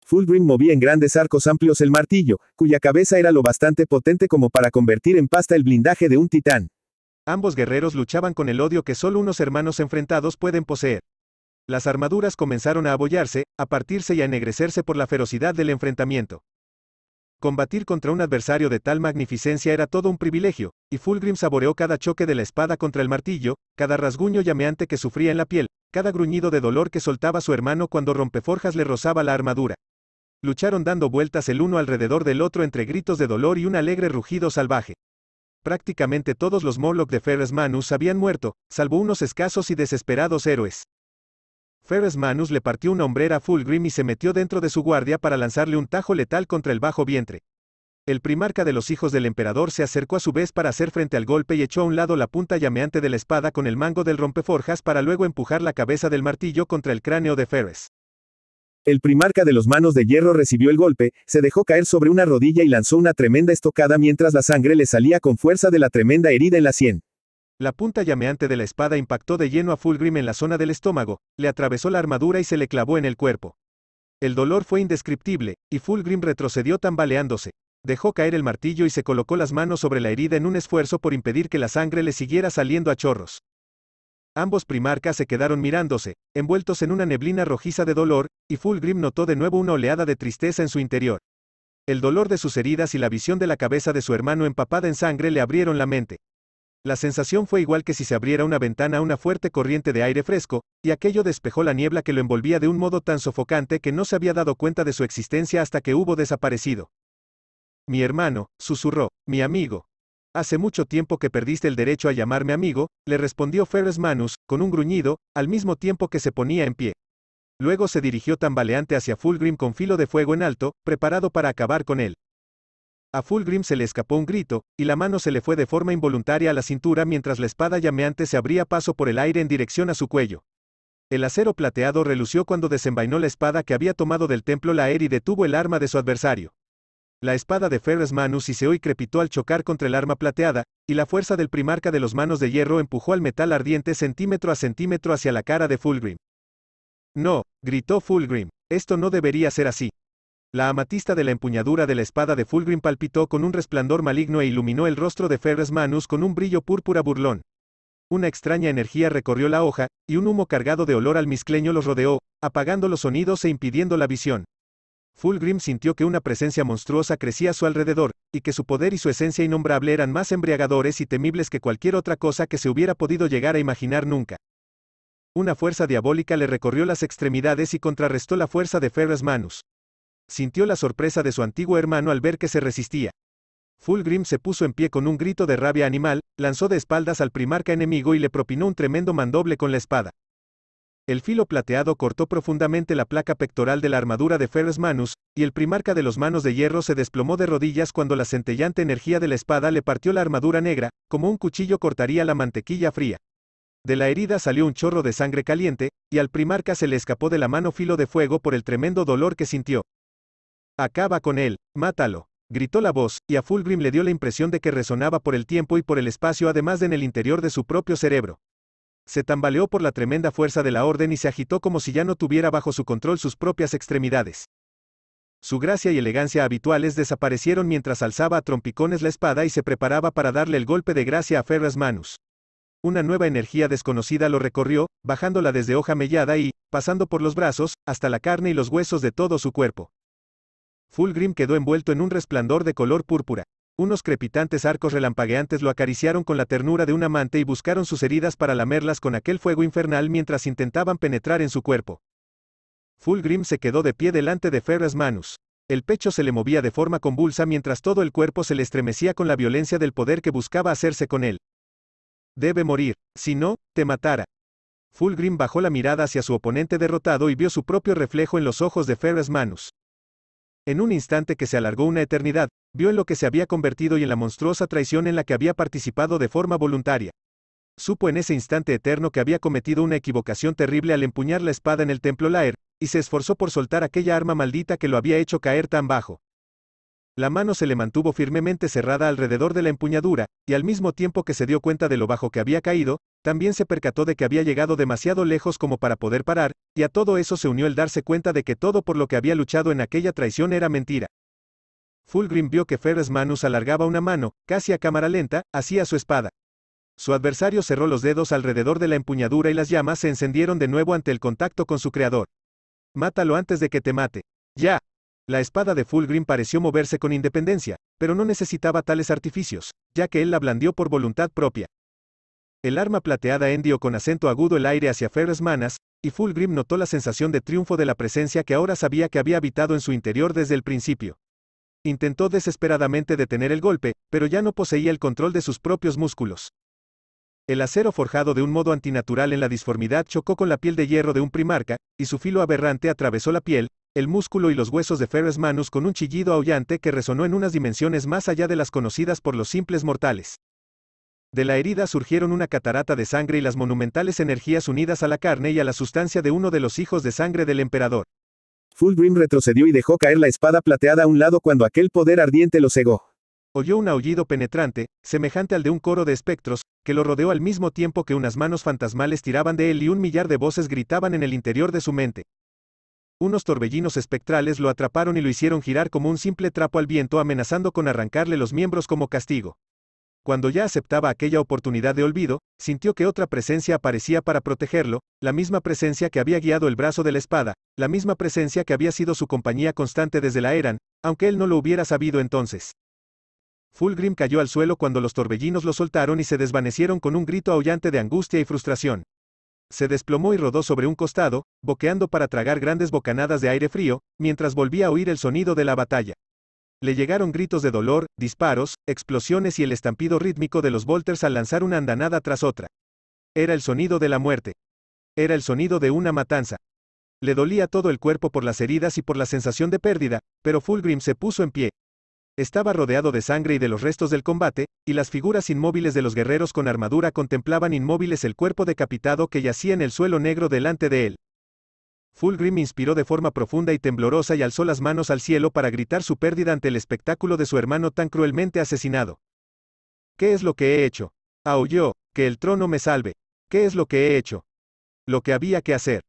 S1: Fulgrim movía en grandes arcos amplios el martillo, cuya cabeza era lo bastante potente como para convertir en pasta el blindaje de un titán. Ambos guerreros luchaban con el odio que solo unos hermanos enfrentados pueden poseer. Las armaduras comenzaron a abollarse, a partirse y a ennegrecerse por la ferocidad del enfrentamiento. Combatir contra un adversario de tal magnificencia era todo un privilegio, y Fulgrim saboreó cada choque de la espada contra el martillo, cada rasguño llameante que sufría en la piel, cada gruñido de dolor que soltaba su hermano cuando Rompeforjas le rozaba la armadura. Lucharon dando vueltas el uno alrededor del otro entre gritos de dolor y un alegre rugido salvaje. Prácticamente todos los Morlock de Ferres Manus habían muerto, salvo unos escasos y desesperados héroes. Ferres Manus le partió una hombrera a Fulgrim y se metió dentro de su guardia para lanzarle un tajo letal contra el bajo vientre. El primarca de los hijos del emperador se acercó a su vez para hacer frente al golpe y echó a un lado la punta llameante de la espada con el mango del rompeforjas para luego empujar la cabeza del martillo contra el cráneo de Ferres. El primarca de los manos de hierro recibió el golpe, se dejó caer sobre una rodilla y lanzó una tremenda estocada mientras la sangre le salía con fuerza de la tremenda herida en la sien. La punta llameante de la espada impactó de lleno a Fulgrim en la zona del estómago, le atravesó la armadura y se le clavó en el cuerpo. El dolor fue indescriptible, y Fulgrim retrocedió tambaleándose. Dejó caer el martillo y se colocó las manos sobre la herida en un esfuerzo por impedir que la sangre le siguiera saliendo a chorros. Ambos primarcas se quedaron mirándose, envueltos en una neblina rojiza de dolor, y Fulgrim notó de nuevo una oleada de tristeza en su interior. El dolor de sus heridas y la visión de la cabeza de su hermano empapada en sangre le abrieron la mente. La sensación fue igual que si se abriera una ventana a una fuerte corriente de aire fresco, y aquello despejó la niebla que lo envolvía de un modo tan sofocante que no se había dado cuenta de su existencia hasta que hubo desaparecido. Mi hermano, susurró, mi amigo. Hace mucho tiempo que perdiste el derecho a llamarme amigo, le respondió Ferres Manus, con un gruñido, al mismo tiempo que se ponía en pie. Luego se dirigió tambaleante hacia Fulgrim con filo de fuego en alto, preparado para acabar con él. A Fulgrim se le escapó un grito, y la mano se le fue de forma involuntaria a la cintura mientras la espada llameante se abría paso por el aire en dirección a su cuello. El acero plateado relució cuando desenvainó la espada que había tomado del templo la Laer y detuvo el arma de su adversario. La espada de Ferres Manus y y crepitó al chocar contra el arma plateada, y la fuerza del primarca de los manos de hierro empujó al metal ardiente centímetro a centímetro hacia la cara de Fulgrim. No, gritó Fulgrim, esto no debería ser así. La amatista de la empuñadura de la espada de Fulgrim palpitó con un resplandor maligno e iluminó el rostro de Ferres Manus con un brillo púrpura burlón. Una extraña energía recorrió la hoja, y un humo cargado de olor al almizcleño los rodeó, apagando los sonidos e impidiendo la visión. Fulgrim sintió que una presencia monstruosa crecía a su alrededor, y que su poder y su esencia innombrable eran más embriagadores y temibles que cualquier otra cosa que se hubiera podido llegar a imaginar nunca. Una fuerza diabólica le recorrió las extremidades y contrarrestó la fuerza de Ferres Manus sintió la sorpresa de su antiguo hermano al ver que se resistía. Fulgrim se puso en pie con un grito de rabia animal, lanzó de espaldas al primarca enemigo y le propinó un tremendo mandoble con la espada. El filo plateado cortó profundamente la placa pectoral de la armadura de Ferris Manus, y el primarca de los manos de hierro se desplomó de rodillas cuando la centellante energía de la espada le partió la armadura negra, como un cuchillo cortaría la mantequilla fría. De la herida salió un chorro de sangre caliente, y al primarca se le escapó de la mano filo de fuego por el tremendo dolor que sintió. Acaba con él, mátalo. Gritó la voz, y a Fulgrim le dio la impresión de que resonaba por el tiempo y por el espacio además de en el interior de su propio cerebro. Se tambaleó por la tremenda fuerza de la orden y se agitó como si ya no tuviera bajo su control sus propias extremidades. Su gracia y elegancia habituales desaparecieron mientras alzaba a trompicones la espada y se preparaba para darle el golpe de gracia a Ferras Manus. Una nueva energía desconocida lo recorrió, bajándola desde hoja mellada y, pasando por los brazos, hasta la carne y los huesos de todo su cuerpo. Fulgrim quedó envuelto en un resplandor de color púrpura. Unos crepitantes arcos relampagueantes lo acariciaron con la ternura de un amante y buscaron sus heridas para lamerlas con aquel fuego infernal mientras intentaban penetrar en su cuerpo. Fulgrim se quedó de pie delante de Ferras Manus. El pecho se le movía de forma convulsa mientras todo el cuerpo se le estremecía con la violencia del poder que buscaba hacerse con él. Debe morir, si no, te matará. Fulgrim bajó la mirada hacia su oponente derrotado y vio su propio reflejo en los ojos de Ferras Manus. En un instante que se alargó una eternidad, vio en lo que se había convertido y en la monstruosa traición en la que había participado de forma voluntaria. Supo en ese instante eterno que había cometido una equivocación terrible al empuñar la espada en el templo Laer, y se esforzó por soltar aquella arma maldita que lo había hecho caer tan bajo. La mano se le mantuvo firmemente cerrada alrededor de la empuñadura, y al mismo tiempo que se dio cuenta de lo bajo que había caído, también se percató de que había llegado demasiado lejos como para poder parar, y a todo eso se unió el darse cuenta de que todo por lo que había luchado en aquella traición era mentira. Fulgrim vio que Ferris Manus alargaba una mano, casi a cámara lenta, hacia su espada. Su adversario cerró los dedos alrededor de la empuñadura y las llamas se encendieron de nuevo ante el contacto con su creador. Mátalo antes de que te mate. Ya. La espada de Fulgrim pareció moverse con independencia, pero no necesitaba tales artificios, ya que él la blandió por voluntad propia. El arma plateada endió con acento agudo el aire hacia Ferres Manas, y Fulgrim notó la sensación de triunfo de la presencia que ahora sabía que había habitado en su interior desde el principio. Intentó desesperadamente detener el golpe, pero ya no poseía el control de sus propios músculos. El acero forjado de un modo antinatural en la disformidad chocó con la piel de hierro de un primarca, y su filo aberrante atravesó la piel, el músculo y los huesos de Ferris Manus con un chillido aullante que resonó en unas dimensiones más allá de las conocidas por los simples mortales. De la herida surgieron una catarata de sangre y las monumentales energías unidas a la carne y a la sustancia de uno de los hijos de sangre del emperador. Fulgrim retrocedió y dejó caer la espada plateada a un lado cuando aquel poder ardiente lo cegó. Oyó un aullido penetrante, semejante al de un coro de espectros, que lo rodeó al mismo tiempo que unas manos fantasmales tiraban de él y un millar de voces gritaban en el interior de su mente. Unos torbellinos espectrales lo atraparon y lo hicieron girar como un simple trapo al viento amenazando con arrancarle los miembros como castigo. Cuando ya aceptaba aquella oportunidad de olvido, sintió que otra presencia aparecía para protegerlo, la misma presencia que había guiado el brazo de la espada, la misma presencia que había sido su compañía constante desde la Eran, aunque él no lo hubiera sabido entonces. Fulgrim cayó al suelo cuando los torbellinos lo soltaron y se desvanecieron con un grito aullante de angustia y frustración se desplomó y rodó sobre un costado, boqueando para tragar grandes bocanadas de aire frío, mientras volvía a oír el sonido de la batalla. Le llegaron gritos de dolor, disparos, explosiones y el estampido rítmico de los Volters al lanzar una andanada tras otra. Era el sonido de la muerte. Era el sonido de una matanza. Le dolía todo el cuerpo por las heridas y por la sensación de pérdida, pero Fulgrim se puso en pie, estaba rodeado de sangre y de los restos del combate, y las figuras inmóviles de los guerreros con armadura contemplaban inmóviles el cuerpo decapitado que yacía en el suelo negro delante de él. Fulgrim inspiró de forma profunda y temblorosa y alzó las manos al cielo para gritar su pérdida ante el espectáculo de su hermano tan cruelmente asesinado. ¿Qué es lo que he hecho? Aulló, que el trono me salve. ¿Qué es lo que he hecho? Lo que había que hacer.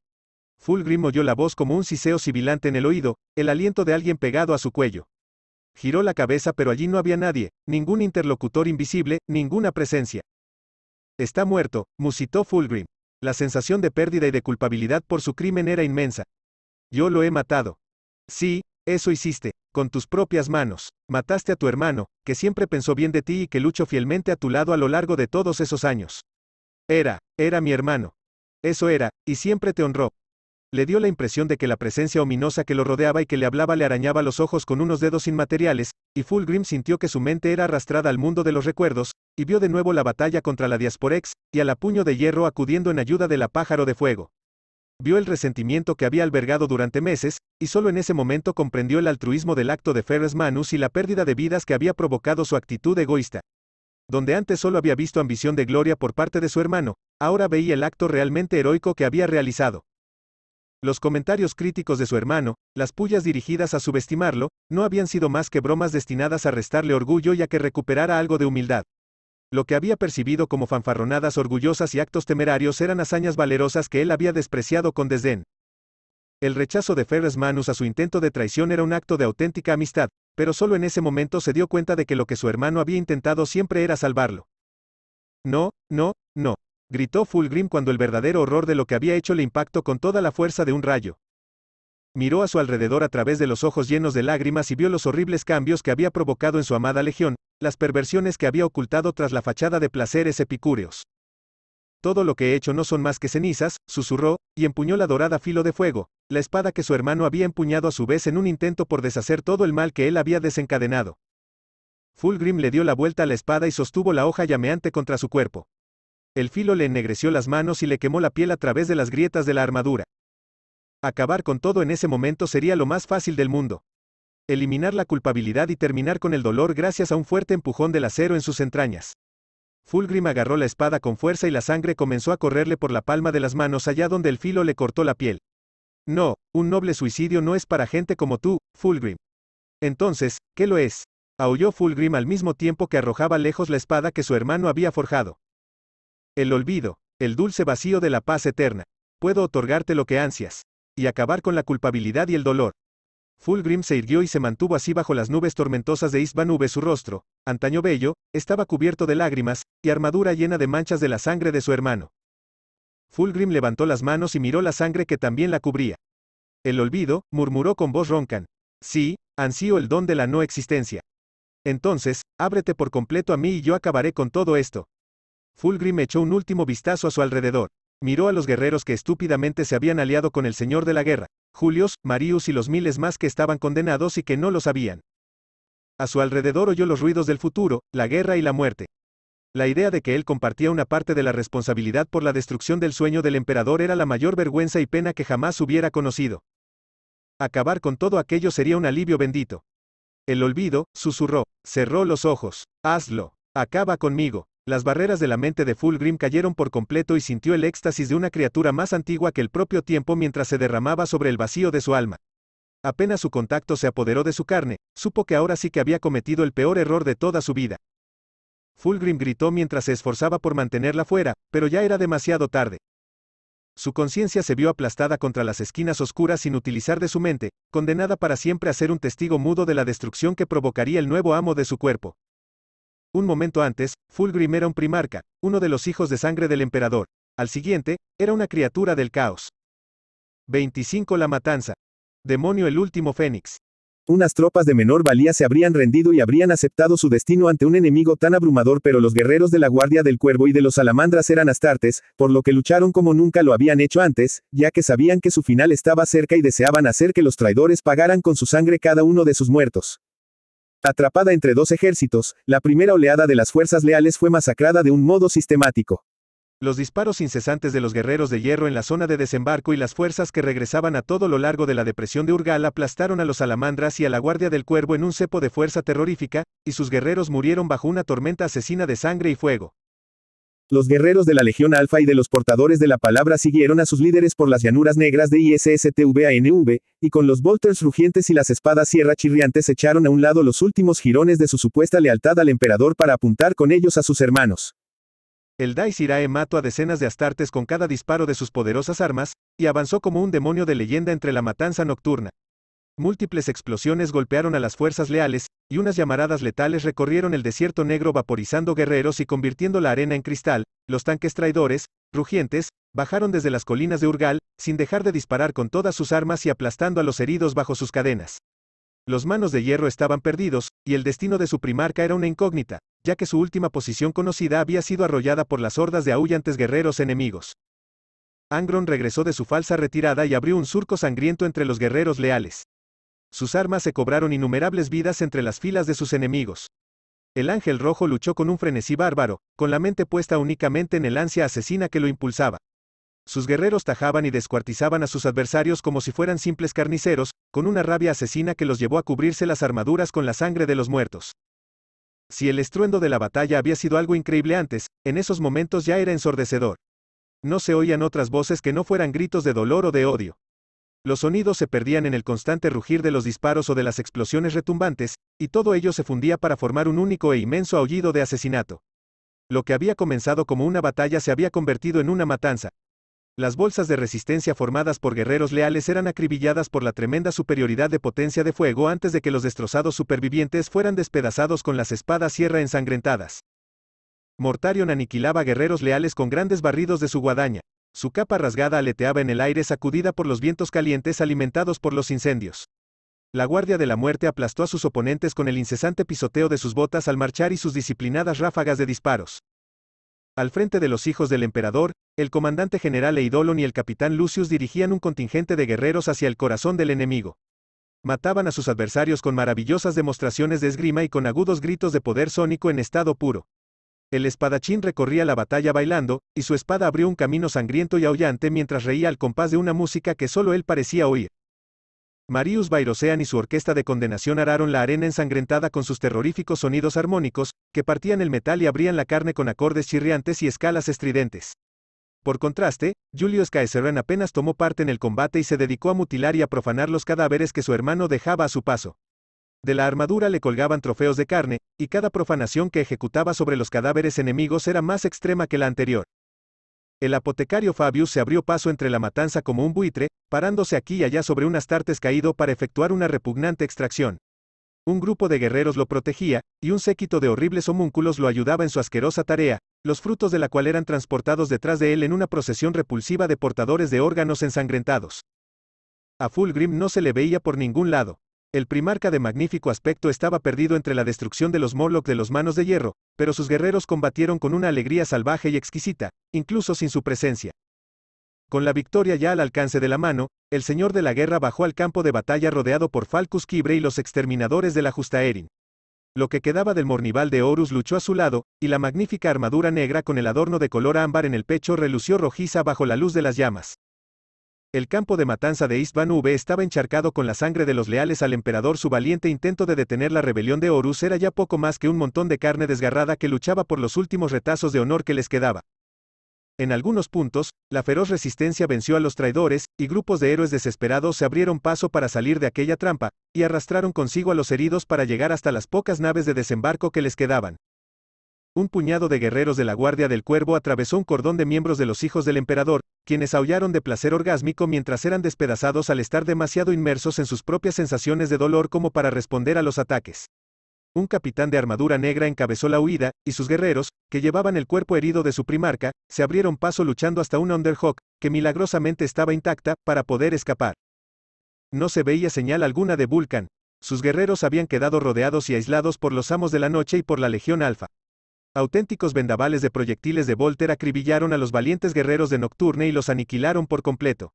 S1: Fulgrim oyó la voz como un siseo sibilante en el oído, el aliento de alguien pegado a su cuello. Giró la cabeza pero allí no había nadie, ningún interlocutor invisible, ninguna presencia. Está muerto, musitó Fulgrim. La sensación de pérdida y de culpabilidad por su crimen era inmensa. Yo lo he matado. Sí, eso hiciste, con tus propias manos. Mataste a tu hermano, que siempre pensó bien de ti y que luchó fielmente a tu lado a lo largo de todos esos años. Era, era mi hermano. Eso era, y siempre te honró, le dio la impresión de que la presencia ominosa que lo rodeaba y que le hablaba le arañaba los ojos con unos dedos inmateriales, y Fulgrim sintió que su mente era arrastrada al mundo de los recuerdos, y vio de nuevo la batalla contra la Diasporex, y a la puño de hierro acudiendo en ayuda de la pájaro de fuego. Vio el resentimiento que había albergado durante meses, y solo en ese momento comprendió el altruismo del acto de Ferres Manus y la pérdida de vidas que había provocado su actitud egoísta. Donde antes solo había visto ambición de gloria por parte de su hermano, ahora veía el acto realmente heroico que había realizado. Los comentarios críticos de su hermano, las pullas dirigidas a subestimarlo, no habían sido más que bromas destinadas a restarle orgullo y a que recuperara algo de humildad. Lo que había percibido como fanfarronadas orgullosas y actos temerarios eran hazañas valerosas que él había despreciado con desdén. El rechazo de Ferres Manus a su intento de traición era un acto de auténtica amistad, pero solo en ese momento se dio cuenta de que lo que su hermano había intentado siempre era salvarlo. No, no, no gritó Fulgrim cuando el verdadero horror de lo que había hecho le impactó con toda la fuerza de un rayo. Miró a su alrededor a través de los ojos llenos de lágrimas y vio los horribles cambios que había provocado en su amada legión, las perversiones que había ocultado tras la fachada de placeres epicúreos. Todo lo que he hecho no son más que cenizas, susurró, y empuñó la dorada filo de fuego, la espada que su hermano había empuñado a su vez en un intento por deshacer todo el mal que él había desencadenado. Fulgrim le dio la vuelta a la espada y sostuvo la hoja llameante contra su cuerpo. El filo le ennegreció las manos y le quemó la piel a través de las grietas de la armadura. Acabar con todo en ese momento sería lo más fácil del mundo. Eliminar la culpabilidad y terminar con el dolor gracias a un fuerte empujón del acero en sus entrañas. Fulgrim agarró la espada con fuerza y la sangre comenzó a correrle por la palma de las manos allá donde el filo le cortó la piel. No, un noble suicidio no es para gente como tú, Fulgrim. Entonces, ¿qué lo es? Aulló Fulgrim al mismo tiempo que arrojaba lejos la espada que su hermano había forjado. El olvido, el dulce vacío de la paz eterna. Puedo otorgarte lo que ansias. Y acabar con la culpabilidad y el dolor. Fulgrim se irguió y se mantuvo así bajo las nubes tormentosas de Isbanube su rostro, antaño bello, estaba cubierto de lágrimas, y armadura llena de manchas de la sangre de su hermano. Fulgrim levantó las manos y miró la sangre que también la cubría. El olvido, murmuró con voz roncan. Sí, ansío el don de la no existencia. Entonces, ábrete por completo a mí y yo acabaré con todo esto. Fulgrim echó un último vistazo a su alrededor. Miró a los guerreros que estúpidamente se habían aliado con el señor de la guerra, Julius, Marius y los miles más que estaban condenados y que no lo sabían. A su alrededor oyó los ruidos del futuro, la guerra y la muerte. La idea de que él compartía una parte de la responsabilidad por la destrucción del sueño del emperador era la mayor vergüenza y pena que jamás hubiera conocido. Acabar con todo aquello sería un alivio bendito. El olvido, susurró, cerró los ojos. Hazlo. Acaba conmigo. Las barreras de la mente de Fulgrim cayeron por completo y sintió el éxtasis de una criatura más antigua que el propio tiempo mientras se derramaba sobre el vacío de su alma. Apenas su contacto se apoderó de su carne, supo que ahora sí que había cometido el peor error de toda su vida. Fulgrim gritó mientras se esforzaba por mantenerla fuera, pero ya era demasiado tarde. Su conciencia se vio aplastada contra las esquinas oscuras sin utilizar de su mente, condenada para siempre a ser un testigo mudo de la destrucción que provocaría el nuevo amo de su cuerpo. Un momento antes, Fulgrim era un primarca, uno de los hijos de sangre del emperador. Al siguiente, era una criatura del caos. 25. La matanza. Demonio el último fénix. Unas tropas de menor valía se habrían rendido y habrían aceptado su destino ante un enemigo tan abrumador, pero los guerreros de la Guardia del Cuervo y de los Salamandras eran astartes, por lo que lucharon como nunca lo habían hecho antes, ya que sabían que su final estaba cerca y deseaban hacer que los traidores pagaran con su sangre cada uno de sus muertos. Atrapada entre dos ejércitos, la primera oleada de las fuerzas leales fue masacrada de un modo sistemático. Los disparos incesantes de los guerreros de hierro en la zona de desembarco y las fuerzas que regresaban a todo lo largo de la depresión de Urgal aplastaron a los salamandras y a la guardia del cuervo en un cepo de fuerza terrorífica, y sus guerreros murieron bajo una tormenta asesina de sangre y fuego. Los guerreros de la Legión Alfa y de los portadores de la palabra siguieron a sus líderes por las llanuras negras de ISSTVANV, y con los bolters rugientes y las espadas sierra chirriantes echaron a un lado los últimos jirones de su supuesta lealtad al emperador para apuntar con ellos a sus hermanos. El Daisirae mató a decenas de astartes con cada disparo de sus poderosas armas, y avanzó como un demonio de leyenda entre la matanza nocturna. Múltiples explosiones golpearon a las fuerzas leales, y unas llamaradas letales recorrieron el desierto negro vaporizando guerreros y convirtiendo la arena en cristal, los tanques traidores, rugientes, bajaron desde las colinas de Urgal, sin dejar de disparar con todas sus armas y aplastando a los heridos bajo sus cadenas. Los manos de hierro estaban perdidos, y el destino de su primarca era una incógnita, ya que su última posición conocida había sido arrollada por las hordas de aullantes guerreros enemigos. Angron regresó de su falsa retirada y abrió un surco sangriento entre los guerreros leales sus armas se cobraron innumerables vidas entre las filas de sus enemigos. El ángel rojo luchó con un frenesí bárbaro, con la mente puesta únicamente en el ansia asesina que lo impulsaba. Sus guerreros tajaban y descuartizaban a sus adversarios como si fueran simples carniceros, con una rabia asesina que los llevó a cubrirse las armaduras con la sangre de los muertos. Si el estruendo de la batalla había sido algo increíble antes, en esos momentos ya era ensordecedor. No se oían otras voces que no fueran gritos de dolor o de odio. Los sonidos se perdían en el constante rugir de los disparos o de las explosiones retumbantes, y todo ello se fundía para formar un único e inmenso aullido de asesinato. Lo que había comenzado como una batalla se había convertido en una matanza. Las bolsas de resistencia formadas por guerreros leales eran acribilladas por la tremenda superioridad de potencia de fuego antes de que los destrozados supervivientes fueran despedazados con las espadas sierra ensangrentadas. Mortarion aniquilaba guerreros leales con grandes barridos de su guadaña, su capa rasgada aleteaba en el aire sacudida por los vientos calientes alimentados por los incendios. La Guardia de la Muerte aplastó a sus oponentes con el incesante pisoteo de sus botas al marchar y sus disciplinadas ráfagas de disparos. Al frente de los hijos del emperador, el comandante general Eidolon y el capitán Lucius dirigían un contingente de guerreros hacia el corazón del enemigo. Mataban a sus adversarios con maravillosas demostraciones de esgrima y con agudos gritos de poder sónico en estado puro. El espadachín recorría la batalla bailando, y su espada abrió un camino sangriento y aullante mientras reía al compás de una música que solo él parecía oír. Marius Bayrosean y su orquesta de condenación araron la arena ensangrentada con sus terroríficos sonidos armónicos, que partían el metal y abrían la carne con acordes chirriantes y escalas estridentes. Por contraste, Julius Caeseran apenas tomó parte en el combate y se dedicó a mutilar y a profanar los cadáveres que su hermano dejaba a su paso. De la armadura le colgaban trofeos de carne, y cada profanación que ejecutaba sobre los cadáveres enemigos era más extrema que la anterior. El apotecario Fabius se abrió paso entre la matanza como un buitre, parándose aquí y allá sobre un astartes caído para efectuar una repugnante extracción. Un grupo de guerreros lo protegía, y un séquito de horribles homúnculos lo ayudaba en su asquerosa tarea, los frutos de la cual eran transportados detrás de él en una procesión repulsiva de portadores de órganos ensangrentados. A Fulgrim no se le veía por ningún lado. El primarca de magnífico aspecto estaba perdido entre la destrucción de los Morlock de los manos de hierro, pero sus guerreros combatieron con una alegría salvaje y exquisita, incluso sin su presencia. Con la victoria ya al alcance de la mano, el señor de la guerra bajó al campo de batalla rodeado por Falcus Kibre y los exterminadores de la Justa Erin. Lo que quedaba del Mornival de Horus luchó a su lado, y la magnífica armadura negra con el adorno de color ámbar en el pecho relució rojiza bajo la luz de las llamas. El campo de matanza de Istvan V estaba encharcado con la sangre de los leales al emperador. Su valiente intento de detener la rebelión de Horus era ya poco más que un montón de carne desgarrada que luchaba por los últimos retazos de honor que les quedaba. En algunos puntos, la feroz resistencia venció a los traidores, y grupos de héroes desesperados se abrieron paso para salir de aquella trampa, y arrastraron consigo a los heridos para llegar hasta las pocas naves de desembarco que les quedaban un puñado de guerreros de la Guardia del Cuervo atravesó un cordón de miembros de los hijos del emperador, quienes aullaron de placer orgásmico mientras eran despedazados al estar demasiado inmersos en sus propias sensaciones de dolor como para responder a los ataques. Un capitán de armadura negra encabezó la huida, y sus guerreros, que llevaban el cuerpo herido de su primarca, se abrieron paso luchando hasta un Underhawk, que milagrosamente estaba intacta, para poder escapar. No se veía señal alguna de Vulcan. Sus guerreros habían quedado rodeados y aislados por los amos de la noche y por la Legión Alfa auténticos vendavales de proyectiles de Volter acribillaron a los valientes guerreros de Nocturne y los aniquilaron por completo.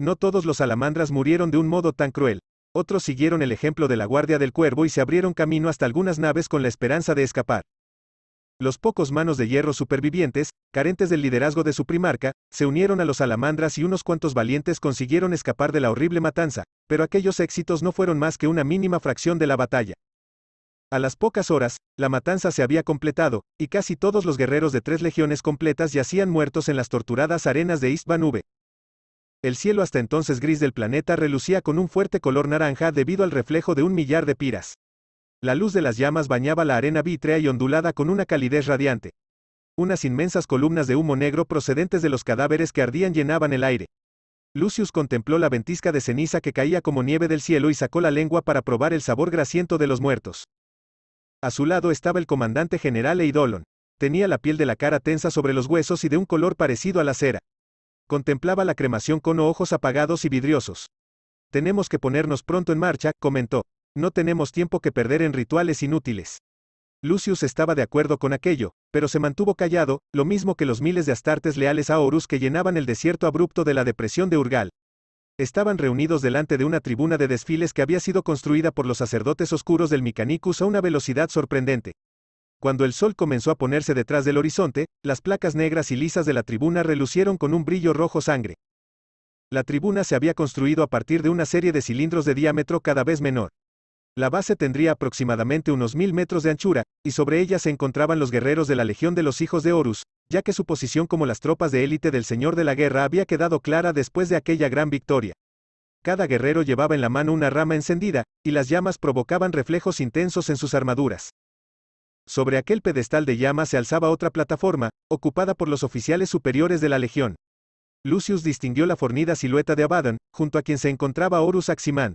S1: No todos los alamandras murieron de un modo tan cruel. Otros siguieron el ejemplo de la Guardia del Cuervo y se abrieron camino hasta algunas naves con la esperanza de escapar. Los pocos manos de hierro supervivientes, carentes del liderazgo de su primarca, se unieron a los alamandras y unos cuantos valientes consiguieron escapar de la horrible matanza, pero aquellos éxitos no fueron más que una mínima fracción de la batalla. A las pocas horas, la matanza se había completado, y casi todos los guerreros de tres legiones completas yacían muertos en las torturadas arenas de East El cielo hasta entonces gris del planeta relucía con un fuerte color naranja debido al reflejo de un millar de piras. La luz de las llamas bañaba la arena vítrea y ondulada con una calidez radiante. Unas inmensas columnas de humo negro procedentes de los cadáveres que ardían llenaban el aire. Lucius contempló la ventisca de ceniza que caía como nieve del cielo y sacó la lengua para probar el sabor grasiento de los muertos. A su lado estaba el comandante general Eidolon. Tenía la piel de la cara tensa sobre los huesos y de un color parecido a la cera. Contemplaba la cremación con ojos apagados y vidriosos. Tenemos que ponernos pronto en marcha, comentó. No tenemos tiempo que perder en rituales inútiles. Lucius estaba de acuerdo con aquello, pero se mantuvo callado, lo mismo que los miles de astartes leales a Horus que llenaban el desierto abrupto de la depresión de Urgal estaban reunidos delante de una tribuna de desfiles que había sido construida por los sacerdotes oscuros del Micanicus a una velocidad sorprendente. Cuando el sol comenzó a ponerse detrás del horizonte, las placas negras y lisas de la tribuna relucieron con un brillo rojo sangre. La tribuna se había construido a partir de una serie de cilindros de diámetro cada vez menor. La base tendría aproximadamente unos mil metros de anchura, y sobre ella se encontraban los guerreros de la Legión de los Hijos de Horus, ya que su posición como las tropas de élite del Señor de la Guerra había quedado clara después de aquella gran victoria. Cada guerrero llevaba en la mano una rama encendida, y las llamas provocaban reflejos intensos en sus armaduras. Sobre aquel pedestal de llamas se alzaba otra plataforma, ocupada por los oficiales superiores de la Legión. Lucius distinguió la fornida silueta de Abaddon, junto a quien se encontraba Horus Aximán.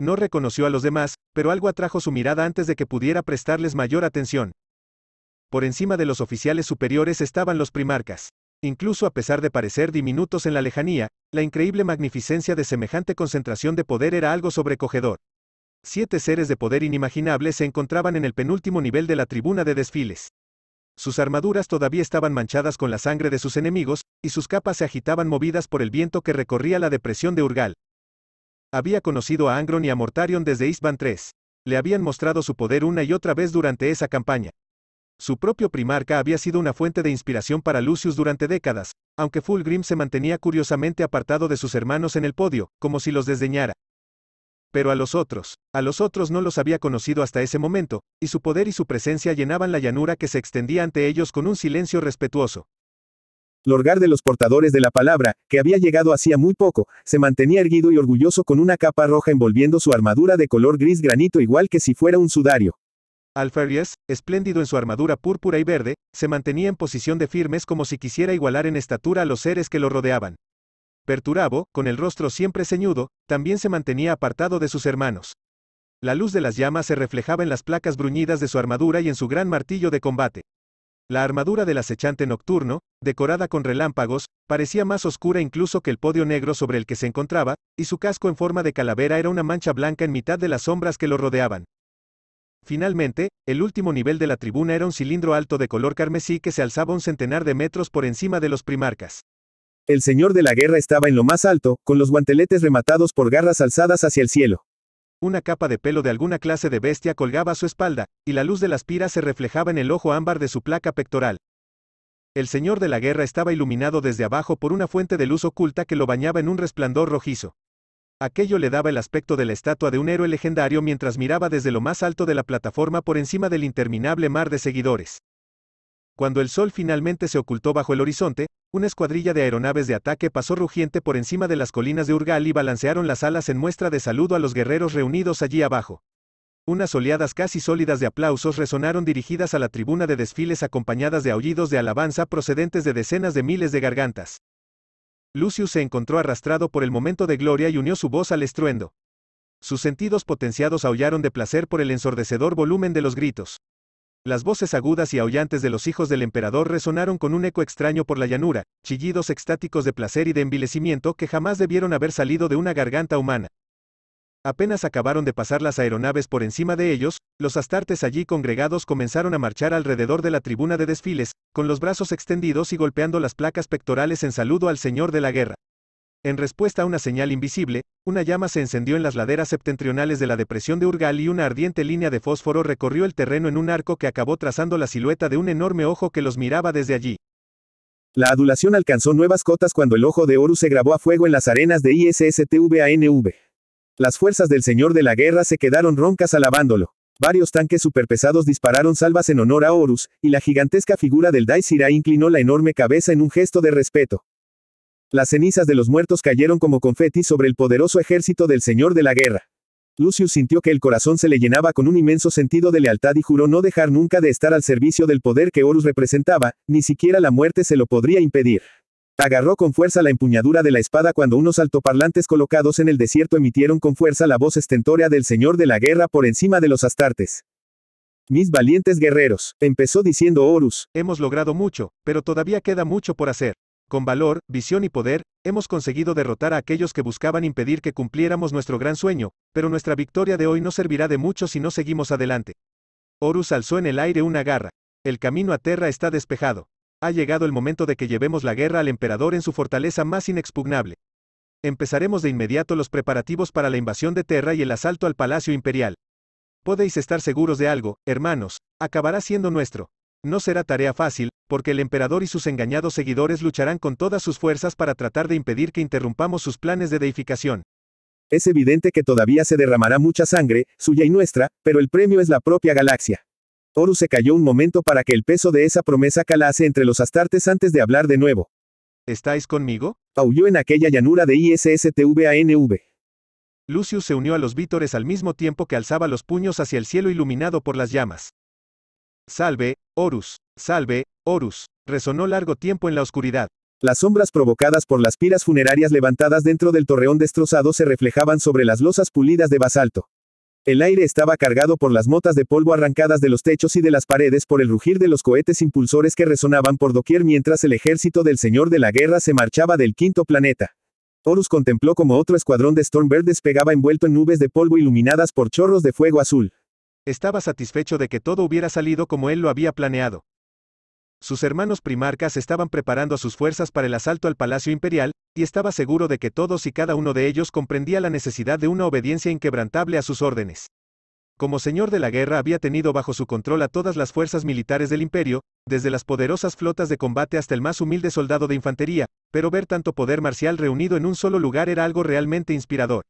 S1: No reconoció a los demás, pero algo atrajo su mirada antes de que pudiera prestarles mayor atención. Por encima de los oficiales superiores estaban los primarcas. Incluso a pesar de parecer diminutos en la lejanía, la increíble magnificencia de semejante concentración de poder era algo sobrecogedor. Siete seres de poder inimaginable se encontraban en el penúltimo nivel de la tribuna de desfiles. Sus armaduras todavía estaban manchadas con la sangre de sus enemigos, y sus capas se agitaban movidas por el viento que recorría la depresión de Urgal. Había conocido a Angron y a Mortarion desde Istvan III. Le habían mostrado su poder una y otra vez durante esa campaña. Su propio primarca había sido una fuente de inspiración para Lucius durante décadas, aunque Fulgrim se mantenía curiosamente apartado de sus hermanos en el podio, como si los desdeñara. Pero a los otros, a los otros no los había conocido hasta ese momento, y su poder y su presencia llenaban la llanura que se extendía ante ellos con un silencio respetuoso. Lorgar de los portadores de la palabra, que había llegado hacía muy poco, se mantenía erguido y orgulloso con una capa roja envolviendo su armadura de color gris granito igual que si fuera un sudario. Alfarius, espléndido en su armadura púrpura y verde, se mantenía en posición de firmes como si quisiera igualar en estatura a los seres que lo rodeaban. Perturabo, con el rostro siempre ceñudo, también se mantenía apartado de sus hermanos. La luz de las llamas se reflejaba en las placas bruñidas de su armadura y en su gran martillo de combate. La armadura del acechante nocturno, decorada con relámpagos, parecía más oscura incluso que el podio negro sobre el que se encontraba, y su casco en forma de calavera era una mancha blanca en mitad de las sombras que lo rodeaban. Finalmente, el último nivel de la tribuna era un cilindro alto de color carmesí que se alzaba un centenar de metros por encima de los primarcas. El señor de la guerra estaba en lo más alto, con los guanteletes rematados por garras alzadas hacia el cielo. Una capa de pelo de alguna clase de bestia colgaba a su espalda, y la luz de las piras se reflejaba en el ojo ámbar de su placa pectoral. El señor de la guerra estaba iluminado desde abajo por una fuente de luz oculta que lo bañaba en un resplandor rojizo aquello le daba el aspecto de la estatua de un héroe legendario mientras miraba desde lo más alto de la plataforma por encima del interminable mar de seguidores. Cuando el sol finalmente se ocultó bajo el horizonte, una escuadrilla de aeronaves de ataque pasó rugiente por encima de las colinas de Urgal y balancearon las alas en muestra de saludo a los guerreros reunidos allí abajo. Unas oleadas casi sólidas de aplausos resonaron dirigidas a la tribuna de desfiles acompañadas de aullidos de alabanza procedentes de decenas de miles de gargantas. Lucius se encontró arrastrado por el momento de gloria y unió su voz al estruendo. Sus sentidos potenciados aullaron de placer por el ensordecedor volumen de los gritos. Las voces agudas y aullantes de los hijos del emperador resonaron con un eco extraño por la llanura, chillidos extáticos de placer y de envilecimiento que jamás debieron haber salido de una garganta humana. Apenas acabaron de pasar las aeronaves por encima de ellos, los astartes allí congregados comenzaron a marchar alrededor de la tribuna de desfiles, con los brazos extendidos y golpeando las placas pectorales en saludo al Señor de la Guerra. En respuesta a una señal invisible, una llama se encendió en las laderas septentrionales de la depresión de Urgal y una ardiente línea de fósforo recorrió el terreno en un arco que acabó trazando la silueta de un enorme ojo que los miraba desde allí. La adulación alcanzó nuevas cotas cuando el ojo de Oru se grabó a fuego en las arenas de ISSTVANV. Las fuerzas del señor de la guerra se quedaron roncas alabándolo. Varios tanques superpesados dispararon salvas en honor a Horus, y la gigantesca figura del Daisira inclinó la enorme cabeza en un gesto de respeto. Las cenizas de los muertos cayeron como confeti sobre el poderoso ejército del señor de la guerra. Lucius sintió que el corazón se le llenaba con un inmenso sentido de lealtad y juró no dejar nunca de estar al servicio del poder que Horus representaba, ni siquiera la muerte se lo podría impedir. Agarró con fuerza la empuñadura de la espada cuando unos altoparlantes colocados en el desierto emitieron con fuerza la voz estentórea del Señor de la Guerra por encima de los astartes. Mis valientes guerreros, empezó diciendo Horus, hemos logrado mucho, pero todavía queda mucho por hacer. Con valor, visión y poder, hemos conseguido derrotar a aquellos que buscaban impedir que cumpliéramos nuestro gran sueño, pero nuestra victoria de hoy no servirá de mucho si no seguimos adelante. Horus alzó en el aire una garra. El camino a Terra está despejado. Ha llegado el momento de que llevemos la guerra al emperador en su fortaleza más inexpugnable. Empezaremos de inmediato los preparativos para la invasión de Terra y el asalto al Palacio Imperial. Podéis estar seguros de algo, hermanos, acabará siendo nuestro. No será tarea fácil, porque el emperador y sus engañados seguidores lucharán con todas sus fuerzas para tratar de impedir que interrumpamos sus planes de deificación. Es evidente que todavía se derramará mucha sangre, suya y nuestra, pero el premio es la propia galaxia. Horus se cayó un momento para que el peso de esa promesa calase entre los astartes antes de hablar de nuevo. ¿Estáis conmigo? Aulló en aquella llanura de ISSTVANV. Lucius se unió a los vítores al mismo tiempo que alzaba los puños hacia el cielo iluminado por las llamas. Salve, Horus, salve, Horus, resonó largo tiempo en la oscuridad. Las sombras provocadas por las piras funerarias levantadas dentro del torreón destrozado se reflejaban sobre las losas pulidas de basalto. El aire estaba cargado por las motas de polvo arrancadas de los techos y de las paredes por el rugir de los cohetes impulsores que resonaban por doquier mientras el ejército del Señor de la Guerra se marchaba del quinto planeta. Horus contempló como otro escuadrón de Stormbird despegaba envuelto en nubes de polvo iluminadas por chorros de fuego azul. Estaba satisfecho de que todo hubiera salido como él lo había planeado. Sus hermanos primarcas estaban preparando a sus fuerzas para el asalto al Palacio Imperial, y estaba seguro de que todos y cada uno de ellos comprendía la necesidad de una obediencia inquebrantable a sus órdenes. Como señor de la guerra había tenido bajo su control a todas las fuerzas militares del imperio, desde las poderosas flotas de combate hasta el más humilde soldado de infantería, pero ver tanto poder marcial reunido en un solo lugar era algo realmente inspirador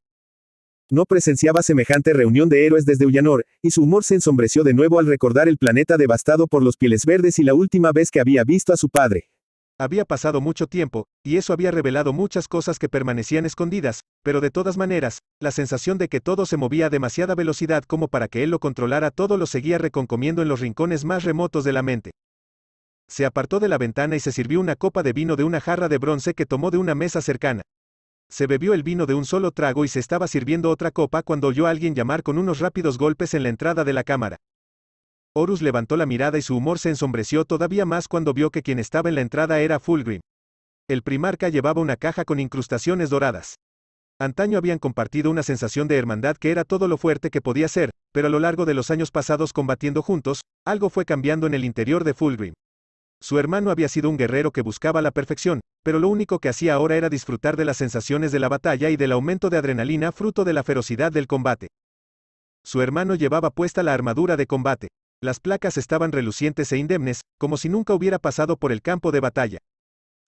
S1: no presenciaba semejante reunión de héroes desde Ullanor, y su humor se ensombreció de nuevo al recordar el planeta devastado por los pieles verdes y la última vez que había visto a su padre. Había pasado mucho tiempo, y eso había revelado muchas cosas que permanecían escondidas, pero de todas maneras, la sensación de que todo se movía a demasiada velocidad como para que él lo controlara todo lo seguía reconcomiendo en los rincones más remotos de la mente. Se apartó de la ventana y se sirvió una copa de vino de una jarra de bronce que tomó de una mesa cercana, se bebió el vino de un solo trago y se estaba sirviendo otra copa cuando oyó a alguien llamar con unos rápidos golpes en la entrada de la cámara. Horus levantó la mirada y su humor se ensombreció todavía más cuando vio que quien estaba en la entrada era Fulgrim. El primarca llevaba una caja con incrustaciones doradas. Antaño habían compartido una sensación de hermandad que era todo lo fuerte que podía ser, pero a lo largo de los años pasados combatiendo juntos, algo fue cambiando en el interior de Fulgrim. Su hermano había sido un guerrero que buscaba la perfección, pero lo único que hacía ahora era disfrutar de las sensaciones de la batalla y del aumento de adrenalina fruto de la ferocidad del combate. Su hermano llevaba puesta la armadura de combate. Las placas estaban relucientes e indemnes, como si nunca hubiera pasado por el campo de batalla.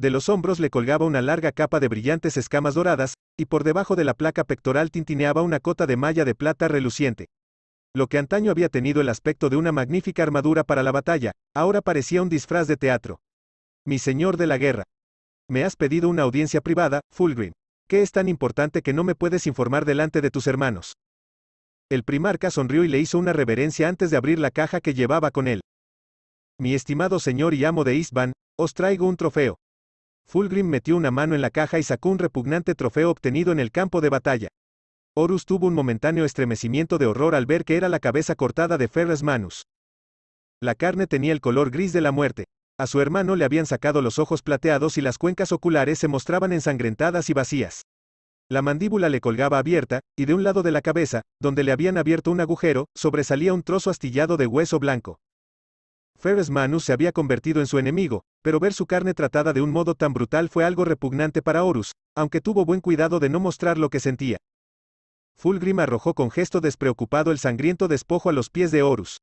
S1: De los hombros le colgaba una larga capa de brillantes escamas doradas, y por debajo de la placa pectoral tintineaba una cota de malla de plata reluciente. Lo que antaño había tenido el aspecto de una magnífica armadura para la batalla, ahora parecía un disfraz de teatro. Mi señor de la guerra. Me has pedido una audiencia privada, Fulgrim. ¿Qué es tan importante que no me puedes informar delante de tus hermanos? El primarca sonrió y le hizo una reverencia antes de abrir la caja que llevaba con él. Mi estimado señor y amo de Isban, os traigo un trofeo. Fulgrim metió una mano en la caja y sacó un repugnante trofeo obtenido en el campo de batalla. Horus tuvo un momentáneo estremecimiento de horror al ver que era la cabeza cortada de Ferras Manus. La carne tenía el color gris de la muerte. A su hermano le habían sacado los ojos plateados y las cuencas oculares se mostraban ensangrentadas y vacías. La mandíbula le colgaba abierta, y de un lado de la cabeza, donde le habían abierto un agujero, sobresalía un trozo astillado de hueso blanco. Ferres Manus se había convertido en su enemigo, pero ver su carne tratada de un modo tan brutal fue algo repugnante para Horus, aunque tuvo buen cuidado de no mostrar lo que sentía. Fulgrim arrojó con gesto despreocupado el sangriento despojo a los pies de Horus.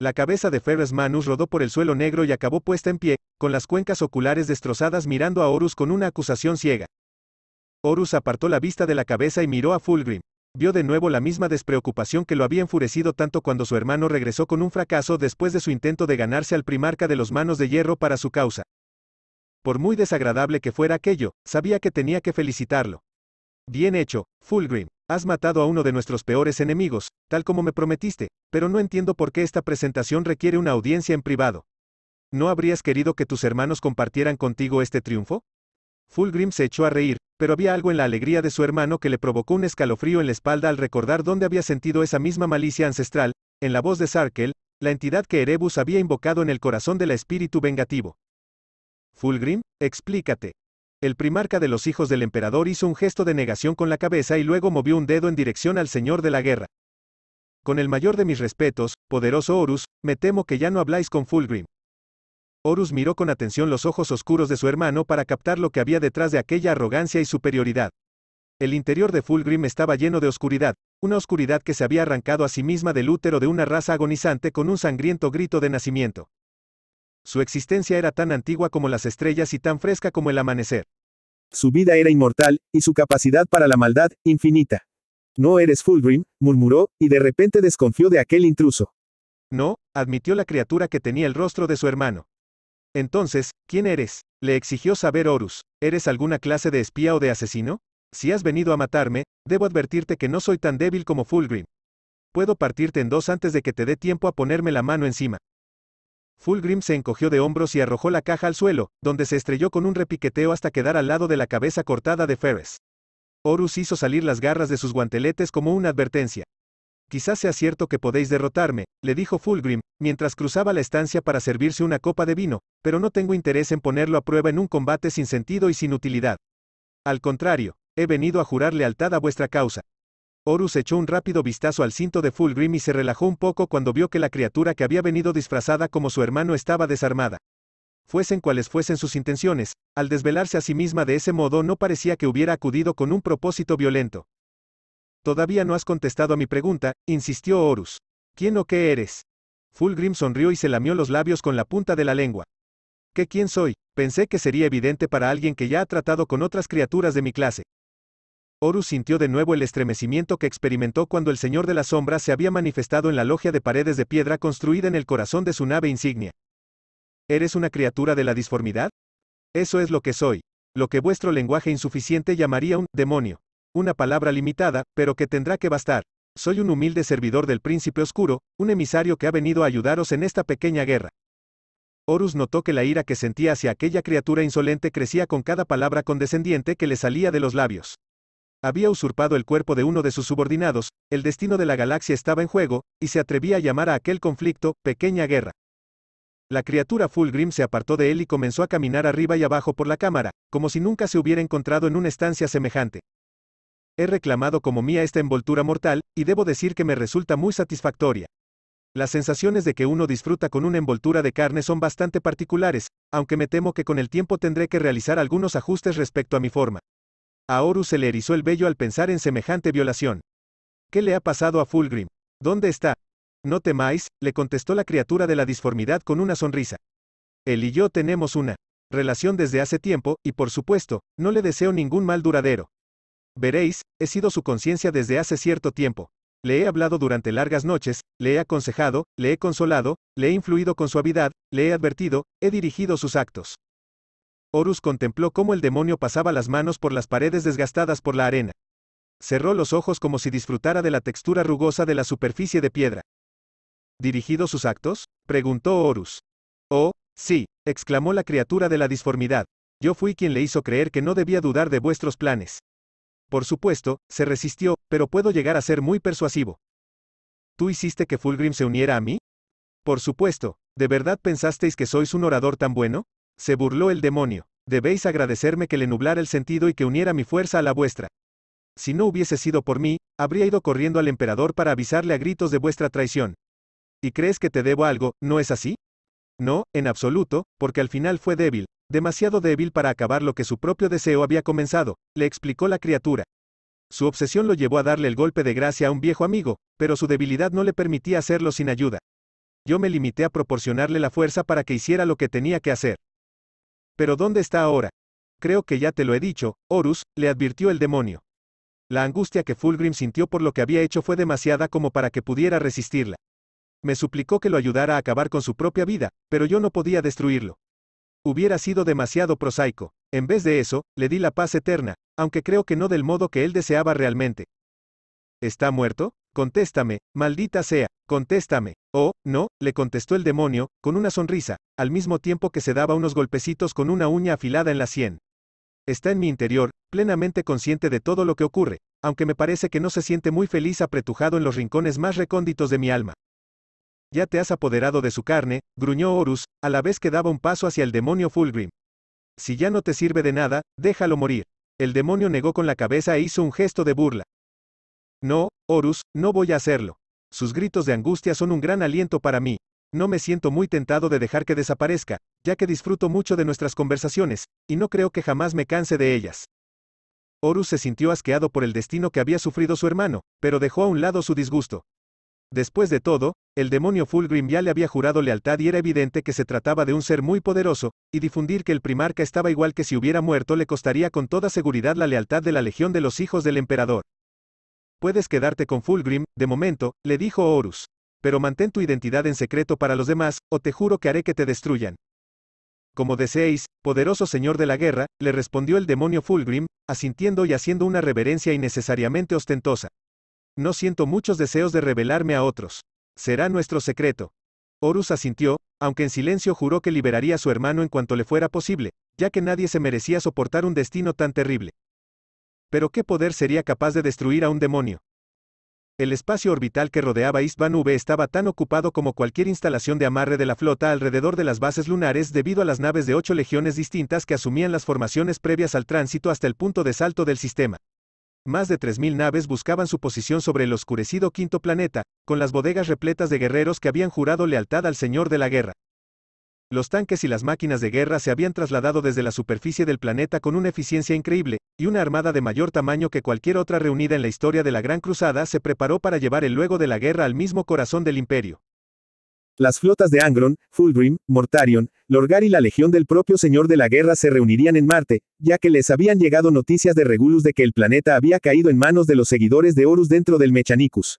S1: La cabeza de Ferris Manus rodó por el suelo negro y acabó puesta en pie, con las cuencas oculares destrozadas mirando a Horus con una acusación ciega. Horus apartó la vista de la cabeza y miró a Fulgrim. Vio de nuevo la misma despreocupación que lo había enfurecido tanto cuando su hermano regresó con un fracaso después de su intento de ganarse al primarca de los manos de hierro para su causa. Por muy desagradable que fuera aquello, sabía que tenía que felicitarlo. Bien hecho, Fulgrim. Has matado a uno de nuestros peores enemigos, tal como me prometiste, pero no entiendo por qué esta presentación requiere una audiencia en privado. ¿No habrías querido que tus hermanos compartieran contigo este triunfo? Fulgrim se echó a reír, pero había algo en la alegría de su hermano que le provocó un escalofrío en la espalda al recordar dónde había sentido esa misma malicia ancestral, en la voz de Sarkel, la entidad que Erebus había invocado en el corazón del espíritu vengativo. Fulgrim, explícate. El primarca de los hijos del emperador hizo un gesto de negación con la cabeza y luego movió un dedo en dirección al señor de la guerra. Con el mayor de mis respetos, poderoso Horus, me temo que ya no habláis con Fulgrim. Horus miró con atención los ojos oscuros de su hermano para captar lo que había detrás de aquella arrogancia y superioridad. El interior de Fulgrim estaba lleno de oscuridad, una oscuridad que se había arrancado a sí misma del útero de una raza agonizante con un sangriento grito de nacimiento. Su existencia era tan antigua como las estrellas y tan fresca como el amanecer. Su vida era inmortal, y su capacidad para la maldad, infinita. No eres Fulgrim, murmuró, y de repente desconfió de aquel intruso. No, admitió la criatura que tenía el rostro de su hermano. Entonces, ¿quién eres? le exigió saber Horus. ¿Eres alguna clase de espía o de asesino? Si has venido a matarme, debo advertirte que no soy tan débil como Fulgrim. Puedo partirte en dos antes de que te dé tiempo a ponerme la mano encima. Fulgrim se encogió de hombros y arrojó la caja al suelo, donde se estrelló con un repiqueteo hasta quedar al lado de la cabeza cortada de Ferris. Horus hizo salir las garras de sus guanteletes como una advertencia. Quizás sea cierto que podéis derrotarme, le dijo Fulgrim, mientras cruzaba la estancia para servirse una copa de vino, pero no tengo interés en ponerlo a prueba en un combate sin sentido y sin utilidad. Al contrario, he venido a jurar lealtad a vuestra causa. Horus echó un rápido vistazo al cinto de Fulgrim y se relajó un poco cuando vio que la criatura que había venido disfrazada como su hermano estaba desarmada. Fuesen cuales fuesen sus intenciones, al desvelarse a sí misma de ese modo no parecía que hubiera acudido con un propósito violento. Todavía no has contestado a mi pregunta, insistió Horus. ¿Quién o qué eres? Fulgrim sonrió y se lamió los labios con la punta de la lengua. ¿Qué quién soy? Pensé que sería evidente para alguien que ya ha tratado con otras criaturas de mi clase, Horus sintió de nuevo el estremecimiento que experimentó cuando el Señor de la Sombra se había manifestado en la logia de paredes de piedra construida en el corazón de su nave insignia. ¿Eres una criatura de la disformidad? Eso es lo que soy, lo que vuestro lenguaje insuficiente llamaría un demonio. Una palabra limitada, pero que tendrá que bastar. Soy un humilde servidor del príncipe oscuro, un emisario que ha venido a ayudaros en esta pequeña guerra. Horus notó que la ira que sentía hacia aquella criatura insolente crecía con cada palabra condescendiente que le salía de los labios había usurpado el cuerpo de uno de sus subordinados, el destino de la galaxia estaba en juego, y se atrevía a llamar a aquel conflicto, pequeña guerra. La criatura Fulgrim se apartó de él y comenzó a caminar arriba y abajo por la cámara, como si nunca se hubiera encontrado en una estancia semejante. He reclamado como mía esta envoltura mortal, y debo decir que me resulta muy satisfactoria. Las sensaciones de que uno disfruta con una envoltura de carne son bastante particulares, aunque me temo que con el tiempo tendré que realizar algunos ajustes respecto a mi forma. A Horus se le erizó el vello al pensar en semejante violación. ¿Qué le ha pasado a Fulgrim? ¿Dónde está? No temáis, le contestó la criatura de la disformidad con una sonrisa. Él y yo tenemos una relación desde hace tiempo, y por supuesto, no le deseo ningún mal duradero. Veréis, he sido su conciencia desde hace cierto tiempo. Le he hablado durante largas noches, le he aconsejado, le he consolado, le he influido con suavidad, le he advertido, he dirigido sus actos. Horus contempló cómo el demonio pasaba las manos por las paredes desgastadas por la arena. Cerró los ojos como si disfrutara de la textura rugosa de la superficie de piedra. —¿Dirigido sus actos? preguntó Horus. Oh, sí, exclamó la criatura de la disformidad. Yo fui quien le hizo creer que no debía dudar de vuestros planes. Por supuesto, se resistió, pero puedo llegar a ser muy persuasivo. ¿Tú hiciste que Fulgrim se uniera a mí? Por supuesto, ¿de verdad pensasteis que sois un orador tan bueno? se burló el demonio. Debéis agradecerme que le nublara el sentido y que uniera mi fuerza a la vuestra. Si no hubiese sido por mí, habría ido corriendo al emperador para avisarle a gritos de vuestra traición. ¿Y crees que te debo algo, no es así? No, en absoluto, porque al final fue débil, demasiado débil para acabar lo que su propio deseo había comenzado, le explicó la criatura. Su obsesión lo llevó a darle el golpe de gracia a un viejo amigo, pero su debilidad no le permitía hacerlo sin ayuda. Yo me limité a proporcionarle la fuerza para que hiciera lo que tenía que hacer. Pero ¿dónde está ahora? Creo que ya te lo he dicho, Horus, le advirtió el demonio. La angustia que Fulgrim sintió por lo que había hecho fue demasiada como para que pudiera resistirla. Me suplicó que lo ayudara a acabar con su propia vida, pero yo no podía destruirlo. Hubiera sido demasiado prosaico. En vez de eso, le di la paz eterna, aunque creo que no del modo que él deseaba realmente. ¿Está muerto? Contéstame, maldita sea, contéstame. Oh, no, le contestó el demonio, con una sonrisa, al mismo tiempo que se daba unos golpecitos con una uña afilada en la sien. Está en mi interior, plenamente consciente de todo lo que ocurre, aunque me parece que no se siente muy feliz apretujado en los rincones más recónditos de mi alma. Ya te has apoderado de su carne, gruñó Horus, a la vez que daba un paso hacia el demonio Fulgrim. Si ya no te sirve de nada, déjalo morir. El demonio negó con la cabeza e hizo un gesto de burla. No, Horus, no voy a hacerlo. Sus gritos de angustia son un gran aliento para mí. No me siento muy tentado de dejar que desaparezca, ya que disfruto mucho de nuestras conversaciones, y no creo que jamás me canse de ellas. Horus se sintió asqueado por el destino que había sufrido su hermano, pero dejó a un lado su disgusto. Después de todo, el demonio Fulgrim ya le había jurado lealtad y era evidente que se trataba de un ser muy poderoso, y difundir que el primarca estaba igual que si hubiera muerto le costaría con toda seguridad la lealtad de la Legión de los Hijos del Emperador. Puedes quedarte con Fulgrim, de momento, le dijo Horus. Pero mantén tu identidad en secreto para los demás, o te juro que haré que te destruyan. Como deseéis, poderoso señor de la guerra, le respondió el demonio Fulgrim, asintiendo y haciendo una reverencia innecesariamente ostentosa. No siento muchos deseos de revelarme a otros. Será nuestro secreto. Horus asintió, aunque en silencio juró que liberaría a su hermano en cuanto le fuera posible, ya que nadie se merecía soportar un destino tan terrible. Pero ¿qué poder sería capaz de destruir a un demonio? El espacio orbital que rodeaba Istvan V estaba tan ocupado como cualquier instalación de amarre de la flota alrededor de las bases lunares debido a las naves de ocho legiones distintas que asumían las formaciones previas al tránsito hasta el punto de salto del sistema. Más de 3.000 naves buscaban su posición sobre el oscurecido quinto planeta, con las bodegas repletas de guerreros que habían jurado lealtad al Señor de la Guerra los tanques y las máquinas de guerra se habían trasladado desde la superficie del planeta con una eficiencia increíble, y una armada de mayor tamaño que cualquier otra reunida en la historia de la Gran Cruzada se preparó para llevar el luego de la guerra al mismo corazón del imperio. Las flotas de Angron, Fulgrim, Mortarion, Lorgar y la legión del propio Señor de la Guerra se reunirían en Marte, ya que les habían llegado noticias de Regulus de que el planeta había caído en manos de los seguidores de Horus dentro del Mechanicus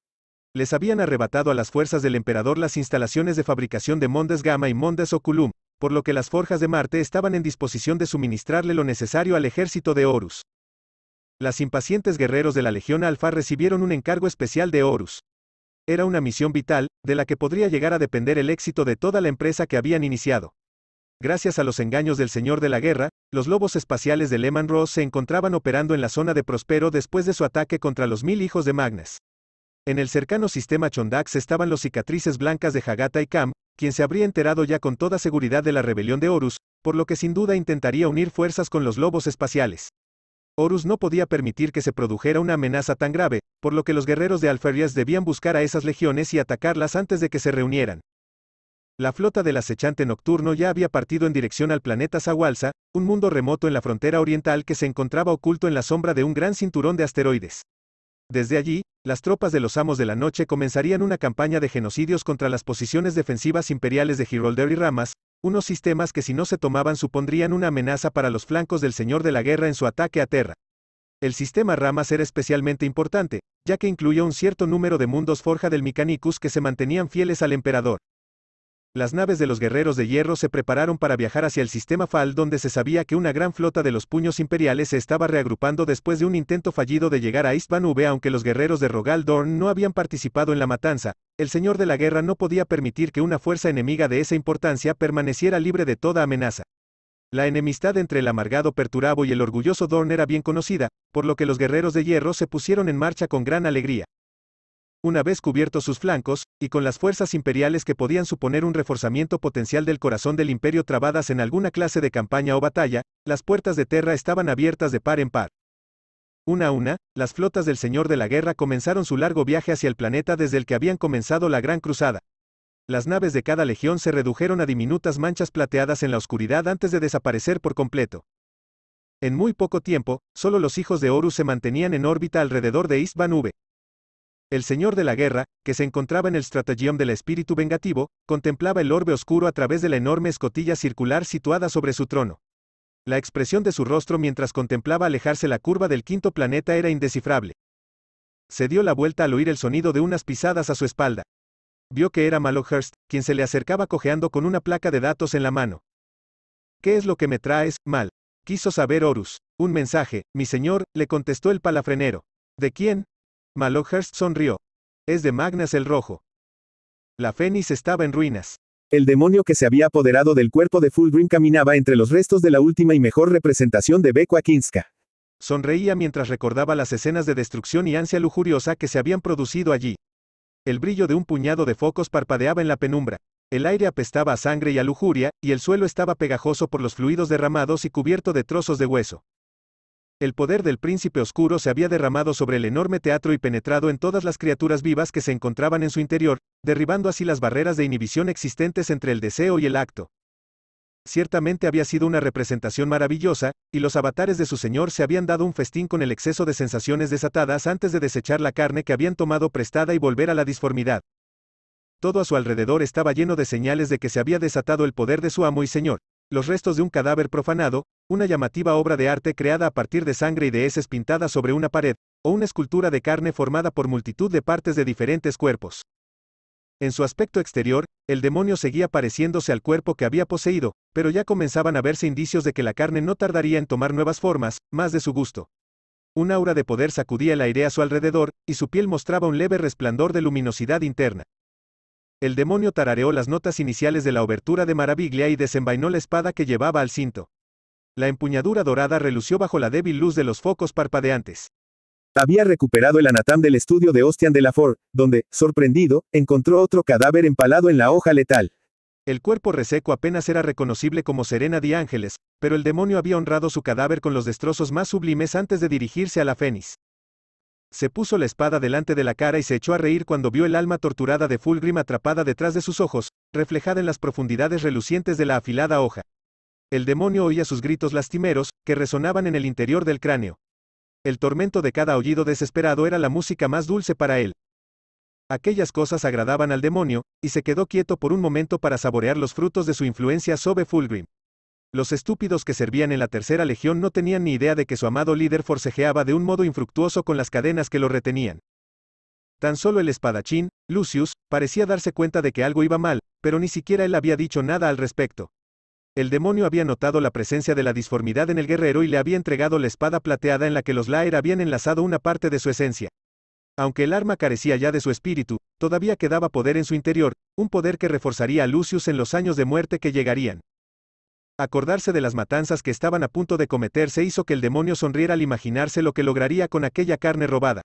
S1: les habían arrebatado a las fuerzas del emperador las instalaciones de fabricación de Mondes Gama y Mondes Oculum, por lo que las forjas de Marte estaban en disposición de suministrarle lo necesario al ejército de Horus. Las impacientes guerreros de la Legión Alfa recibieron un encargo especial de Horus. Era una misión vital, de la que podría llegar a depender el éxito de toda la empresa que habían iniciado. Gracias a los engaños del Señor de la Guerra, los lobos espaciales de Leman Ross se encontraban operando en la zona de Prospero después de su ataque contra los mil hijos de Magnus. En el cercano sistema Chondax estaban los cicatrices blancas de Hagata y Kam, quien se habría enterado ya con toda seguridad de la rebelión de Horus, por lo que sin duda intentaría unir fuerzas con los lobos espaciales. Horus no podía permitir que se produjera una amenaza tan grave, por lo que los guerreros de Alferias debían buscar a esas legiones y atacarlas antes de que se reunieran. La flota del acechante nocturno ya había partido en dirección al planeta Zawalsa, un mundo remoto en la frontera oriental que se encontraba oculto en la sombra de un gran cinturón de asteroides. Desde allí, las tropas de los Amos de la Noche comenzarían una campaña de genocidios contra las posiciones defensivas imperiales de Girolder y Ramas, unos sistemas que si no se tomaban supondrían una amenaza para los flancos del Señor de la Guerra en su ataque a Terra. El sistema Ramas era especialmente importante, ya que incluía un cierto número de mundos forja del Micanicus que se mantenían fieles al emperador. Las naves de los guerreros de hierro se prepararon para viajar hacia el sistema Fal donde se sabía que una gran flota de los puños imperiales se estaba reagrupando después de un intento fallido de llegar a Istvan aunque los guerreros de Rogal no habían participado en la matanza, el señor de la guerra no podía permitir que una fuerza enemiga de esa importancia permaneciera libre de toda amenaza. La enemistad entre el amargado Perturabo y el orgulloso Dorn era bien conocida, por lo que los guerreros de hierro se pusieron en marcha con gran alegría. Una vez cubiertos sus flancos, y con las fuerzas imperiales que podían suponer un reforzamiento potencial del corazón del imperio trabadas en alguna clase de campaña o batalla, las puertas de Terra estaban abiertas de par en par. Una a una, las flotas del Señor de la Guerra comenzaron su largo viaje hacia el planeta desde el que habían comenzado la Gran Cruzada. Las naves de cada legión se redujeron a diminutas manchas plateadas en la oscuridad antes de desaparecer por completo. En muy poco tiempo, solo los hijos de Horus se mantenían en órbita alrededor de V. El señor de la guerra, que se encontraba en el strategium del espíritu vengativo, contemplaba el orbe oscuro a través de la enorme escotilla circular situada sobre su trono. La expresión de su rostro mientras contemplaba alejarse la curva del quinto planeta era indescifrable. Se dio la vuelta al oír el sonido de unas pisadas a su espalda. Vio que era Malohurst, quien se le acercaba cojeando con una placa de datos en la mano. ¿Qué es lo que me traes, Mal? Quiso saber Horus. Un mensaje, mi señor, le contestó el palafrenero. ¿De quién? Malohurst sonrió. Es de Magnus el Rojo. La Fénix estaba en ruinas. El demonio que se había apoderado del cuerpo de Fulgrim caminaba entre los restos de la última y mejor representación de Beko Sonreía mientras recordaba las escenas de destrucción y ansia lujuriosa que se habían producido allí. El brillo de un puñado de focos parpadeaba en la penumbra. El aire apestaba a sangre y a lujuria, y el suelo estaba pegajoso por los fluidos derramados y cubierto de trozos de hueso. El poder del príncipe oscuro se había derramado sobre el enorme teatro y penetrado en todas las criaturas vivas que se encontraban en su interior, derribando así las barreras de inhibición existentes entre el deseo y el acto. Ciertamente había sido una representación maravillosa, y los avatares de su señor se habían dado un festín con el exceso de sensaciones desatadas antes de desechar la carne que habían tomado prestada y volver a la disformidad. Todo a su alrededor estaba lleno de señales de que se había desatado el poder de su amo y señor los restos de un cadáver profanado, una llamativa obra de arte creada a partir de sangre y de heces pintadas sobre una pared, o una escultura de carne formada por multitud de partes de diferentes cuerpos. En su aspecto exterior, el demonio seguía pareciéndose al cuerpo que había poseído, pero ya comenzaban a verse indicios de que la carne no tardaría en tomar nuevas formas, más de su gusto. Un aura de poder sacudía el aire a su alrededor, y su piel mostraba un leve resplandor de luminosidad interna. El demonio tarareó las notas iniciales de la obertura de Maraviglia y desenvainó la espada que llevaba al cinto. La empuñadura dorada relució bajo la débil luz de los focos parpadeantes. Había recuperado el anatán del estudio de Ostian de la Ford, donde, sorprendido, encontró otro cadáver empalado en la hoja letal. El cuerpo reseco apenas era reconocible como Serena de Ángeles, pero el demonio había honrado su cadáver con los destrozos más sublimes antes de dirigirse a la Fénix se puso la espada delante de la cara y se echó a reír cuando vio el alma torturada de Fulgrim atrapada detrás de sus ojos, reflejada en las profundidades relucientes de la afilada hoja. El demonio oía sus gritos lastimeros, que resonaban en el interior del cráneo. El tormento de cada aullido desesperado era la música más dulce para él. Aquellas cosas agradaban al demonio, y se quedó quieto por un momento para saborear los frutos de su influencia sobre Fulgrim. Los estúpidos que servían en la tercera legión no tenían ni idea de que su amado líder forcejeaba de un modo infructuoso con las cadenas que lo retenían. Tan solo el espadachín, Lucius, parecía darse cuenta de que algo iba mal, pero ni siquiera él había dicho nada al respecto. El demonio había notado la presencia de la disformidad en el guerrero y le había entregado la espada plateada en la que los Laer habían enlazado una parte de su esencia. Aunque el arma carecía ya de su espíritu, todavía quedaba poder en su interior, un poder que reforzaría a Lucius en los años de muerte que llegarían. Acordarse de las matanzas que estaban a punto de cometerse hizo que el demonio sonriera al imaginarse lo que lograría con aquella carne robada.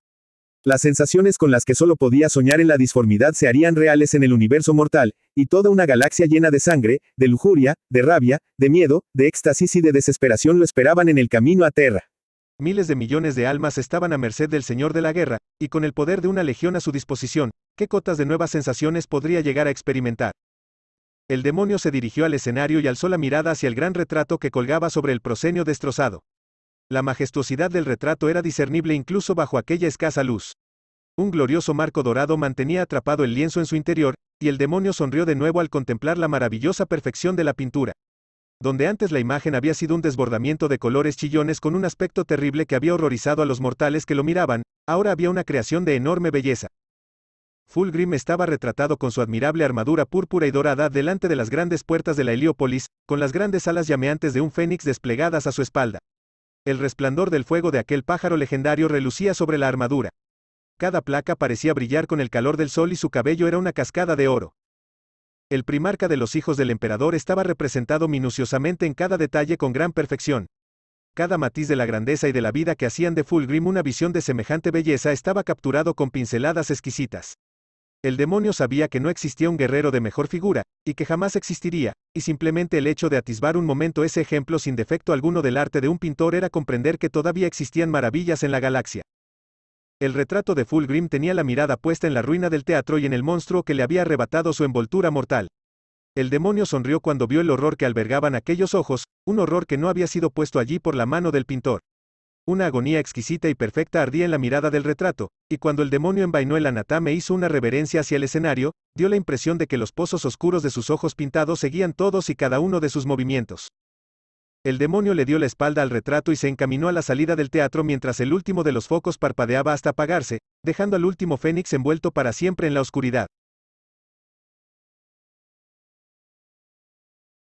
S1: Las sensaciones con las que solo podía soñar en la disformidad se harían reales en el universo mortal, y toda una galaxia llena de sangre, de lujuria, de rabia, de miedo, de éxtasis y de desesperación lo esperaban en el camino a Terra. Miles de millones de almas estaban a merced del Señor de la Guerra, y con el poder de una legión a su disposición, ¿qué cotas de nuevas sensaciones podría llegar a experimentar? El demonio se dirigió al escenario y alzó la mirada hacia el gran retrato que colgaba sobre el proscenio destrozado. La majestuosidad del retrato era discernible incluso bajo aquella escasa luz. Un glorioso marco dorado mantenía atrapado el lienzo en su interior, y el demonio sonrió de nuevo al contemplar la maravillosa perfección de la pintura. Donde antes la imagen había sido un desbordamiento de colores chillones con un aspecto terrible que había horrorizado a los mortales que lo miraban, ahora había una creación de enorme belleza. Fulgrim estaba retratado con su admirable armadura púrpura y dorada delante de las grandes puertas de la Heliópolis, con las grandes alas llameantes de un fénix desplegadas a su espalda. El resplandor del fuego de aquel pájaro legendario relucía sobre la armadura. Cada placa parecía brillar con el calor del sol y su cabello era una cascada de oro. El primarca de los hijos del emperador estaba representado minuciosamente en cada detalle con gran perfección. Cada matiz de la grandeza y de la vida que hacían de Fulgrim una visión de semejante belleza estaba capturado con pinceladas exquisitas. El demonio sabía que no existía un guerrero de mejor figura, y que jamás existiría, y simplemente el hecho de atisbar un momento ese ejemplo sin defecto alguno del arte de un pintor era comprender que todavía existían maravillas en la galaxia. El retrato de Fulgrim tenía la mirada puesta en la ruina del teatro y en el monstruo que le había arrebatado su envoltura mortal. El demonio sonrió cuando vio el horror que albergaban aquellos ojos, un horror que no había sido puesto allí por la mano del pintor. Una agonía exquisita y perfecta ardía en la mirada del retrato, y cuando el demonio envainó el me hizo una reverencia hacia el escenario, dio la impresión de que los pozos oscuros de sus ojos pintados seguían todos y cada uno de sus movimientos. El demonio le dio la espalda al retrato y se encaminó a la salida del teatro mientras el último de los focos parpadeaba hasta apagarse, dejando al último fénix envuelto para siempre en la oscuridad.